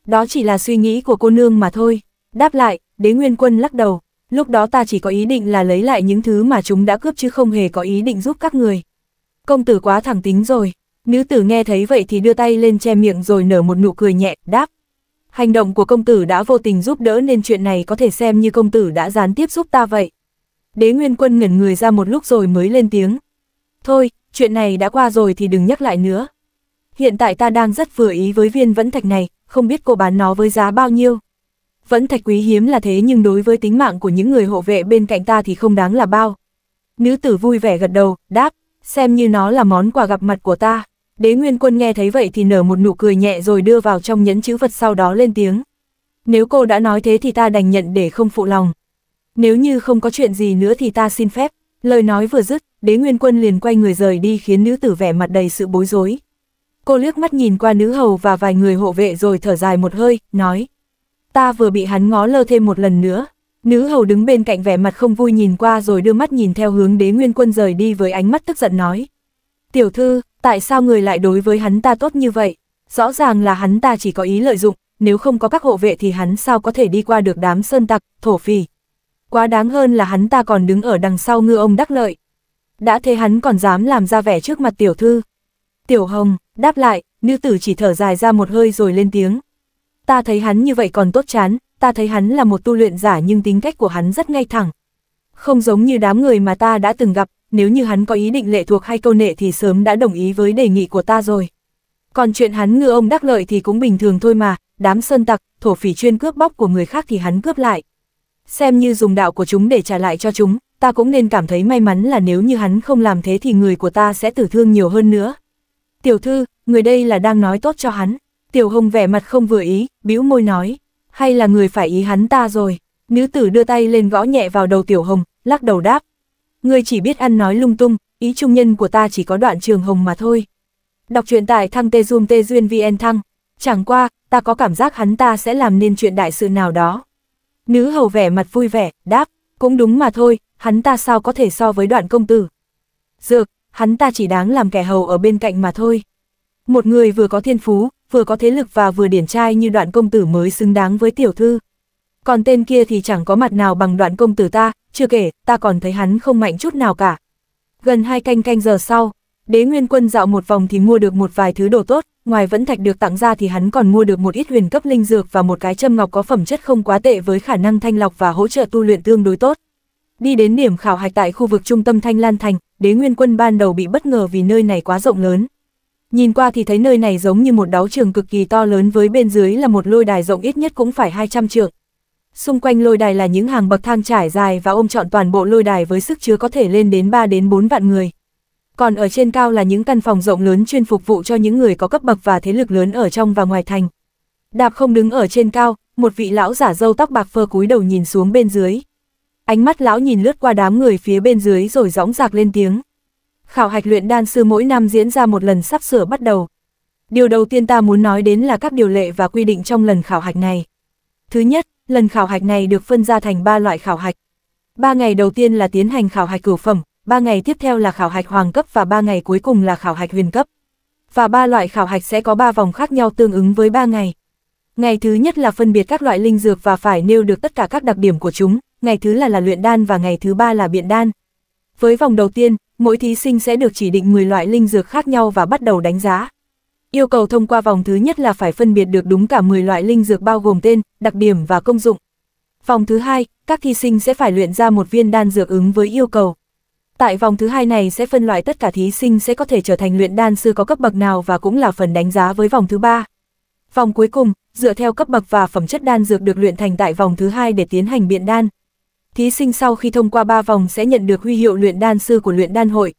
Đó chỉ là suy nghĩ của cô nương mà thôi. Đáp lại, đế nguyên quân lắc đầu. Lúc đó ta chỉ có ý định là lấy lại những thứ mà chúng đã cướp chứ không hề có ý định giúp các người. Công tử quá thẳng tính rồi. Nữ tử nghe thấy vậy thì đưa tay lên che miệng rồi nở một nụ cười nhẹ, đáp. Hành động của công tử đã vô tình giúp đỡ nên chuyện này có thể xem như công tử đã gián tiếp giúp ta vậy. Đế Nguyên Quân ngẩn người ra một lúc rồi mới lên tiếng. Thôi, chuyện này đã qua rồi thì đừng nhắc lại nữa. Hiện tại ta đang rất vừa ý với viên vẫn thạch này, không biết cô bán nó với giá bao nhiêu. Vẫn thạch quý hiếm là thế nhưng đối với tính mạng của những người hộ vệ bên cạnh ta thì không đáng là bao. Nữ tử vui vẻ gật đầu, đáp, xem như nó là món quà gặp mặt của ta. Đế Nguyên Quân nghe thấy vậy thì nở một nụ cười nhẹ rồi đưa vào trong nhẫn chữ vật sau đó lên tiếng. Nếu cô đã nói thế thì ta đành nhận để không phụ lòng. Nếu như không có chuyện gì nữa thì ta xin phép. Lời nói vừa dứt, Đế Nguyên Quân liền quay người rời đi khiến nữ tử vẻ mặt đầy sự bối rối cô liếc mắt nhìn qua nữ hầu và vài người hộ vệ rồi thở dài một hơi, nói. Ta vừa bị hắn ngó lơ thêm một lần nữa. Nữ hầu đứng bên cạnh vẻ mặt không vui nhìn qua rồi đưa mắt nhìn theo hướng đế nguyên quân rời đi với ánh mắt tức giận nói. Tiểu thư, tại sao người lại đối với hắn ta tốt như vậy? Rõ ràng là hắn ta chỉ có ý lợi dụng, nếu không có các hộ vệ thì hắn sao có thể đi qua được đám sơn tặc, thổ phỉ. Quá đáng hơn là hắn ta còn đứng ở đằng sau ngư ông đắc lợi. Đã thế hắn còn dám làm ra vẻ trước mặt tiểu thư, Tiểu Hồng, đáp lại, nữ tử chỉ thở dài ra một hơi rồi lên tiếng. Ta thấy hắn như vậy còn tốt chán, ta thấy hắn là một tu luyện giả nhưng tính cách của hắn rất ngay thẳng. Không giống như đám người mà ta đã từng gặp, nếu như hắn có ý định lệ thuộc hay câu nệ thì sớm đã đồng ý với đề nghị của ta rồi. Còn chuyện hắn ngư ông đắc lợi thì cũng bình thường thôi mà, đám sơn tặc, thổ phỉ chuyên cướp bóc của người khác thì hắn cướp lại. Xem như dùng đạo của chúng để trả lại cho chúng, ta cũng nên cảm thấy may mắn là nếu như hắn không làm thế thì người của ta sẽ tử thương nhiều hơn nữa. Tiểu thư, người đây là đang nói tốt cho hắn. Tiểu hồng vẻ mặt không vừa ý, bĩu môi nói. Hay là người phải ý hắn ta rồi. Nữ tử đưa tay lên gõ nhẹ vào đầu tiểu hồng, lắc đầu đáp. Người chỉ biết ăn nói lung tung, ý trung nhân của ta chỉ có đoạn trường hồng mà thôi. Đọc truyện tại thăng tê Dung tê duyên vn thăng. Chẳng qua, ta có cảm giác hắn ta sẽ làm nên chuyện đại sự nào đó. Nữ hầu vẻ mặt vui vẻ, đáp, cũng đúng mà thôi, hắn ta sao có thể so với đoạn công tử. Dược, hắn ta chỉ đáng làm kẻ hầu ở bên cạnh mà thôi. Một người vừa có thiên phú, vừa có thế lực và vừa điển trai như đoạn công tử mới xứng đáng với tiểu thư. Còn tên kia thì chẳng có mặt nào bằng đoạn công tử ta, chưa kể, ta còn thấy hắn không mạnh chút nào cả. Gần hai canh canh giờ sau, đế nguyên quân dạo một vòng thì mua được một vài thứ đồ tốt, ngoài vẫn thạch được tặng ra thì hắn còn mua được một ít huyền cấp linh dược và một cái châm ngọc có phẩm chất không quá tệ với khả năng thanh lọc và hỗ trợ tu luyện tương đối tốt. Đi đến điểm khảo hạch tại khu vực trung tâm Thanh Lan Thành, đế nguyên quân ban đầu bị bất ngờ vì nơi này quá rộng lớn. Nhìn qua thì thấy nơi này giống như một đáo trường cực kỳ to lớn với bên dưới là một lôi đài rộng ít nhất cũng phải 200 trượng. Xung quanh lôi đài là những hàng bậc thang trải dài và ôm trọn toàn bộ lôi đài với sức chứa có thể lên đến 3 đến 4 vạn người. Còn ở trên cao là những căn phòng rộng lớn chuyên phục vụ cho những người có cấp bậc và thế lực lớn ở trong và ngoài thành. Đạp không đứng ở trên cao, một vị lão giả dâu tóc bạc phơ cúi đầu nhìn xuống bên dưới, Ánh mắt lão nhìn lướt qua đám người phía bên dưới rồi gióng giạc lên tiếng. Khảo hạch luyện đan sư mỗi năm diễn ra một lần sắp sửa bắt đầu. Điều đầu tiên ta muốn nói đến là các điều lệ và quy định trong lần khảo hạch này. Thứ nhất, lần khảo hạch này được phân ra thành 3 loại khảo hạch. 3 ngày đầu tiên là tiến hành khảo hạch cửu phẩm, 3 ngày tiếp theo là khảo hạch hoàng cấp và 3 ngày cuối cùng là khảo hạch huyền cấp. Và ba loại khảo hạch sẽ có 3 vòng khác nhau tương ứng với 3 ngày. Ngày thứ nhất là phân biệt các loại linh dược và phải nêu được tất cả các đặc điểm của chúng ngày thứ là là luyện đan và ngày thứ ba là biện đan. Với vòng đầu tiên, mỗi thí sinh sẽ được chỉ định 10 loại linh dược khác nhau và bắt đầu đánh giá. Yêu cầu thông qua vòng thứ nhất là phải phân biệt được đúng cả 10 loại linh dược bao gồm tên, đặc điểm và công dụng. Vòng thứ hai, các thí sinh sẽ phải luyện ra một viên đan dược ứng với yêu cầu. Tại vòng thứ hai này sẽ phân loại tất cả thí sinh sẽ có thể trở thành luyện đan sư có cấp bậc nào và cũng là phần đánh giá với vòng thứ ba. Vòng cuối cùng, dựa theo cấp bậc và phẩm chất đan dược được luyện thành tại vòng thứ hai để tiến hành biện đan thí sinh sau khi thông qua 3 vòng sẽ nhận được huy hiệu luyện đan sư của luyện đan hội.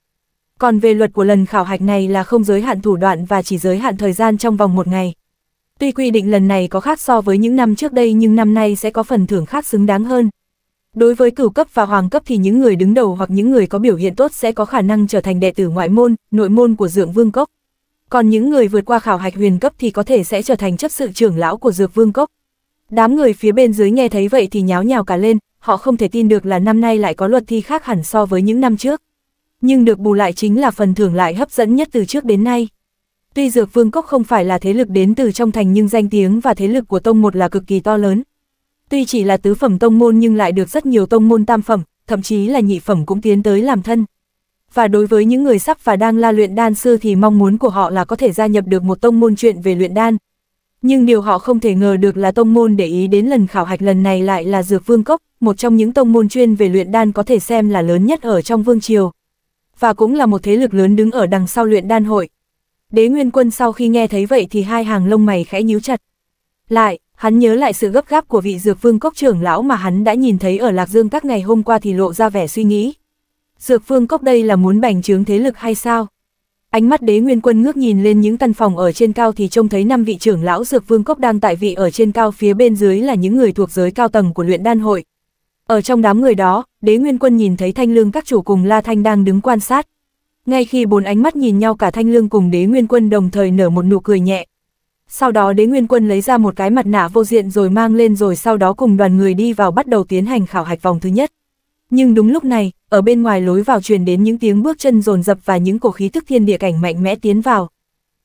Còn về luật của lần khảo hạch này là không giới hạn thủ đoạn và chỉ giới hạn thời gian trong vòng một ngày. Tuy quy định lần này có khác so với những năm trước đây nhưng năm nay sẽ có phần thưởng khác xứng đáng hơn. Đối với cửu cấp và hoàng cấp thì những người đứng đầu hoặc những người có biểu hiện tốt sẽ có khả năng trở thành đệ tử ngoại môn, nội môn của dược vương cốc. Còn những người vượt qua khảo hạch huyền cấp thì có thể sẽ trở thành chấp sự trưởng lão của dược vương cốc. Đám người phía bên dưới nghe thấy vậy thì nháo nhào cả lên, họ không thể tin được là năm nay lại có luật thi khác hẳn so với những năm trước. Nhưng được bù lại chính là phần thưởng lại hấp dẫn nhất từ trước đến nay. Tuy Dược Vương Cốc không phải là thế lực đến từ trong thành nhưng danh tiếng và thế lực của tông một là cực kỳ to lớn. Tuy chỉ là tứ phẩm tông môn nhưng lại được rất nhiều tông môn tam phẩm, thậm chí là nhị phẩm cũng tiến tới làm thân. Và đối với những người sắp và đang la luyện đan sư thì mong muốn của họ là có thể gia nhập được một tông môn chuyện về luyện đan, nhưng điều họ không thể ngờ được là tông môn để ý đến lần khảo hạch lần này lại là Dược Vương Cốc, một trong những tông môn chuyên về luyện đan có thể xem là lớn nhất ở trong Vương Triều. Và cũng là một thế lực lớn đứng ở đằng sau luyện đan hội. Đế Nguyên Quân sau khi nghe thấy vậy thì hai hàng lông mày khẽ nhíu chặt. Lại, hắn nhớ lại sự gấp gáp của vị Dược Vương Cốc trưởng lão mà hắn đã nhìn thấy ở Lạc Dương các ngày hôm qua thì lộ ra vẻ suy nghĩ. Dược Vương Cốc đây là muốn bành trướng thế lực hay sao? Ánh mắt đế nguyên quân ngước nhìn lên những căn phòng ở trên cao thì trông thấy năm vị trưởng lão dược vương cốc đang tại vị ở trên cao phía bên dưới là những người thuộc giới cao tầng của luyện đan hội. Ở trong đám người đó, đế nguyên quân nhìn thấy thanh lương các chủ cùng La Thanh đang đứng quan sát. Ngay khi bốn ánh mắt nhìn nhau cả thanh lương cùng đế nguyên quân đồng thời nở một nụ cười nhẹ. Sau đó đế nguyên quân lấy ra một cái mặt nạ vô diện rồi mang lên rồi sau đó cùng đoàn người đi vào bắt đầu tiến hành khảo hạch vòng thứ nhất. Nhưng đúng lúc này, ở bên ngoài lối vào truyền đến những tiếng bước chân rồn rập và những cổ khí thức thiên địa cảnh mạnh mẽ tiến vào.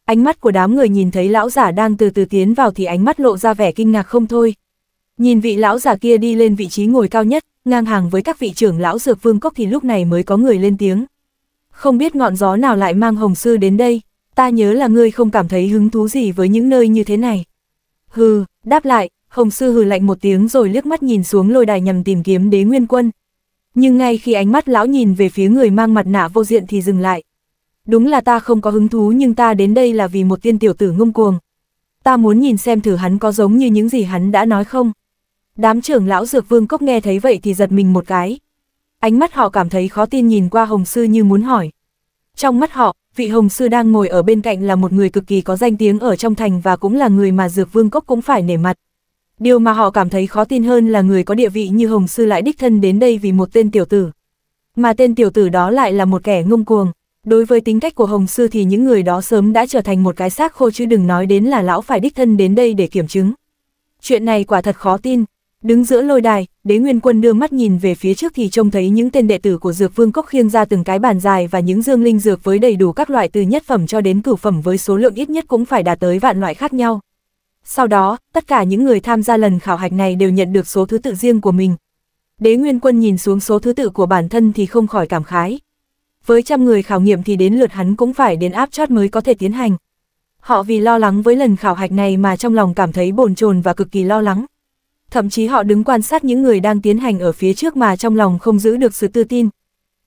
Ánh mắt của đám người nhìn thấy lão giả đang từ từ tiến vào thì ánh mắt lộ ra vẻ kinh ngạc không thôi. Nhìn vị lão giả kia đi lên vị trí ngồi cao nhất, ngang hàng với các vị trưởng lão dược vương cốc thì lúc này mới có người lên tiếng. Không biết ngọn gió nào lại mang hồng sư đến đây, ta nhớ là ngươi không cảm thấy hứng thú gì với những nơi như thế này. Hừ, đáp lại, hồng sư hừ lạnh một tiếng rồi liếc mắt nhìn xuống lôi đài nhằm tìm kiếm đế nguyên quân. Nhưng ngay khi ánh mắt lão nhìn về phía người mang mặt nạ vô diện thì dừng lại. Đúng là ta không có hứng thú nhưng ta đến đây là vì một tiên tiểu tử ngông cuồng. Ta muốn nhìn xem thử hắn có giống như những gì hắn đã nói không. Đám trưởng lão dược vương cốc nghe thấy vậy thì giật mình một cái. Ánh mắt họ cảm thấy khó tin nhìn qua Hồng Sư như muốn hỏi. Trong mắt họ, vị Hồng Sư đang ngồi ở bên cạnh là một người cực kỳ có danh tiếng ở trong thành và cũng là người mà dược vương cốc cũng phải nể mặt. Điều mà họ cảm thấy khó tin hơn là người có địa vị như Hồng Sư lại đích thân đến đây vì một tên tiểu tử. Mà tên tiểu tử đó lại là một kẻ ngông cuồng. Đối với tính cách của Hồng Sư thì những người đó sớm đã trở thành một cái xác khô chứ đừng nói đến là lão phải đích thân đến đây để kiểm chứng. Chuyện này quả thật khó tin. Đứng giữa lôi đài, đế nguyên quân đưa mắt nhìn về phía trước thì trông thấy những tên đệ tử của Dược Vương Cốc khiêng ra từng cái bàn dài và những dương linh dược với đầy đủ các loại từ nhất phẩm cho đến cửu phẩm với số lượng ít nhất cũng phải đạt tới vạn loại khác nhau. Sau đó, tất cả những người tham gia lần khảo hạch này đều nhận được số thứ tự riêng của mình. Đế Nguyên Quân nhìn xuống số thứ tự của bản thân thì không khỏi cảm khái. Với trăm người khảo nghiệm thì đến lượt hắn cũng phải đến áp chót mới có thể tiến hành. Họ vì lo lắng với lần khảo hạch này mà trong lòng cảm thấy bồn chồn và cực kỳ lo lắng. Thậm chí họ đứng quan sát những người đang tiến hành ở phía trước mà trong lòng không giữ được sự tự tin.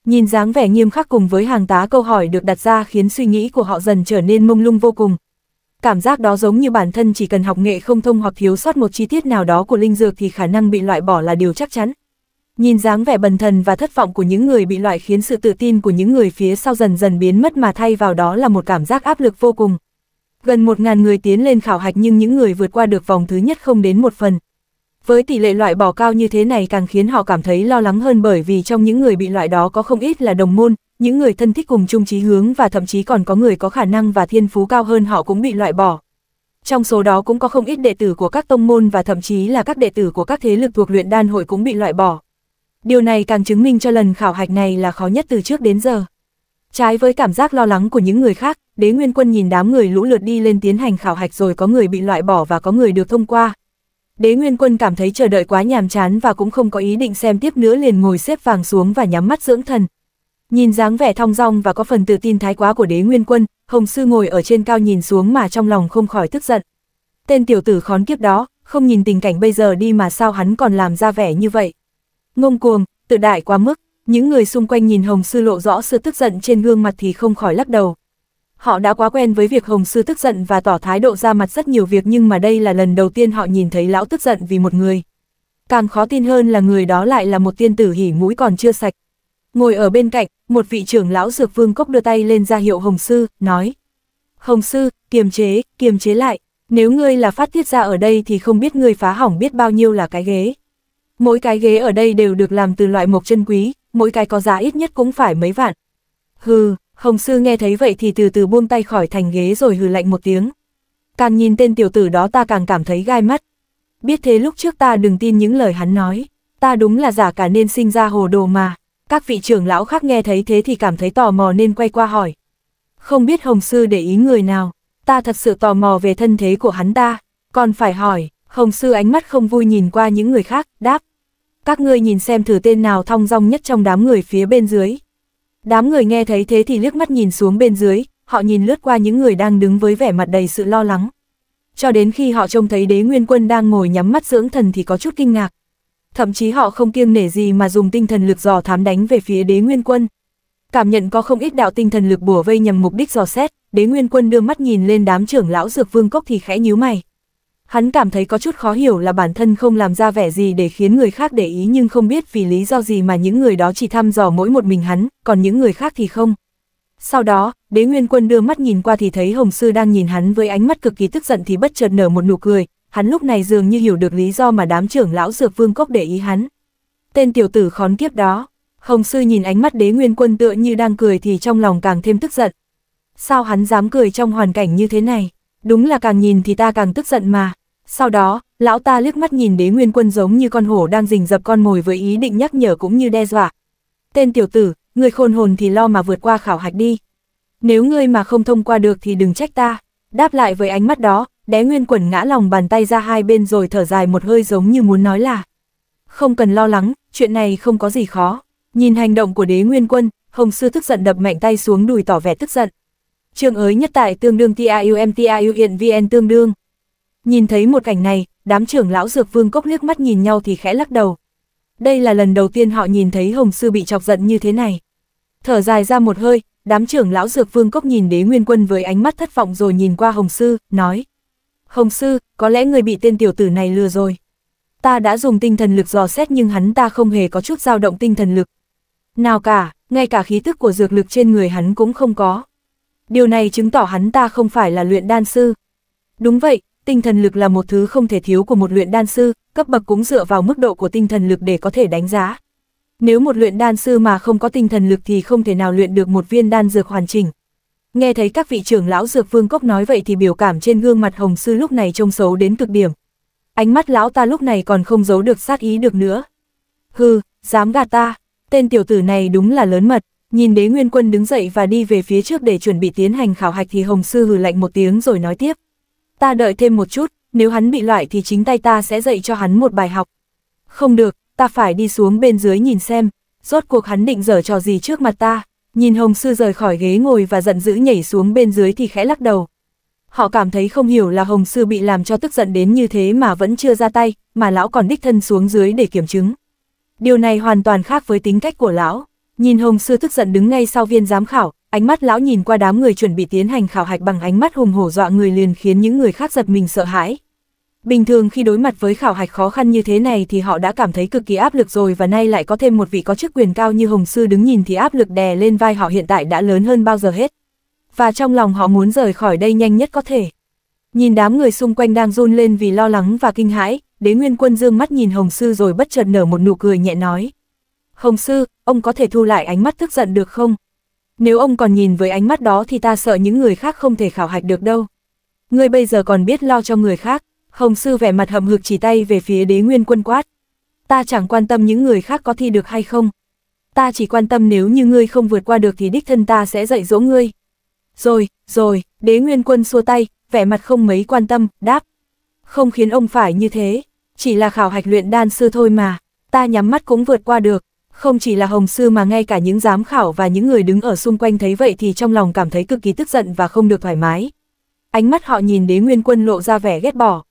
Nhìn dáng vẻ nghiêm khắc cùng với hàng tá câu hỏi được đặt ra khiến suy nghĩ của họ dần trở nên mông lung vô cùng, cảm giác đó giống như bản thân chỉ cần học nghệ không thông hoặc thiếu sót một chi tiết nào đó của linh dược thì khả năng bị loại bỏ là điều chắc chắn. Nhìn dáng vẻ bần thần và thất vọng của những người bị loại khiến sự tự tin của những người phía sau dần dần biến mất mà thay vào đó là một cảm giác áp lực vô cùng. Gần 1.000 người tiến lên khảo hạch nhưng những người vượt qua được vòng thứ nhất không đến một phần. Với tỷ lệ loại bỏ cao như thế này càng khiến họ cảm thấy lo lắng hơn bởi vì trong những người bị loại đó có không ít là đồng môn, những người thân thích cùng chung chí hướng và thậm chí còn có người có khả năng và thiên phú cao hơn họ cũng bị loại bỏ. Trong số đó cũng có không ít đệ tử của các tông môn và thậm chí là các đệ tử của các thế lực thuộc luyện đan hội cũng bị loại bỏ. Điều này càng chứng minh cho lần khảo hạch này là khó nhất từ trước đến giờ. Trái với cảm giác lo lắng của những người khác, đế nguyên quân nhìn đám người lũ lượt đi lên tiến hành khảo hạch rồi có người bị loại bỏ và có người được thông qua. Đế nguyên quân cảm thấy chờ đợi quá nhàm chán và cũng không có ý định xem tiếp nữa liền ngồi xếp vàng xuống và nhắm mắt dưỡng thần, Nhìn dáng vẻ thong dong và có phần tự tin thái quá của đế nguyên quân, Hồng Sư ngồi ở trên cao nhìn xuống mà trong lòng không khỏi tức giận. Tên tiểu tử khốn kiếp đó, không nhìn tình cảnh bây giờ đi mà sao hắn còn làm ra vẻ như vậy. Ngông cuồng, tự đại quá mức, những người xung quanh nhìn Hồng Sư lộ rõ sự tức giận trên gương mặt thì không khỏi lắc đầu. Họ đã quá quen với việc Hồng Sư tức giận và tỏ thái độ ra mặt rất nhiều việc nhưng mà đây là lần đầu tiên họ nhìn thấy lão tức giận vì một người. Càng khó tin hơn là người đó lại là một tiên tử hỉ mũi còn chưa sạch, Ngồi ở bên cạnh, một vị trưởng lão dược vương cốc đưa tay lên ra hiệu Hồng Sư, nói. Hồng Sư, kiềm chế, kiềm chế lại, nếu ngươi là phát tiết ra ở đây thì không biết ngươi phá hỏng biết bao nhiêu là cái ghế. Mỗi cái ghế ở đây đều được làm từ loại mộc chân quý, mỗi cái có giá ít nhất cũng phải mấy vạn. Hừ, Hồng Sư nghe thấy vậy thì từ từ buông tay khỏi thành ghế rồi hừ lạnh một tiếng. Càng nhìn tên tiểu tử đó ta càng cảm thấy gai mắt. Biết thế lúc trước ta đừng tin những lời hắn nói, ta đúng là giả cả nên sinh ra hồ đồ mà. Các vị trưởng lão khác nghe thấy thế thì cảm thấy tò mò nên quay qua hỏi. Không biết Hồng Sư để ý người nào, ta thật sự tò mò về thân thế của hắn ta, còn phải hỏi, Hồng Sư ánh mắt không vui nhìn qua những người khác, đáp. Các ngươi nhìn xem thử tên nào thong dong nhất trong đám người phía bên dưới. Đám người nghe thấy thế thì liếc mắt nhìn xuống bên dưới, họ nhìn lướt qua những người đang đứng với vẻ mặt đầy sự lo lắng. Cho đến khi họ trông thấy đế nguyên quân đang ngồi nhắm mắt dưỡng thần thì có chút kinh ngạc, thậm chí họ không kiêng nể gì mà dùng tinh thần lực dò thám đánh về phía đế nguyên quân. Cảm nhận có không ít đạo tinh thần lực bùa vây nhằm mục đích dò xét, đế nguyên quân đưa mắt nhìn lên đám trưởng lão dược vương cốc thì khẽ nhíu mày. Hắn cảm thấy có chút khó hiểu là bản thân không làm ra vẻ gì để khiến người khác để ý nhưng không biết vì lý do gì mà những người đó chỉ thăm dò mỗi một mình hắn, còn những người khác thì không. Sau đó, đế nguyên quân đưa mắt nhìn qua thì thấy Hồng Sư đang nhìn hắn với ánh mắt cực kỳ tức giận thì bất chợt nở một nụ cười, hắn lúc này dường như hiểu được lý do mà đám trưởng lão dược vương cốc để ý hắn. Tên tiểu tử khón kiếp đó, Hồng Sư nhìn ánh mắt đế nguyên quân tựa như đang cười thì trong lòng càng thêm tức giận. Sao hắn dám cười trong hoàn cảnh như thế này? Đúng là càng nhìn thì ta càng tức giận mà. Sau đó, lão ta liếc mắt nhìn đế nguyên quân giống như con hổ đang rình dập con mồi với ý định nhắc nhở cũng như đe dọa. Tên tiểu tử, người khôn hồn thì lo mà vượt qua khảo hạch đi. Nếu ngươi mà không thông qua được thì đừng trách ta. Đáp lại với ánh mắt đó, Đế nguyên quẩn ngã lòng bàn tay ra hai bên rồi thở dài một hơi giống như muốn nói là. Không cần lo lắng, chuyện này không có gì khó. Nhìn hành động của đế nguyên quân, Hồng Sư tức giận đập mạnh tay xuống đùi tỏ vẻ tức giận. Trương ới nhất tại tương đương TIUMTIU hiện VN tương đương. Nhìn thấy một cảnh này, đám trưởng lão dược vương cốc liếc mắt nhìn nhau thì khẽ lắc đầu. Đây là lần đầu tiên họ nhìn thấy Hồng Sư bị chọc giận như thế này. Thở dài ra một hơi, đám trưởng lão dược vương cốc nhìn đế nguyên quân với ánh mắt thất vọng rồi nhìn qua Hồng Sư, nói. Hồng Sư, có lẽ người bị tên tiểu tử này lừa rồi. Ta đã dùng tinh thần lực dò xét nhưng hắn ta không hề có chút dao động tinh thần lực. Nào cả, ngay cả khí tức của dược lực trên người hắn cũng không có. Điều này chứng tỏ hắn ta không phải là luyện đan sư. Đúng vậy, tinh thần lực là một thứ không thể thiếu của một luyện đan sư, cấp bậc cũng dựa vào mức độ của tinh thần lực để có thể đánh giá. Nếu một luyện đan sư mà không có tinh thần lực thì không thể nào luyện được một viên đan dược hoàn chỉnh. Nghe thấy các vị trưởng lão dược vương cốc nói vậy thì biểu cảm trên gương mặt hồng sư lúc này trông xấu đến cực điểm. Ánh mắt lão ta lúc này còn không giấu được sát ý được nữa. Hừ, dám gạt ta, tên tiểu tử này đúng là lớn mật, nhìn đế nguyên quân đứng dậy và đi về phía trước để chuẩn bị tiến hành khảo hạch thì hồng sư hừ lạnh một tiếng rồi nói tiếp. Ta đợi thêm một chút, nếu hắn bị loại thì chính tay ta sẽ dạy cho hắn một bài học. Không được, ta phải đi xuống bên dưới nhìn xem, rốt cuộc hắn định dở trò gì trước mặt ta. Nhìn Hồng Sư rời khỏi ghế ngồi và giận dữ nhảy xuống bên dưới thì khẽ lắc đầu. Họ cảm thấy không hiểu là Hồng Sư bị làm cho tức giận đến như thế mà vẫn chưa ra tay, mà lão còn đích thân xuống dưới để kiểm chứng. Điều này hoàn toàn khác với tính cách của lão. Nhìn Hồng Sư tức giận đứng ngay sau viên giám khảo, ánh mắt lão nhìn qua đám người chuẩn bị tiến hành khảo hạch bằng ánh mắt hùng hổ dọa người liền khiến những người khác giật mình sợ hãi, Bình thường khi đối mặt với khảo hạch khó khăn như thế này thì họ đã cảm thấy cực kỳ áp lực rồi và nay lại có thêm một vị có chức quyền cao như Hồng Sư đứng nhìn thì áp lực đè lên vai họ hiện tại đã lớn hơn bao giờ hết. Và trong lòng họ muốn rời khỏi đây nhanh nhất có thể. Nhìn đám người xung quanh đang run lên vì lo lắng và kinh hãi, đế nguyên quân dương mắt nhìn Hồng Sư rồi bất chợt nở một nụ cười nhẹ nói. Hồng Sư, ông có thể thu lại ánh mắt tức giận được không? Nếu ông còn nhìn với ánh mắt đó thì ta sợ những người khác không thể khảo hạch được đâu. Ngươi bây giờ còn biết lo cho người khác Hồng Sư vẻ mặt hầm hực chỉ tay về phía đế nguyên quân quát. Ta chẳng quan tâm những người khác có thi được hay không. Ta chỉ quan tâm nếu như ngươi không vượt qua được thì đích thân ta sẽ dạy dỗ ngươi. Rồi, rồi, đế nguyên quân xua tay, vẻ mặt không mấy quan tâm, đáp. Không khiến ông phải như thế, chỉ là khảo hạch luyện đan sư thôi mà, ta nhắm mắt cũng vượt qua được. Không chỉ là Hồng Sư mà ngay cả những giám khảo và những người đứng ở xung quanh thấy vậy thì trong lòng cảm thấy cực kỳ tức giận và không được thoải mái. Ánh mắt họ nhìn đế nguyên quân lộ ra vẻ ghét bỏ,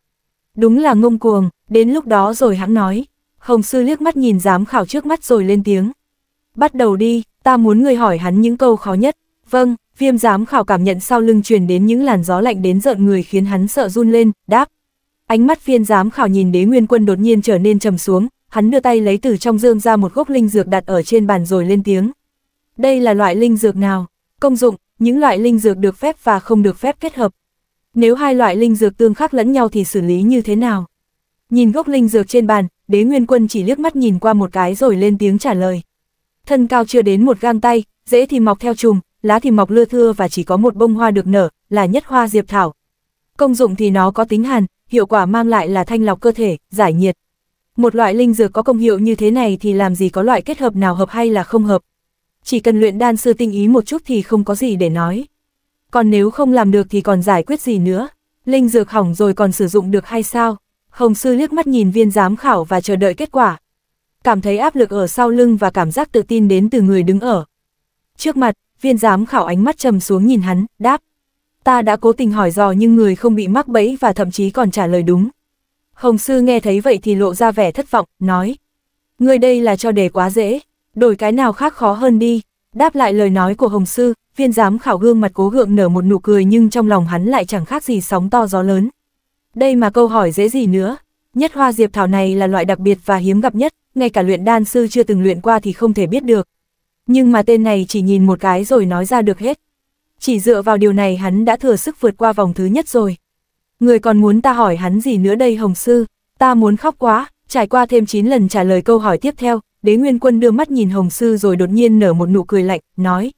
Đúng là ngông cuồng, đến lúc đó rồi hắn nói. Hồng Sư liếc mắt nhìn giám khảo trước mắt rồi lên tiếng. Bắt đầu đi, ta muốn người hỏi hắn những câu khó nhất. Vâng, viêm giám khảo cảm nhận sau lưng truyền đến những làn gió lạnh đến giận người khiến hắn sợ run lên, đáp. Ánh mắt viên giám khảo nhìn đế nguyên quân đột nhiên trở nên trầm xuống, hắn đưa tay lấy từ trong dương ra một gốc linh dược đặt ở trên bàn rồi lên tiếng. Đây là loại linh dược nào? Công dụng, những loại linh dược được phép và không được phép kết hợp, nếu hai loại linh dược tương khắc lẫn nhau thì xử lý như thế nào? Nhìn gốc linh dược trên bàn, đế nguyên quân chỉ liếc mắt nhìn qua một cái rồi lên tiếng trả lời. Thân cao chưa đến một gang tay, dễ thì mọc theo chùm, lá thì mọc lưa thưa và chỉ có một bông hoa được nở, là nhất hoa diệp thảo. Công dụng thì nó có tính hàn, hiệu quả mang lại là thanh lọc cơ thể, giải nhiệt. Một loại linh dược có công hiệu như thế này thì làm gì có loại kết hợp nào hợp hay là không hợp. Chỉ cần luyện đan sư tinh ý một chút thì không có gì để nói còn nếu không làm được thì còn giải quyết gì nữa, linh dược hỏng rồi còn sử dụng được hay sao? Hồng Sư liếc mắt nhìn viên giám khảo và chờ đợi kết quả. Cảm thấy áp lực ở sau lưng và cảm giác tự tin đến từ người đứng ở. Trước mặt, viên giám khảo ánh mắt trầm xuống nhìn hắn, đáp. Ta đã cố tình hỏi dò nhưng người không bị mắc bẫy và thậm chí còn trả lời đúng. Hồng Sư nghe thấy vậy thì lộ ra vẻ thất vọng, nói. Người đây là cho đề quá dễ, đổi cái nào khác khó hơn đi. Đáp lại lời nói của Hồng Sư, viên giám khảo gương mặt cố gượng nở một nụ cười nhưng trong lòng hắn lại chẳng khác gì sóng to gió lớn. Đây mà câu hỏi dễ gì nữa. Nhất hoa diệp thảo này là loại đặc biệt và hiếm gặp nhất, ngay cả luyện đan sư chưa từng luyện qua thì không thể biết được. Nhưng mà tên này chỉ nhìn một cái rồi nói ra được hết. Chỉ dựa vào điều này hắn đã thừa sức vượt qua vòng thứ nhất rồi. Người còn muốn ta hỏi hắn gì nữa đây Hồng Sư, ta muốn khóc quá, trải qua thêm 9 lần trả lời câu hỏi tiếp theo, đế nguyên quân đưa mắt nhìn Hồng Sư rồi đột nhiên nở một nụ cười lạnh, nói.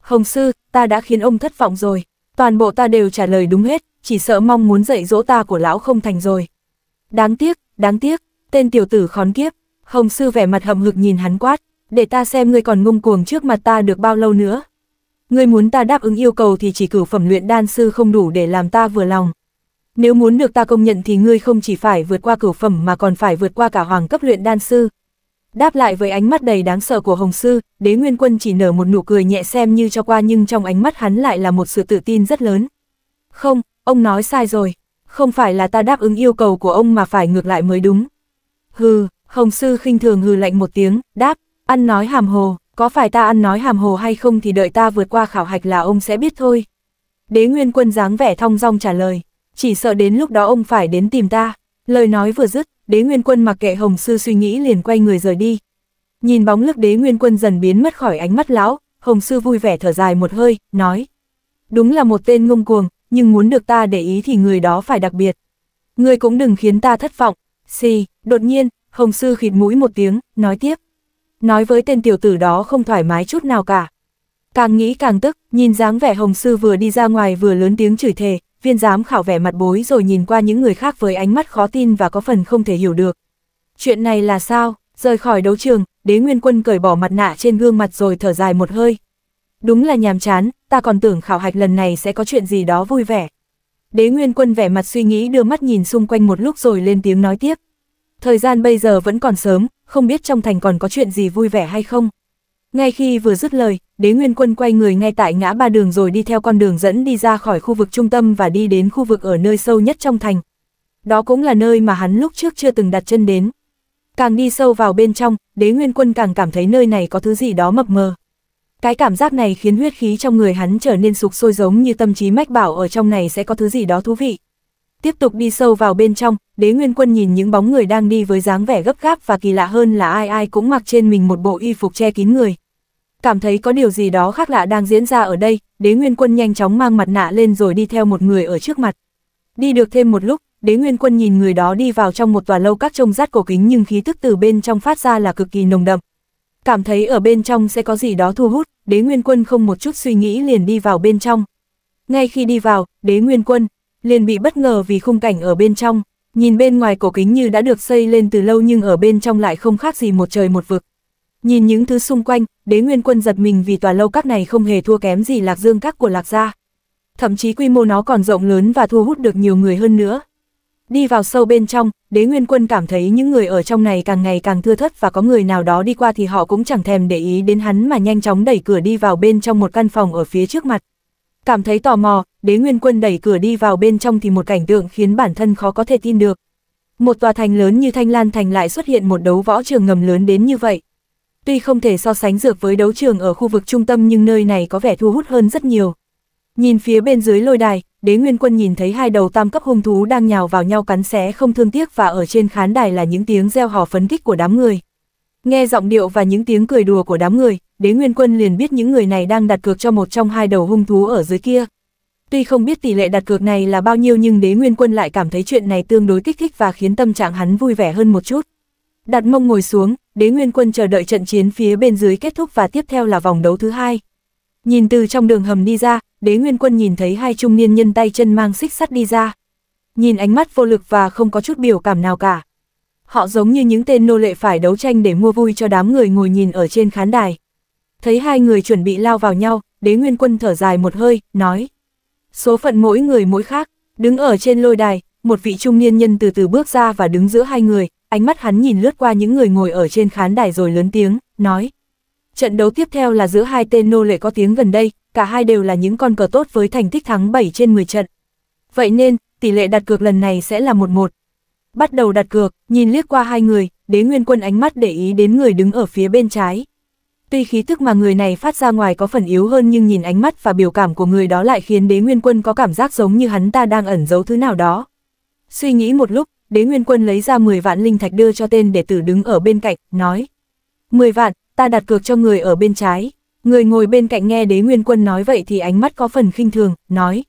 Hồng Sư, ta đã khiến ông thất vọng rồi, toàn bộ ta đều trả lời đúng hết, chỉ sợ mong muốn dạy dỗ ta của lão không thành rồi. Đáng tiếc, đáng tiếc, tên tiểu tử khón kiếp, Hồng Sư vẻ mặt hậm hực nhìn hắn quát, để ta xem ngươi còn ngông cuồng trước mặt ta được bao lâu nữa. Ngươi muốn ta đáp ứng yêu cầu thì chỉ cử phẩm luyện đan sư không đủ để làm ta vừa lòng. Nếu muốn được ta công nhận thì ngươi không chỉ phải vượt qua cửu phẩm mà còn phải vượt qua cả hoàng cấp luyện đan sư. Đáp lại với ánh mắt đầy đáng sợ của Hồng Sư, đế nguyên quân chỉ nở một nụ cười nhẹ xem như cho qua nhưng trong ánh mắt hắn lại là một sự tự tin rất lớn. Không, ông nói sai rồi. Không phải là ta đáp ứng yêu cầu của ông mà phải ngược lại mới đúng. Hừ, Hồng Sư khinh thường hừ lạnh một tiếng, đáp, ăn nói hàm hồ, có phải ta ăn nói hàm hồ hay không thì đợi ta vượt qua khảo hạch là ông sẽ biết thôi. Đế Nguyên Quân dáng vẻ thong dong trả lời, chỉ sợ đến lúc đó ông phải đến tìm ta. Lời nói vừa dứt, đế nguyên quân mặc kệ Hồng Sư suy nghĩ liền quay người rời đi. Nhìn bóng lưng đế nguyên quân dần biến mất khỏi ánh mắt lão, Hồng Sư vui vẻ thở dài một hơi, nói. Đúng là một tên ngông cuồng, nhưng muốn được ta để ý thì người đó phải đặc biệt. Ngươi cũng đừng khiến ta thất vọng. Xì, đột nhiên, Hồng Sư khịt mũi một tiếng, nói tiếp. Nói với tên tiểu tử đó không thoải mái chút nào cả. Càng nghĩ càng tức, nhìn dáng vẻ Hồng Sư vừa đi ra ngoài vừa lớn tiếng chửi thề, viên giám khảo vẻ mặt bối rồi nhìn qua những người khác với ánh mắt khó tin và có phần không thể hiểu được. Chuyện này là sao? Rời khỏi đấu trường, đế nguyên quân cởi bỏ mặt nạ trên gương mặt rồi thở dài một hơi. Đúng là nhàm chán, ta còn tưởng khảo hạch lần này sẽ có chuyện gì đó vui vẻ. Đế nguyên quân vẻ mặt suy nghĩ đưa mắt nhìn xung quanh một lúc rồi lên tiếng nói tiếp. Thời gian bây giờ vẫn còn sớm, không biết trong thành còn có chuyện gì vui vẻ hay không. Ngay khi vừa dứt lời, đế nguyên quân quay người ngay tại ngã ba đường rồi đi theo con đường dẫn đi ra khỏi khu vực trung tâm và đi đến khu vực ở nơi sâu nhất trong thành. Đó cũng là nơi mà hắn lúc trước chưa từng đặt chân đến. Càng đi sâu vào bên trong, đế nguyên quân càng cảm thấy nơi này có thứ gì đó mập mờ. Cái cảm giác này khiến huyết khí trong người hắn trở nên sục sôi giống như tâm trí mách bảo ở trong này sẽ có thứ gì đó thú vị. Tiếp tục đi sâu vào bên trong, đế nguyên quân nhìn những bóng người đang đi với dáng vẻ gấp gáp và kỳ lạ hơn là ai ai cũng mặc trên mình một bộ y phục che kín người, cảm thấy có điều gì đó khác lạ đang diễn ra ở đây, đế nguyên quân nhanh chóng mang mặt nạ lên rồi đi theo một người ở trước mặt. Đi được thêm một lúc, đế nguyên quân nhìn người đó đi vào trong một tòa lâu các trông rát cổ kính nhưng khí tức từ bên trong phát ra là cực kỳ nồng đậm. Cảm thấy ở bên trong sẽ có gì đó thu hút, đế nguyên quân không một chút suy nghĩ liền đi vào bên trong. Ngay khi đi vào, đế nguyên quân liền bị bất ngờ vì khung cảnh ở bên trong, nhìn bên ngoài cổ kính như đã được xây lên từ lâu nhưng ở bên trong lại không khác gì một trời một vực, Nhìn những thứ xung quanh, đế nguyên quân giật mình vì tòa lâu các này không hề thua kém gì lạc dương các của lạc gia. Thậm chí quy mô nó còn rộng lớn và thu hút được nhiều người hơn nữa. Đi vào sâu bên trong, đế nguyên quân cảm thấy những người ở trong này càng ngày càng thưa thất và có người nào đó đi qua thì họ cũng chẳng thèm để ý đến hắn mà nhanh chóng đẩy cửa đi vào bên trong một căn phòng ở phía trước mặt. Cảm thấy tò mò, đế nguyên quân đẩy cửa đi vào bên trong thì một cảnh tượng khiến bản thân khó có thể tin được. Một tòa thành lớn như Thanh Lan Thành lại xuất hiện một đấu võ trường ngầm lớn đến như vậy. Tuy không thể so sánh dược với đấu trường ở khu vực trung tâm nhưng nơi này có vẻ thu hút hơn rất nhiều. Nhìn phía bên dưới lôi đài, đế nguyên quân nhìn thấy hai đầu tam cấp hung thú đang nhào vào nhau cắn xé không thương tiếc và ở trên khán đài là những tiếng reo hò phấn kích của đám người. Nghe giọng điệu và những tiếng cười đùa của đám người, đế nguyên quân liền biết những người này đang đặt cược cho một trong hai đầu hung thú ở dưới kia. Tuy không biết tỷ lệ đặt cược này là bao nhiêu nhưng đế nguyên quân lại cảm thấy chuyện này tương đối kích thích và khiến tâm trạng hắn vui vẻ hơn một chút. Đặt mông ngồi xuống, đế nguyên quân chờ đợi trận chiến phía bên dưới kết thúc và tiếp theo là vòng đấu thứ hai. Nhìn từ trong đường hầm đi ra, đế nguyên quân nhìn thấy hai trung niên nhân tay chân mang xích sắt đi ra. Nhìn ánh mắt vô lực và không có chút biểu cảm nào cả. Họ giống như những tên nô lệ phải đấu tranh để mua vui cho đám người ngồi nhìn ở trên khán đài. Thấy hai người chuẩn bị lao vào nhau, đế nguyên quân thở dài một hơi, nói. Số phận mỗi người mỗi khác, đứng ở trên lôi đài, một vị trung niên nhân từ từ bước ra và đứng giữa hai người, ánh mắt hắn nhìn lướt qua những người ngồi ở trên khán đài rồi lớn tiếng, nói. Trận đấu tiếp theo là giữa hai tên nô lệ có tiếng gần đây, cả hai đều là những con cờ tốt với thành tích thắng 7 trên 10 trận. Vậy nên, tỷ lệ đặt cược lần này sẽ là 1-1. Bắt đầu đặt cược, nhìn liếc qua hai người, đế nguyên quân ánh mắt để ý đến người đứng ở phía bên trái. Tuy khí tức mà người này phát ra ngoài có phần yếu hơn nhưng nhìn ánh mắt và biểu cảm của người đó lại khiến đế nguyên quân có cảm giác giống như hắn ta đang ẩn giấu thứ nào đó. Suy nghĩ một lúc, đế nguyên quân lấy ra 10 vạn linh thạch đưa cho tên đệ tử đứng ở bên cạnh, nói. 10 vạn, ta đặt cược cho người ở bên trái. Người ngồi bên cạnh nghe đế nguyên quân nói vậy thì ánh mắt có phần khinh thường, nói.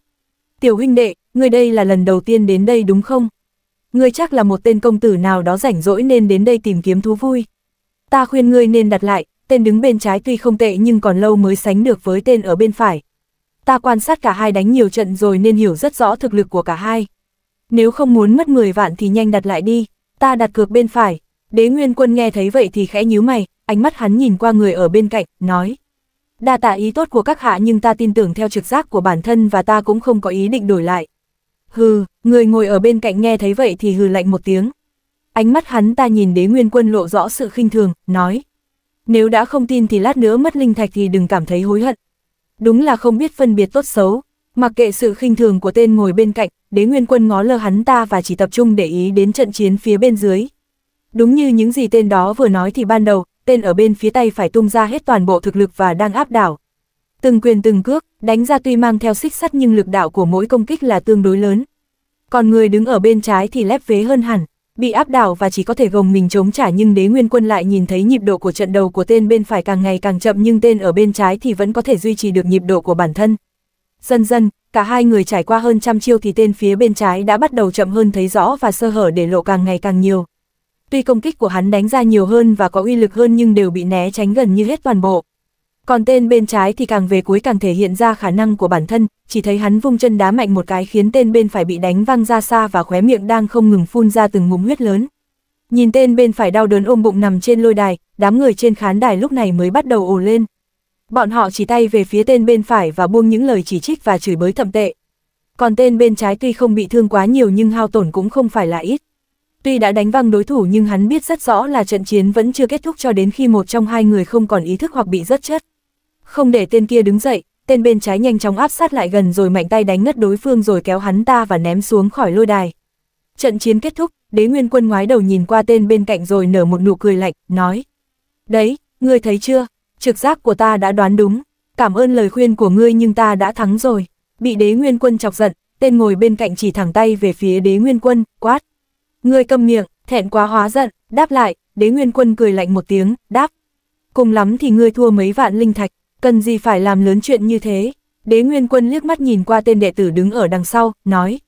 Tiểu huynh đệ, người đây là lần đầu tiên đến đây đúng không? Người chắc là một tên công tử nào đó rảnh rỗi nên đến đây tìm kiếm thú vui. Ta khuyên ngươi nên đặt lại, tên đứng bên trái tuy không tệ nhưng còn lâu mới sánh được với tên ở bên phải. Ta quan sát cả hai đánh nhiều trận rồi nên hiểu rất rõ thực lực của cả hai nếu không muốn mất 10 vạn thì nhanh đặt lại đi, ta đặt cược bên phải. Đế Nguyên Quân nghe thấy vậy thì khẽ nhíu mày, ánh mắt hắn nhìn qua người ở bên cạnh, nói. Đa tạ ý tốt của các hạ nhưng ta tin tưởng theo trực giác của bản thân và ta cũng không có ý định đổi lại. Hừ, người ngồi ở bên cạnh nghe thấy vậy thì hừ lạnh một tiếng. Ánh mắt hắn ta nhìn đế nguyên quân lộ rõ sự khinh thường, nói. Nếu đã không tin thì lát nữa mất linh thạch thì đừng cảm thấy hối hận. Đúng là không biết phân biệt tốt xấu, Mặc kệ sự khinh thường của tên ngồi bên cạnh, đế nguyên quân ngó lơ hắn ta và chỉ tập trung để ý đến trận chiến phía bên dưới. Đúng như những gì tên đó vừa nói thì ban đầu, tên ở bên phía tay phải tung ra hết toàn bộ thực lực và đang áp đảo. Từng quyền từng cước, đánh ra tuy mang theo xích sắt nhưng lực đạo của mỗi công kích là tương đối lớn. Còn người đứng ở bên trái thì lép vế hơn hẳn, bị áp đảo và chỉ có thể gồng mình chống trả nhưng đế nguyên quân lại nhìn thấy nhịp độ của trận đầu của tên bên phải càng ngày càng chậm nhưng tên ở bên trái thì vẫn có thể duy trì được nhịp độ của bản thân. Dần dần, cả hai người trải qua hơn trăm chiêu thì tên phía bên trái đã bắt đầu chậm hơn thấy rõ và sơ hở để lộ càng ngày càng nhiều. Tuy công kích của hắn đánh ra nhiều hơn và có uy lực hơn nhưng đều bị né tránh gần như hết toàn bộ. Còn tên bên trái thì càng về cuối càng thể hiện ra khả năng của bản thân, chỉ thấy hắn vung chân đá mạnh một cái khiến tên bên phải bị đánh văng ra xa và khóe miệng đang không ngừng phun ra từng ngụm huyết lớn. Nhìn tên bên phải đau đớn ôm bụng nằm trên lôi đài, đám người trên khán đài lúc này mới bắt đầu ồ lên. Bọn họ chỉ tay về phía tên bên phải và buông những lời chỉ trích và chửi bới thậm tệ. Còn tên bên trái tuy không bị thương quá nhiều nhưng hao tổn cũng không phải là ít. Tuy đã đánh văng đối thủ nhưng hắn biết rất rõ là trận chiến vẫn chưa kết thúc cho đến khi một trong hai người không còn ý thức hoặc bị rất chất. Không để tên kia đứng dậy, tên bên trái nhanh chóng áp sát lại gần rồi mạnh tay đánh ngất đối phương rồi kéo hắn ta và ném xuống khỏi lôi đài. Trận chiến kết thúc, đế nguyên quân ngoái đầu nhìn qua tên bên cạnh rồi nở một nụ cười lạnh, nói. Đấy, ngươi thấy chưa, trực giác của ta đã đoán đúng, cảm ơn lời khuyên của ngươi nhưng ta đã thắng rồi. Bị đế nguyên quân chọc giận, tên ngồi bên cạnh chỉ thẳng tay về phía đế nguyên quân, quát. Ngươi câm miệng, thẹn quá hóa giận, đáp lại, đế nguyên quân cười lạnh một tiếng, đáp. Cùng lắm thì ngươi thua mấy vạn linh thạch, cần gì phải làm lớn chuyện như thế. Đế nguyên quân liếc mắt nhìn qua tên đệ tử đứng ở đằng sau, nói.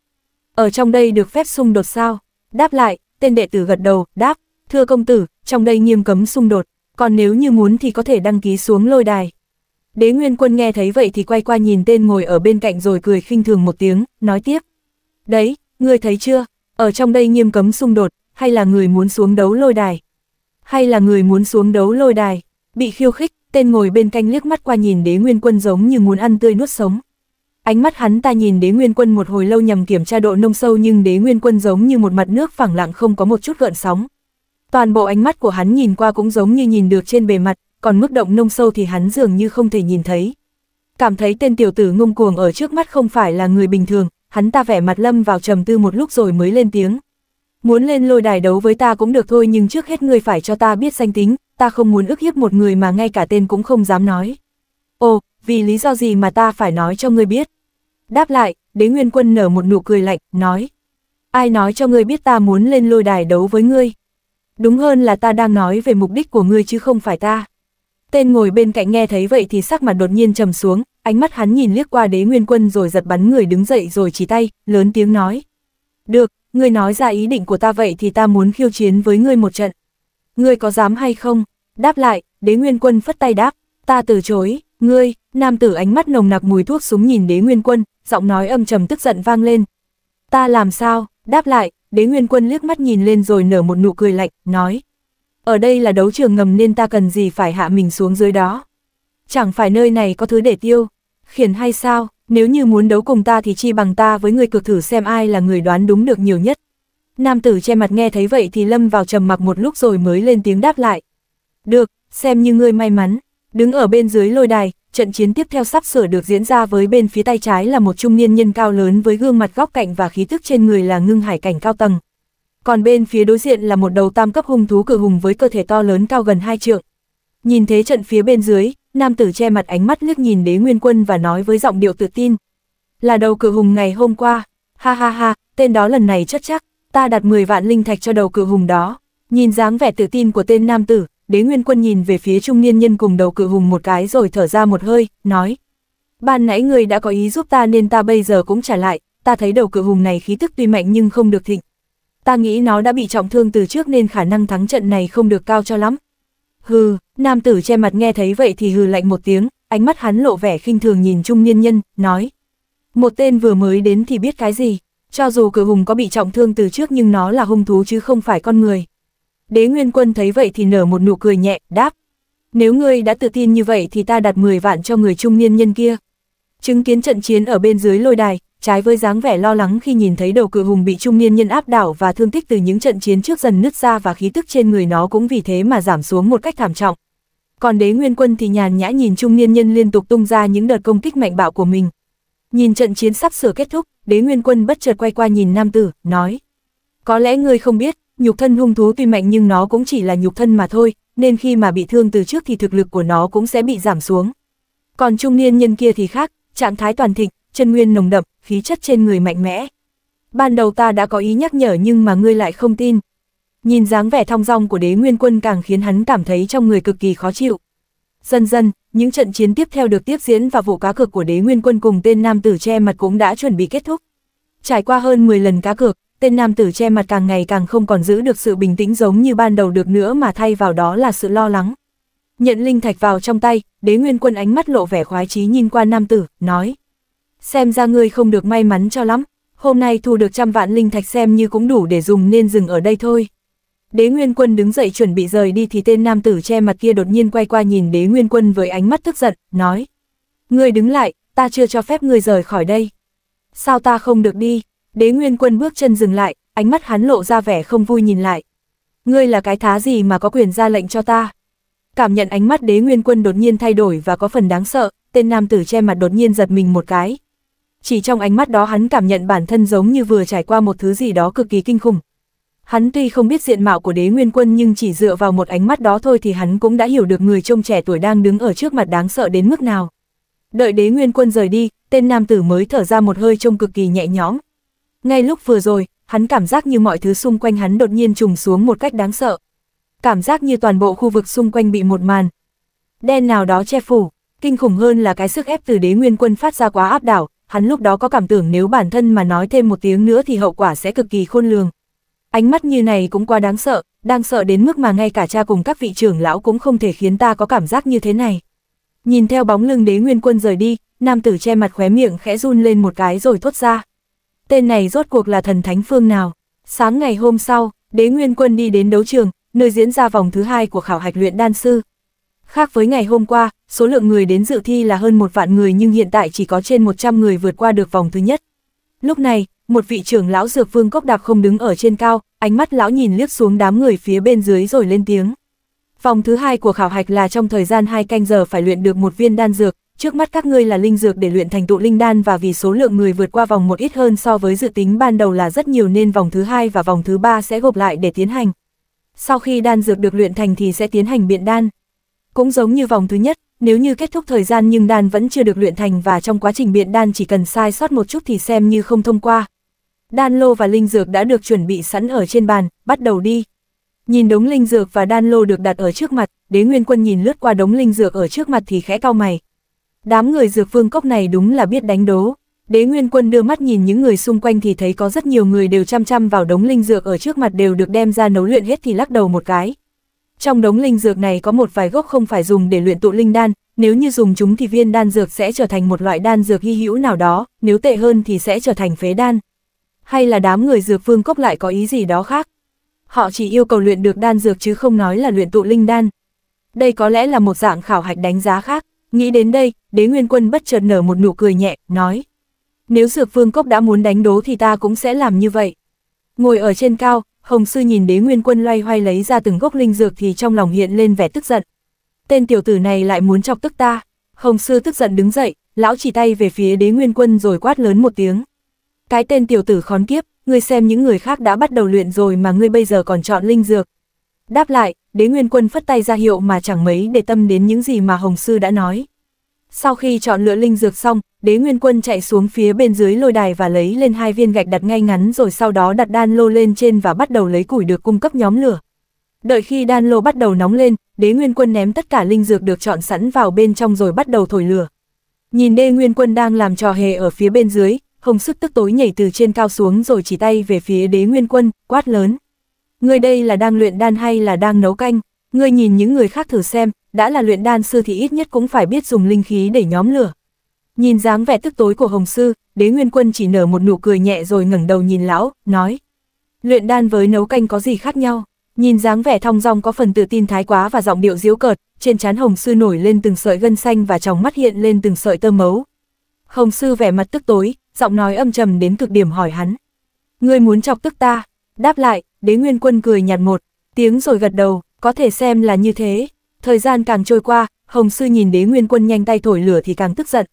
Ở trong đây được phép xung đột sao? Đáp lại, tên đệ tử gật đầu, đáp. Thưa công tử, trong đây nghiêm cấm xung đột, còn nếu như muốn thì có thể đăng ký xuống lôi đài. Đế Nguyên Quân nghe thấy vậy thì quay qua nhìn tên ngồi ở bên cạnh rồi cười khinh thường một tiếng, nói tiếp. Đấy, ngươi thấy chưa, ở trong đây nghiêm cấm xung đột, hay là người muốn xuống đấu lôi đài? Hay là người muốn xuống đấu lôi đài? Bị khiêu khích, tên ngồi bên cạnh liếc mắt qua nhìn đế Nguyên Quân giống như muốn ăn tươi nuốt sống. Ánh mắt hắn ta nhìn đế Nguyên Quân một hồi lâu nhằm kiểm tra độ nông sâu nhưng đế Nguyên Quân giống như một mặt nước phẳng lặng không có một chút gợn sóng, toàn bộ ánh mắt của hắn nhìn qua cũng giống như nhìn được trên bề mặt, còn mức động nông sâu thì hắn dường như không thể nhìn thấy. Cảm thấy tên tiểu tử ngông cuồng ở trước mắt không phải là người bình thường, hắn ta vẻ mặt lâm vào trầm tư một lúc rồi mới lên tiếng. Muốn lên lôi đài đấu với ta cũng được thôi nhưng trước hết ngươi phải cho ta biết danh tính, ta không muốn ức hiếp một người mà ngay cả tên cũng không dám nói. Ồ, vì lý do gì mà ta phải nói cho ngươi biết? Đáp lại, đế nguyên quân nở một nụ cười lạnh, nói. Ai nói cho ngươi biết ta muốn lên lôi đài đấu với ngươi? đúng hơn là ta đang nói về mục đích của ngươi chứ không phải ta. Tên ngồi bên cạnh nghe thấy vậy thì sắc mặt đột nhiên trầm xuống, ánh mắt hắn nhìn liếc qua đế nguyên quân rồi giật bắn người đứng dậy rồi chỉ tay, lớn tiếng nói. Được, ngươi nói ra ý định của ta vậy thì ta muốn khiêu chiến với ngươi một trận. Ngươi có dám hay không? Đáp lại, đế nguyên quân phất tay đáp, ta từ chối, ngươi, nam tử ánh mắt nồng nặc mùi thuốc súng nhìn đế nguyên quân, giọng nói âm trầm tức giận vang lên. Ta làm sao? Đáp lại, đế nguyên quân liếc mắt nhìn lên rồi nở một nụ cười lạnh, nói. Ở đây là đấu trường ngầm nên ta cần gì phải hạ mình xuống dưới đó. Chẳng phải nơi này có thứ để tiêu, khiển hay sao, nếu như muốn đấu cùng ta thì chi bằng ta với người cực thử xem ai là người đoán đúng được nhiều nhất. Nam tử che mặt nghe thấy vậy thì lâm vào trầm mặc một lúc rồi mới lên tiếng đáp lại. Được, xem như ngươi may mắn, đứng ở bên dưới lôi đài, trận chiến tiếp theo sắp sửa được diễn ra với bên phía tay trái là một trung niên nhân cao lớn với gương mặt góc cạnh và khí tức trên người là ngưng hải cảnh cao tầng. Còn bên phía đối diện là một đầu tam cấp hung thú cử hùng với cơ thể to lớn cao gần hai trượng. Nhìn thế trận phía bên dưới, nam tử che mặt ánh mắt liếc nhìn đế nguyên quân và nói với giọng điệu tự tin. Là đầu cử hùng ngày hôm qua, ha ha ha, tên đó lần này chắc chắc, ta đặt 10 vạn linh thạch cho đầu cử hùng đó. Nhìn dáng vẻ tự tin của tên nam tử, đế nguyên quân nhìn về phía trung niên nhân cùng đầu cự hùng một cái rồi thở ra một hơi, nói. Ban nãy người đã có ý giúp ta nên ta bây giờ cũng trả lại, ta thấy đầu cự hùng này khí tức tuy mạnh nhưng không được thịnh. Ta nghĩ nó đã bị trọng thương từ trước nên khả năng thắng trận này không được cao cho lắm. Hừ, nam tử che mặt nghe thấy vậy thì hừ lạnh một tiếng, ánh mắt hắn lộ vẻ khinh thường nhìn trung niên nhân, nói. Một tên vừa mới đến thì biết cái gì, cho dù cự hùng có bị trọng thương từ trước nhưng nó là hung thú chứ không phải con người. Đế Nguyên Quân thấy vậy thì nở một nụ cười nhẹ, đáp. Nếu ngươi đã tự tin như vậy thì ta đặt 10 vạn cho người trung niên nhân kia. Chứng kiến trận chiến ở bên dưới lôi đài, trái với dáng vẻ lo lắng khi nhìn thấy đầu cự hùng bị trung niên nhân áp đảo và thương tích từ những trận chiến trước dần nứt ra và khí tức trên người nó cũng vì thế mà giảm xuống một cách thảm trọng. Còn đế nguyên quân thì nhàn nhã nhìn trung niên nhân liên tục tung ra những đợt công kích mạnh bạo của mình. Nhìn trận chiến sắp sửa kết thúc, đế nguyên quân bất chợt quay qua nhìn nam tử, nói. Có lẽ ngươi không biết, nhục thân hung thú tuy mạnh nhưng nó cũng chỉ là nhục thân mà thôi, nên khi mà bị thương từ trước thì thực lực của nó cũng sẽ bị giảm xuống. Còn trung niên nhân kia thì khác, trạng thái toàn thịnh, chân nguyên nồng đậm, khí chất trên người mạnh mẽ. Ban đầu ta đã có ý nhắc nhở nhưng mà ngươi lại không tin. Nhìn dáng vẻ thong dong của đế nguyên quân càng khiến hắn cảm thấy trong người cực kỳ khó chịu. Dần dần, những trận chiến tiếp theo được tiếp diễn và vụ cá cược của đế nguyên quân cùng tên nam tử che mặt cũng đã chuẩn bị kết thúc. Trải qua hơn 10 lần cá cược, tên nam tử che mặt càng ngày càng không còn giữ được sự bình tĩnh giống như ban đầu được nữa mà thay vào đó là sự lo lắng. Nhận linh thạch vào trong tay, đế nguyên quân ánh mắt lộ vẻ khoái chí nhìn qua nam tử, nói. Xem ra ngươi không được may mắn cho lắm, hôm nay thu được trăm vạn linh thạch xem như cũng đủ để dùng nên dừng ở đây thôi. Đế Nguyên Quân đứng dậy chuẩn bị rời đi thì tên nam tử che mặt kia đột nhiên quay qua nhìn Đế Nguyên Quân với ánh mắt tức giận, nói. Ngươi đứng lại, ta chưa cho phép ngươi rời khỏi đây. Sao ta không được đi? Đế Nguyên Quân bước chân dừng lại, ánh mắt hắn lộ ra vẻ không vui nhìn lại. Ngươi là cái thá gì mà có quyền ra lệnh cho ta? Cảm nhận ánh mắt Đế Nguyên Quân đột nhiên thay đổi và có phần đáng sợ, tên nam tử che mặt đột nhiên giật mình một cái. Chỉ trong ánh mắt đó hắn cảm nhận bản thân giống như vừa trải qua một thứ gì đó cực kỳ kinh khủng. Hắn tuy không biết diện mạo của đế nguyên quân nhưng chỉ dựa vào một ánh mắt đó thôi thì hắn cũng đã hiểu được người trông trẻ tuổi đang đứng ở trước mặt đáng sợ đến mức nào. Đợi đế nguyên quân rời đi, tên nam tử mới thở ra một hơi trông cực kỳ nhẹ nhõm, ngay lúc vừa rồi, hắn cảm giác như mọi thứ xung quanh hắn đột nhiên trùng xuống một cách đáng sợ. Cảm giác như toàn bộ khu vực xung quanh bị một màn. Đen nào đó che phủ, kinh khủng hơn là cái sức ép từ đế nguyên quân phát ra quá áp đảo, hắn lúc đó có cảm tưởng nếu bản thân mà nói thêm một tiếng nữa thì hậu quả sẽ cực kỳ khôn lường. Ánh mắt như này cũng quá đáng sợ, đang sợ đến mức mà ngay cả cha cùng các vị trưởng lão cũng không thể khiến ta có cảm giác như thế này. Nhìn theo bóng lưng đế nguyên quân rời đi, nam tử che mặt khóe miệng khẽ run lên một cái rồi thốt ra tên này rốt cuộc là thần thánh phương nào. Sáng ngày hôm sau, đế nguyên quân đi đến đấu trường, nơi diễn ra vòng thứ hai của khảo hạch luyện đan sư. Khác với ngày hôm qua, số lượng người đến dự thi là hơn một vạn người nhưng hiện tại chỉ có trên 100 người vượt qua được vòng thứ nhất. Lúc này, một vị trưởng lão dược vương cốc đạp không đứng ở trên cao, ánh mắt lão nhìn liếc xuống đám người phía bên dưới rồi lên tiếng. Vòng thứ hai của khảo hạch là trong thời gian hai canh giờ phải luyện được một viên đan dược, trước mắt các ngươi là linh dược để luyện thành tụ linh đan và vì số lượng người vượt qua vòng một ít hơn so với dự tính ban đầu là rất nhiều nên vòng thứ hai và vòng thứ ba sẽ gộp lại để tiến hành. Sau khi đan dược được luyện thành thì sẽ tiến hành biện đan. Cũng giống như vòng thứ nhất, nếu như kết thúc thời gian nhưng đan vẫn chưa được luyện thành và trong quá trình biện đan chỉ cần sai sót một chút thì xem như không thông qua. Đan lô và linh dược đã được chuẩn bị sẵn ở trên bàn, bắt đầu đi. Nhìn đống linh dược và đan lô được đặt ở trước mặt, đế nguyên quân nhìn lướt qua đống linh dược ở trước mặt thì khẽ cau mày, Đám người dược vương cốc này đúng là biết đánh đố. Đế Nguyên Quân đưa mắt nhìn những người xung quanh thì thấy có rất nhiều người đều chăm chăm vào đống linh dược ở trước mặt đều được đem ra nấu luyện hết thì lắc đầu một cái. Trong đống linh dược này có một vài gốc không phải dùng để luyện tụ linh đan, nếu như dùng chúng thì viên đan dược sẽ trở thành một loại đan dược hy hữu nào đó, nếu tệ hơn thì sẽ trở thành phế đan. Hay là đám người dược vương cốc lại có ý gì đó khác? Họ chỉ yêu cầu luyện được đan dược chứ không nói là luyện tụ linh đan. Đây có lẽ là một dạng khảo hạch đánh giá khác. Nghĩ đến đây, đế nguyên quân bất chợt nở một nụ cười nhẹ, nói. Nếu dược vương cốc đã muốn đánh đố thì ta cũng sẽ làm như vậy. Ngồi ở trên cao, Hồng Sư nhìn đế nguyên quân loay hoay lấy ra từng gốc linh dược thì trong lòng hiện lên vẻ tức giận. Tên tiểu tử này lại muốn chọc tức ta. Hồng Sư tức giận đứng dậy, lão chỉ tay về phía đế nguyên quân rồi quát lớn một tiếng. Cái tên tiểu tử khón kiếp, ngươi xem những người khác đã bắt đầu luyện rồi mà ngươi bây giờ còn chọn linh dược. Đáp lại, đế nguyên quân phất tay ra hiệu mà chẳng mấy để tâm đến những gì mà Hồng Sư đã nói. Sau khi chọn lựa linh dược xong, đế nguyên quân chạy xuống phía bên dưới lôi đài và lấy lên hai viên gạch đặt ngay ngắn rồi sau đó đặt đan lô lên trên và bắt đầu lấy củi được cung cấp nhóm lửa. Đợi khi đan lô bắt đầu nóng lên, đế nguyên quân ném tất cả linh dược được chọn sẵn vào bên trong rồi bắt đầu thổi lửa. Nhìn Đế nguyên quân đang làm trò hề ở phía bên dưới, hồng sức tức tối nhảy từ trên cao xuống rồi chỉ tay về phía đế nguyên quân, quát lớn ngươi đây là đang luyện đan hay là đang nấu canh, ngươi nhìn những người khác thử xem, đã là luyện đan sư thì ít nhất cũng phải biết dùng linh khí để nhóm lửa. Nhìn dáng vẻ tức tối của Hồng Sư, đế nguyên quân chỉ nở một nụ cười nhẹ rồi ngẩng đầu nhìn lão, nói. Luyện đan với nấu canh có gì khác nhau? Nhìn dáng vẻ thong dong có phần tự tin thái quá và giọng điệu diếu cợt, trên trán Hồng Sư nổi lên từng sợi gân xanh và trong mắt hiện lên từng sợi tơ mấu. Hồng Sư vẻ mặt tức tối, giọng nói âm trầm đến cực điểm hỏi hắn. Ngươi muốn chọc tức ta? Đáp lại, đế nguyên quân cười nhạt một tiếng rồi gật đầu, có thể xem là như thế. Thời gian càng trôi qua, Hồng Sư nhìn đế nguyên quân nhanh tay thổi lửa thì càng tức giận.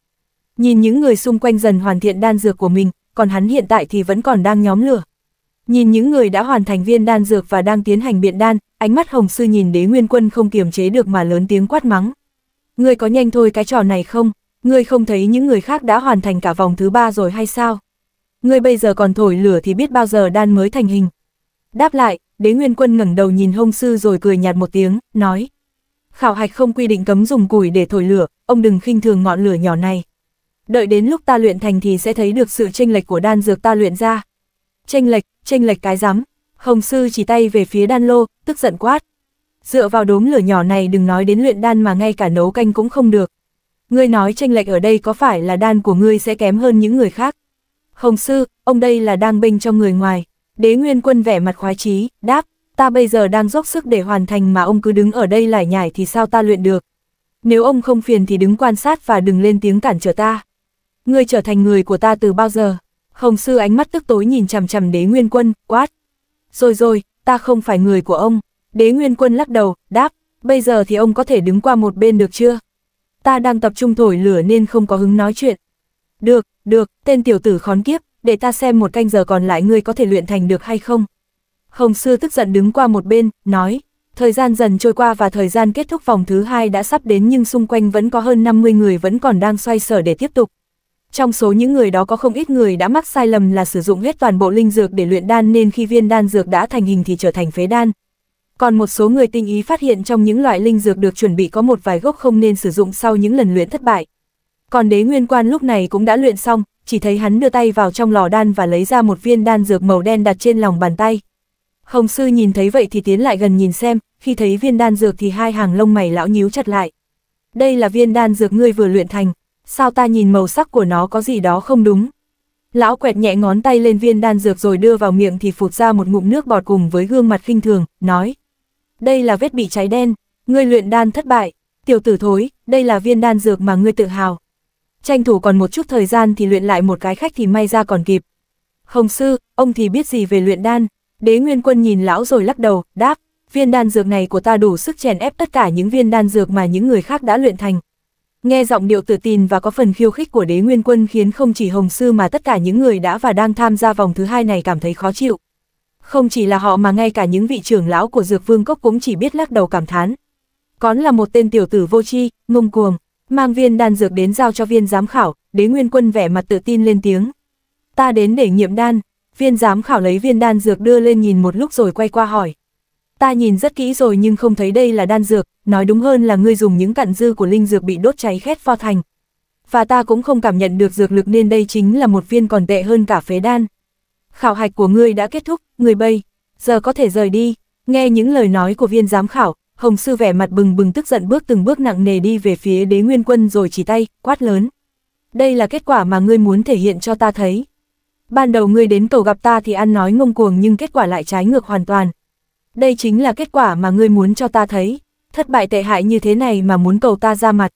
Nhìn những người xung quanh dần hoàn thiện đan dược của mình, còn hắn hiện tại thì vẫn còn đang nhóm lửa. Nhìn những người đã hoàn thành viên đan dược và đang tiến hành biện đan, ánh mắt Hồng Sư nhìn đế nguyên quân không kiềm chế được mà lớn tiếng quát mắng. Ngươi có nhanh thôi cái trò này không? Ngươi không thấy những người khác đã hoàn thành cả vòng thứ ba rồi hay sao? Ngươi bây giờ còn thổi lửa thì biết bao giờ đan mới thành hình. Đáp lại, đế nguyên quân ngẩng đầu nhìn hông sư rồi cười nhạt một tiếng, nói. Khảo hạch không quy định cấm dùng củi để thổi lửa, ông đừng khinh thường ngọn lửa nhỏ này. Đợi đến lúc ta luyện thành thì sẽ thấy được sự chênh lệch của đan dược ta luyện ra. Chênh lệch, chênh lệch cái rắm. Hồng sư chỉ tay về phía đan lô, tức giận quát. Dựa vào đốm lửa nhỏ này đừng nói đến luyện đan mà ngay cả nấu canh cũng không được. Ngươi nói chênh lệch ở đây có phải là đan của ngươi sẽ kém hơn những người khác? Hồng sư, ông đây là đang bênh cho người ngoài. Đế Nguyên Quân vẻ mặt khoái chí, đáp, ta bây giờ đang dốc sức để hoàn thành mà ông cứ đứng ở đây lải nhải thì sao ta luyện được. Nếu ông không phiền thì đứng quan sát và đừng lên tiếng cản trở ta. Ngươi trở thành người của ta từ bao giờ? Hồng sư ánh mắt tức tối nhìn chằm chằm đế nguyên quân, quát. Rồi rồi, ta không phải người của ông. Đế nguyên quân lắc đầu, đáp, bây giờ thì ông có thể đứng qua một bên được chưa? Ta đang tập trung thổi lửa nên không có hứng nói chuyện. Được, được, tên tiểu tử khón kiếp, để ta xem một canh giờ còn lại ngươi có thể luyện thành được hay không. Hồng Sư tức giận đứng qua một bên, nói, thời gian dần trôi qua và thời gian kết thúc vòng thứ hai đã sắp đến nhưng xung quanh vẫn có hơn 50 người vẫn còn đang xoay sở để tiếp tục. Trong số những người đó có không ít người đã mắc sai lầm là sử dụng hết toàn bộ linh dược để luyện đan nên khi viên đan dược đã thành hình thì trở thành phế đan. Còn một số người tinh ý phát hiện trong những loại linh dược được chuẩn bị có một vài gốc không nên sử dụng sau những lần luyện thất bại. Còn đế nguyên quan lúc này cũng đã luyện xong, chỉ thấy hắn đưa tay vào trong lò đan và lấy ra một viên đan dược màu đen đặt trên lòng bàn tay. Hồng sư nhìn thấy vậy thì tiến lại gần nhìn xem, khi thấy viên đan dược thì hai hàng lông mày lão nhíu chặt lại. Đây là viên đan dược ngươi vừa luyện thành, sao ta nhìn màu sắc của nó có gì đó không đúng. Lão quẹt nhẹ ngón tay lên viên đan dược rồi đưa vào miệng thì phụt ra một ngụm nước bọt cùng với gương mặt khinh thường, nói. Đây là vết bị cháy đen, ngươi luyện đan thất bại, tiểu tử thối, đây là viên đan dược mà ngươi tự hào, tranh thủ còn một chút thời gian thì luyện lại một cái khách thì may ra còn kịp. Hồng sư, ông thì biết gì về luyện đan, đế nguyên quân nhìn lão rồi lắc đầu, đáp, viên đan dược này của ta đủ sức chèn ép tất cả những viên đan dược mà những người khác đã luyện thành. Nghe giọng điệu tự tin và có phần khiêu khích của đế nguyên quân khiến không chỉ Hồng Sư mà tất cả những người đã và đang tham gia vòng thứ hai này cảm thấy khó chịu. Không chỉ là họ mà ngay cả những vị trưởng lão của Dược Vương Cốc cũng chỉ biết lắc đầu cảm thán. Cón là một tên tiểu tử vô tri, ngông cuồng. Mang viên đan dược đến giao cho viên giám khảo, đế nguyên quân vẻ mặt tự tin lên tiếng. Ta đến để nghiệm đan, viên giám khảo lấy viên đan dược đưa lên nhìn một lúc rồi quay qua hỏi. Ta nhìn rất kỹ rồi nhưng không thấy đây là đan dược, nói đúng hơn là ngươi dùng những cặn dư của linh dược bị đốt cháy khét pho thành. Và ta cũng không cảm nhận được dược lực nên đây chính là một viên còn tệ hơn cả phế đan. Khảo hạch của ngươi đã kết thúc, người bây, giờ có thể rời đi. Nghe những lời nói của viên giám khảo, Hồng Sư vẻ mặt bừng bừng tức giận bước từng bước nặng nề đi về phía đế nguyên quân rồi chỉ tay, quát lớn. Đây là kết quả mà ngươi muốn thể hiện cho ta thấy. Ban đầu ngươi đến cầu gặp ta thì ăn nói ngông cuồng nhưng kết quả lại trái ngược hoàn toàn. Đây chính là kết quả mà ngươi muốn cho ta thấy. Thất bại tệ hại như thế này mà muốn cầu ta ra mặt.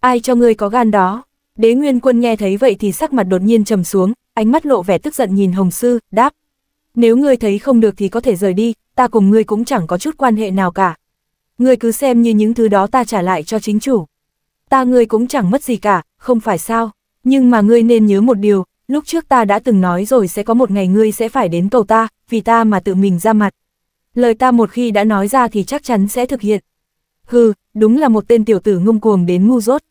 Ai cho ngươi có gan đó? Đế Nguyên Quân nghe thấy vậy thì sắc mặt đột nhiên trầm xuống, ánh mắt lộ vẻ tức giận nhìn Hồng Sư, đáp. Nếu ngươi thấy không được thì có thể rời đi, ta cùng ngươi cũng chẳng có chút quan hệ nào cả ngươi cứ xem như những thứ đó ta trả lại cho chính chủ. Ta ngươi cũng chẳng mất gì cả, không phải sao, nhưng mà ngươi nên nhớ một điều, lúc trước ta đã từng nói rồi sẽ có một ngày ngươi sẽ phải đến cầu ta, vì ta mà tự mình ra mặt. Lời ta một khi đã nói ra thì chắc chắn sẽ thực hiện. Hừ, đúng là một tên tiểu tử ngông cuồng đến ngu dốt.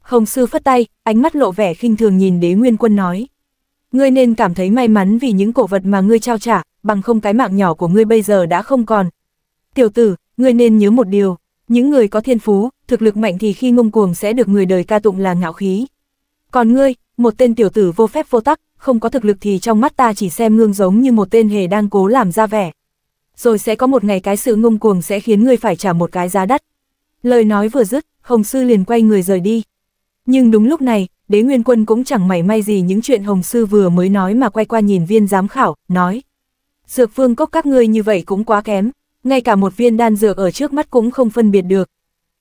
không sư phất tay, ánh mắt lộ vẻ khinh thường nhìn đế nguyên quân nói. Ngươi nên cảm thấy may mắn vì những cổ vật mà ngươi trao trả, bằng không cái mạng nhỏ của ngươi bây giờ đã không còn. Tiểu tử, Ngươi nên nhớ một điều, những người có thiên phú, thực lực mạnh thì khi ngông cuồng sẽ được người đời ca tụng là ngạo khí. Còn ngươi, một tên tiểu tử vô phép vô tắc, không có thực lực thì trong mắt ta chỉ xem ngương giống như một tên hề đang cố làm ra vẻ. Rồi sẽ có một ngày cái sự ngông cuồng sẽ khiến ngươi phải trả một cái giá đắt. Lời nói vừa dứt, Hồng Sư liền quay người rời đi. Nhưng đúng lúc này, đế nguyên quân cũng chẳng mảy may gì những chuyện Hồng Sư vừa mới nói mà quay qua nhìn viên giám khảo, nói. Dược vương cốc các ngươi như vậy cũng quá kém, ngay cả một viên đan dược ở trước mắt cũng không phân biệt được.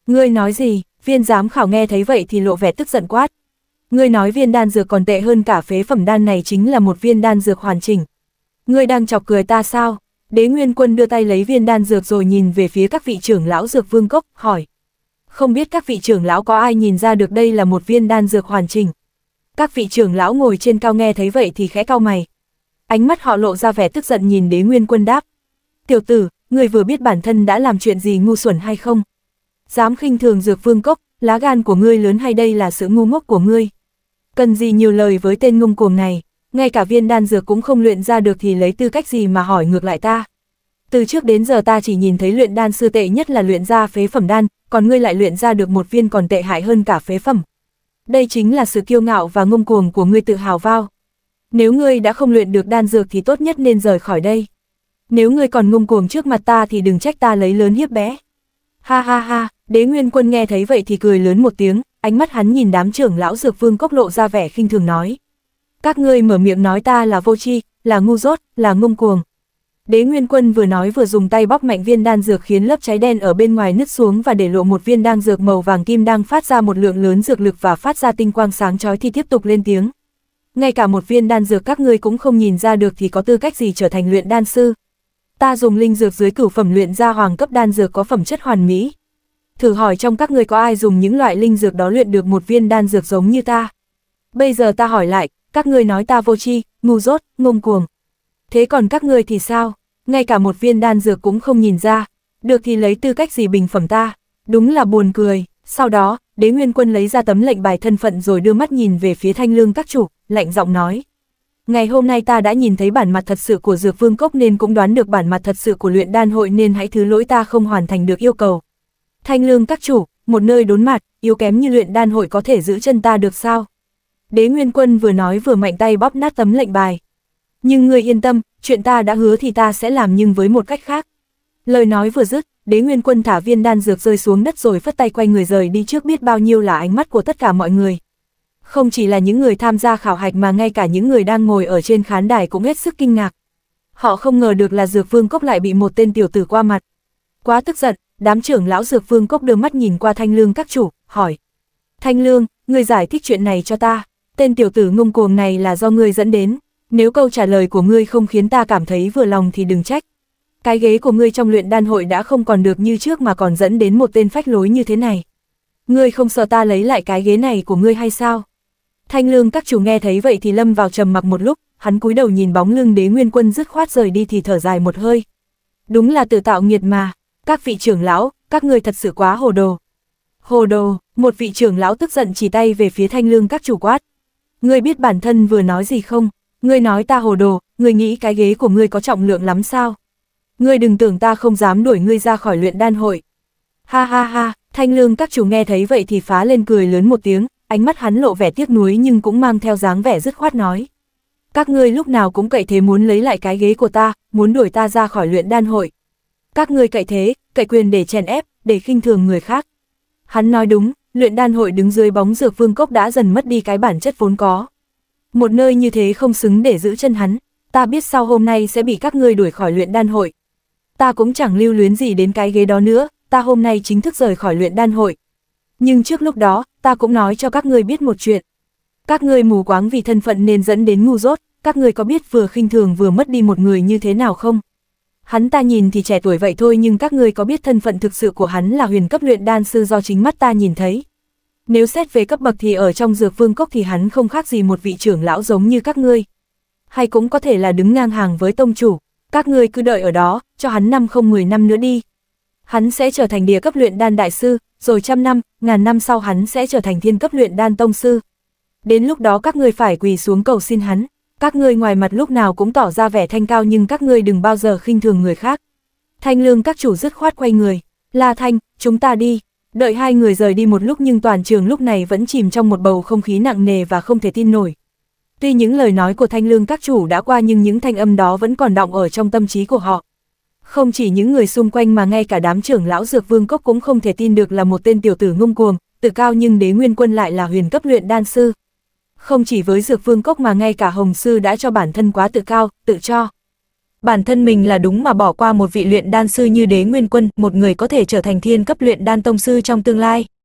Ngươi nói gì, viên giám khảo nghe thấy vậy thì lộ vẻ tức giận quát. Ngươi nói viên đan dược còn tệ hơn cả phế phẩm đan này chính là một viên đan dược hoàn chỉnh. Ngươi đang chọc cười ta sao? Đế Nguyên Quân đưa tay lấy viên đan dược rồi nhìn về phía các vị trưởng lão dược vương cốc, hỏi. Không biết các vị trưởng lão có ai nhìn ra được đây là một viên đan dược hoàn chỉnh. Các vị trưởng lão ngồi trên cao nghe thấy vậy thì khẽ cao mày. Ánh mắt họ lộ ra vẻ tức giận nhìn đế nguyên quân đáp. Tiểu tử, người vừa biết bản thân đã làm chuyện gì ngu xuẩn hay không? Dám khinh thường dược vương cốc, lá gan của ngươi lớn hay đây là sự ngu ngốc của ngươi? Cần gì nhiều lời với tên ngông cuồng này, ngay cả viên đan dược cũng không luyện ra được thì lấy tư cách gì mà hỏi ngược lại ta? Từ trước đến giờ ta chỉ nhìn thấy luyện đan sư tệ nhất là luyện ra phế phẩm đan, còn ngươi lại luyện ra được một viên còn tệ hại hơn cả phế phẩm. Đây chính là sự kiêu ngạo và ngông cuồng của ngươi tự hào vào. Nếu ngươi đã không luyện được đan dược thì tốt nhất nên rời khỏi đây nếu ngươi còn ngông cuồng trước mặt ta thì đừng trách ta lấy lớn hiếp bé. Ha ha ha, đế nguyên quân nghe thấy vậy thì cười lớn một tiếng, ánh mắt hắn nhìn đám trưởng lão dược vương cốc lộ ra vẻ khinh thường nói. Các ngươi mở miệng nói ta là vô tri, là ngu dốt, là ngông cuồng. Đế Nguyên Quân vừa nói vừa dùng tay bóc mạnh viên đan dược khiến lớp cháy đen ở bên ngoài nứt xuống và để lộ một viên đan dược màu vàng kim đang phát ra một lượng lớn dược lực và phát ra tinh quang sáng chói thì tiếp tục lên tiếng. Ngay cả một viên đan dược các ngươi cũng không nhìn ra được thì có tư cách gì trở thành luyện đan sư, ta dùng linh dược dưới cửu phẩm luyện ra hoàng cấp đan dược có phẩm chất hoàn mỹ. Thử hỏi trong các người có ai dùng những loại linh dược đó luyện được một viên đan dược giống như ta? Bây giờ ta hỏi lại, các ngươi nói ta vô tri, ngu dốt, ngông cuồng. Thế còn các ngươi thì sao? Ngay cả một viên đan dược cũng không nhìn ra, được thì lấy tư cách gì bình phẩm ta? Đúng là buồn cười. Sau đó, đế nguyên quân lấy ra tấm lệnh bài thân phận rồi đưa mắt nhìn về phía thanh lương các chủ, lạnh giọng nói, Ngày hôm nay ta đã nhìn thấy bản mặt thật sự của Dược Vương Cốc nên cũng đoán được bản mặt thật sự của luyện đan hội nên hãy thứ lỗi ta không hoàn thành được yêu cầu. Thanh lương các chủ, một nơi đốn mặt, yếu kém như luyện đan hội có thể giữ chân ta được sao? Đế Nguyên Quân vừa nói vừa mạnh tay bóp nát tấm lệnh bài. Nhưng ngươi yên tâm, chuyện ta đã hứa thì ta sẽ làm nhưng với một cách khác. Lời nói vừa dứt, Đế Nguyên Quân thả viên đan dược rơi xuống đất rồi phất tay quay người rời đi trước biết bao nhiêu là ánh mắt của tất cả mọi người. Không chỉ là những người tham gia khảo hạch mà ngay cả những người đang ngồi ở trên khán đài cũng hết sức kinh ngạc. Họ không ngờ được là Dược Vương Cốc lại bị một tên tiểu tử qua mặt. Quá tức giận, đám trưởng lão Dược Vương Cốc đưa mắt nhìn qua Thanh Lương các chủ, hỏi. Thanh Lương, người giải thích chuyện này cho ta. Tên tiểu tử ngông cuồng này là do ngươi dẫn đến. Nếu câu trả lời của ngươi không khiến ta cảm thấy vừa lòng thì đừng trách. Cái ghế của ngươi trong luyện đan hội đã không còn được như trước mà còn dẫn đến một tên phách lối như thế này. Ngươi không sợ ta lấy lại cái ghế này của ngươi hay sao? Thanh lương các chủ nghe thấy vậy thì lâm vào trầm mặc một lúc, hắn cúi đầu nhìn bóng lưng đế nguyên quân dứt khoát rời đi thì thở dài một hơi. Đúng là tự tạo nghiệt mà, các vị trưởng lão, các người thật sự quá hồ đồ. Hồ đồ, một vị trưởng lão tức giận chỉ tay về phía thanh lương các chủ quát. Ngươi biết bản thân vừa nói gì không? Ngươi nói ta hồ đồ, ngươi nghĩ cái ghế của ngươi có trọng lượng lắm sao? Ngươi đừng tưởng ta không dám đuổi ngươi ra khỏi luyện đan hội. Ha ha ha, thanh lương các chủ nghe thấy vậy thì phá lên cười lớn một tiếng, ánh mắt hắn lộ vẻ tiếc nuối nhưng cũng mang theo dáng vẻ dứt khoát nói. Các ngươi lúc nào cũng cậy thế muốn lấy lại cái ghế của ta, muốn đuổi ta ra khỏi luyện đan hội. Các ngươi cậy thế, cậy quyền để chèn ép, để khinh thường người khác. Hắn nói đúng, luyện đan hội đứng dưới bóng dược vương cốc đã dần mất đi cái bản chất vốn có. Một nơi như thế không xứng để giữ chân hắn, ta biết sau hôm nay sẽ bị các ngươi đuổi khỏi luyện đan hội. Ta cũng chẳng lưu luyến gì đến cái ghế đó nữa, ta hôm nay chính thức rời khỏi luyện đan hội, nhưng trước lúc đó, ta cũng nói cho các ngươi biết một chuyện. Các ngươi mù quáng vì thân phận nên dẫn đến ngu dốt, các ngươi có biết vừa khinh thường vừa mất đi một người như thế nào không? Hắn ta nhìn thì trẻ tuổi vậy thôi nhưng các ngươi có biết thân phận thực sự của hắn là huyền cấp luyện đan sư do chính mắt ta nhìn thấy. Nếu xét về cấp bậc thì ở trong dược vương cốc thì hắn không khác gì một vị trưởng lão giống như các ngươi. Hay cũng có thể là đứng ngang hàng với tông chủ, các ngươi cứ đợi ở đó, cho hắn năm không mười năm nữa đi. Hắn sẽ trở thành địa cấp luyện đan đại sư, rồi trăm năm, ngàn năm sau hắn sẽ trở thành thiên cấp luyện đan tông sư. Đến lúc đó các ngươi phải quỳ xuống cầu xin hắn, các ngươi ngoài mặt lúc nào cũng tỏ ra vẻ thanh cao nhưng các ngươi đừng bao giờ khinh thường người khác. Thanh lương các chủ dứt khoát quay người, La Thanh, chúng ta đi. Đợi hai người rời đi một lúc nhưng toàn trường lúc này vẫn chìm trong một bầu không khí nặng nề và không thể tin nổi. Tuy những lời nói của thanh lương các chủ đã qua nhưng những thanh âm đó vẫn còn đọng ở trong tâm trí của họ. Không chỉ những người xung quanh mà ngay cả đám trưởng lão dược vương cốc cũng không thể tin được là một tên tiểu tử ngông cuồng, tự cao nhưng đế nguyên quân lại là huyền cấp luyện đan sư. Không chỉ với dược vương cốc mà ngay cả hồng sư đã cho bản thân quá tự cao, tự cho. Bản thân mình là đúng mà bỏ qua một vị luyện đan sư như đế nguyên quân, một người có thể trở thành thiên cấp luyện đan tông sư trong tương lai.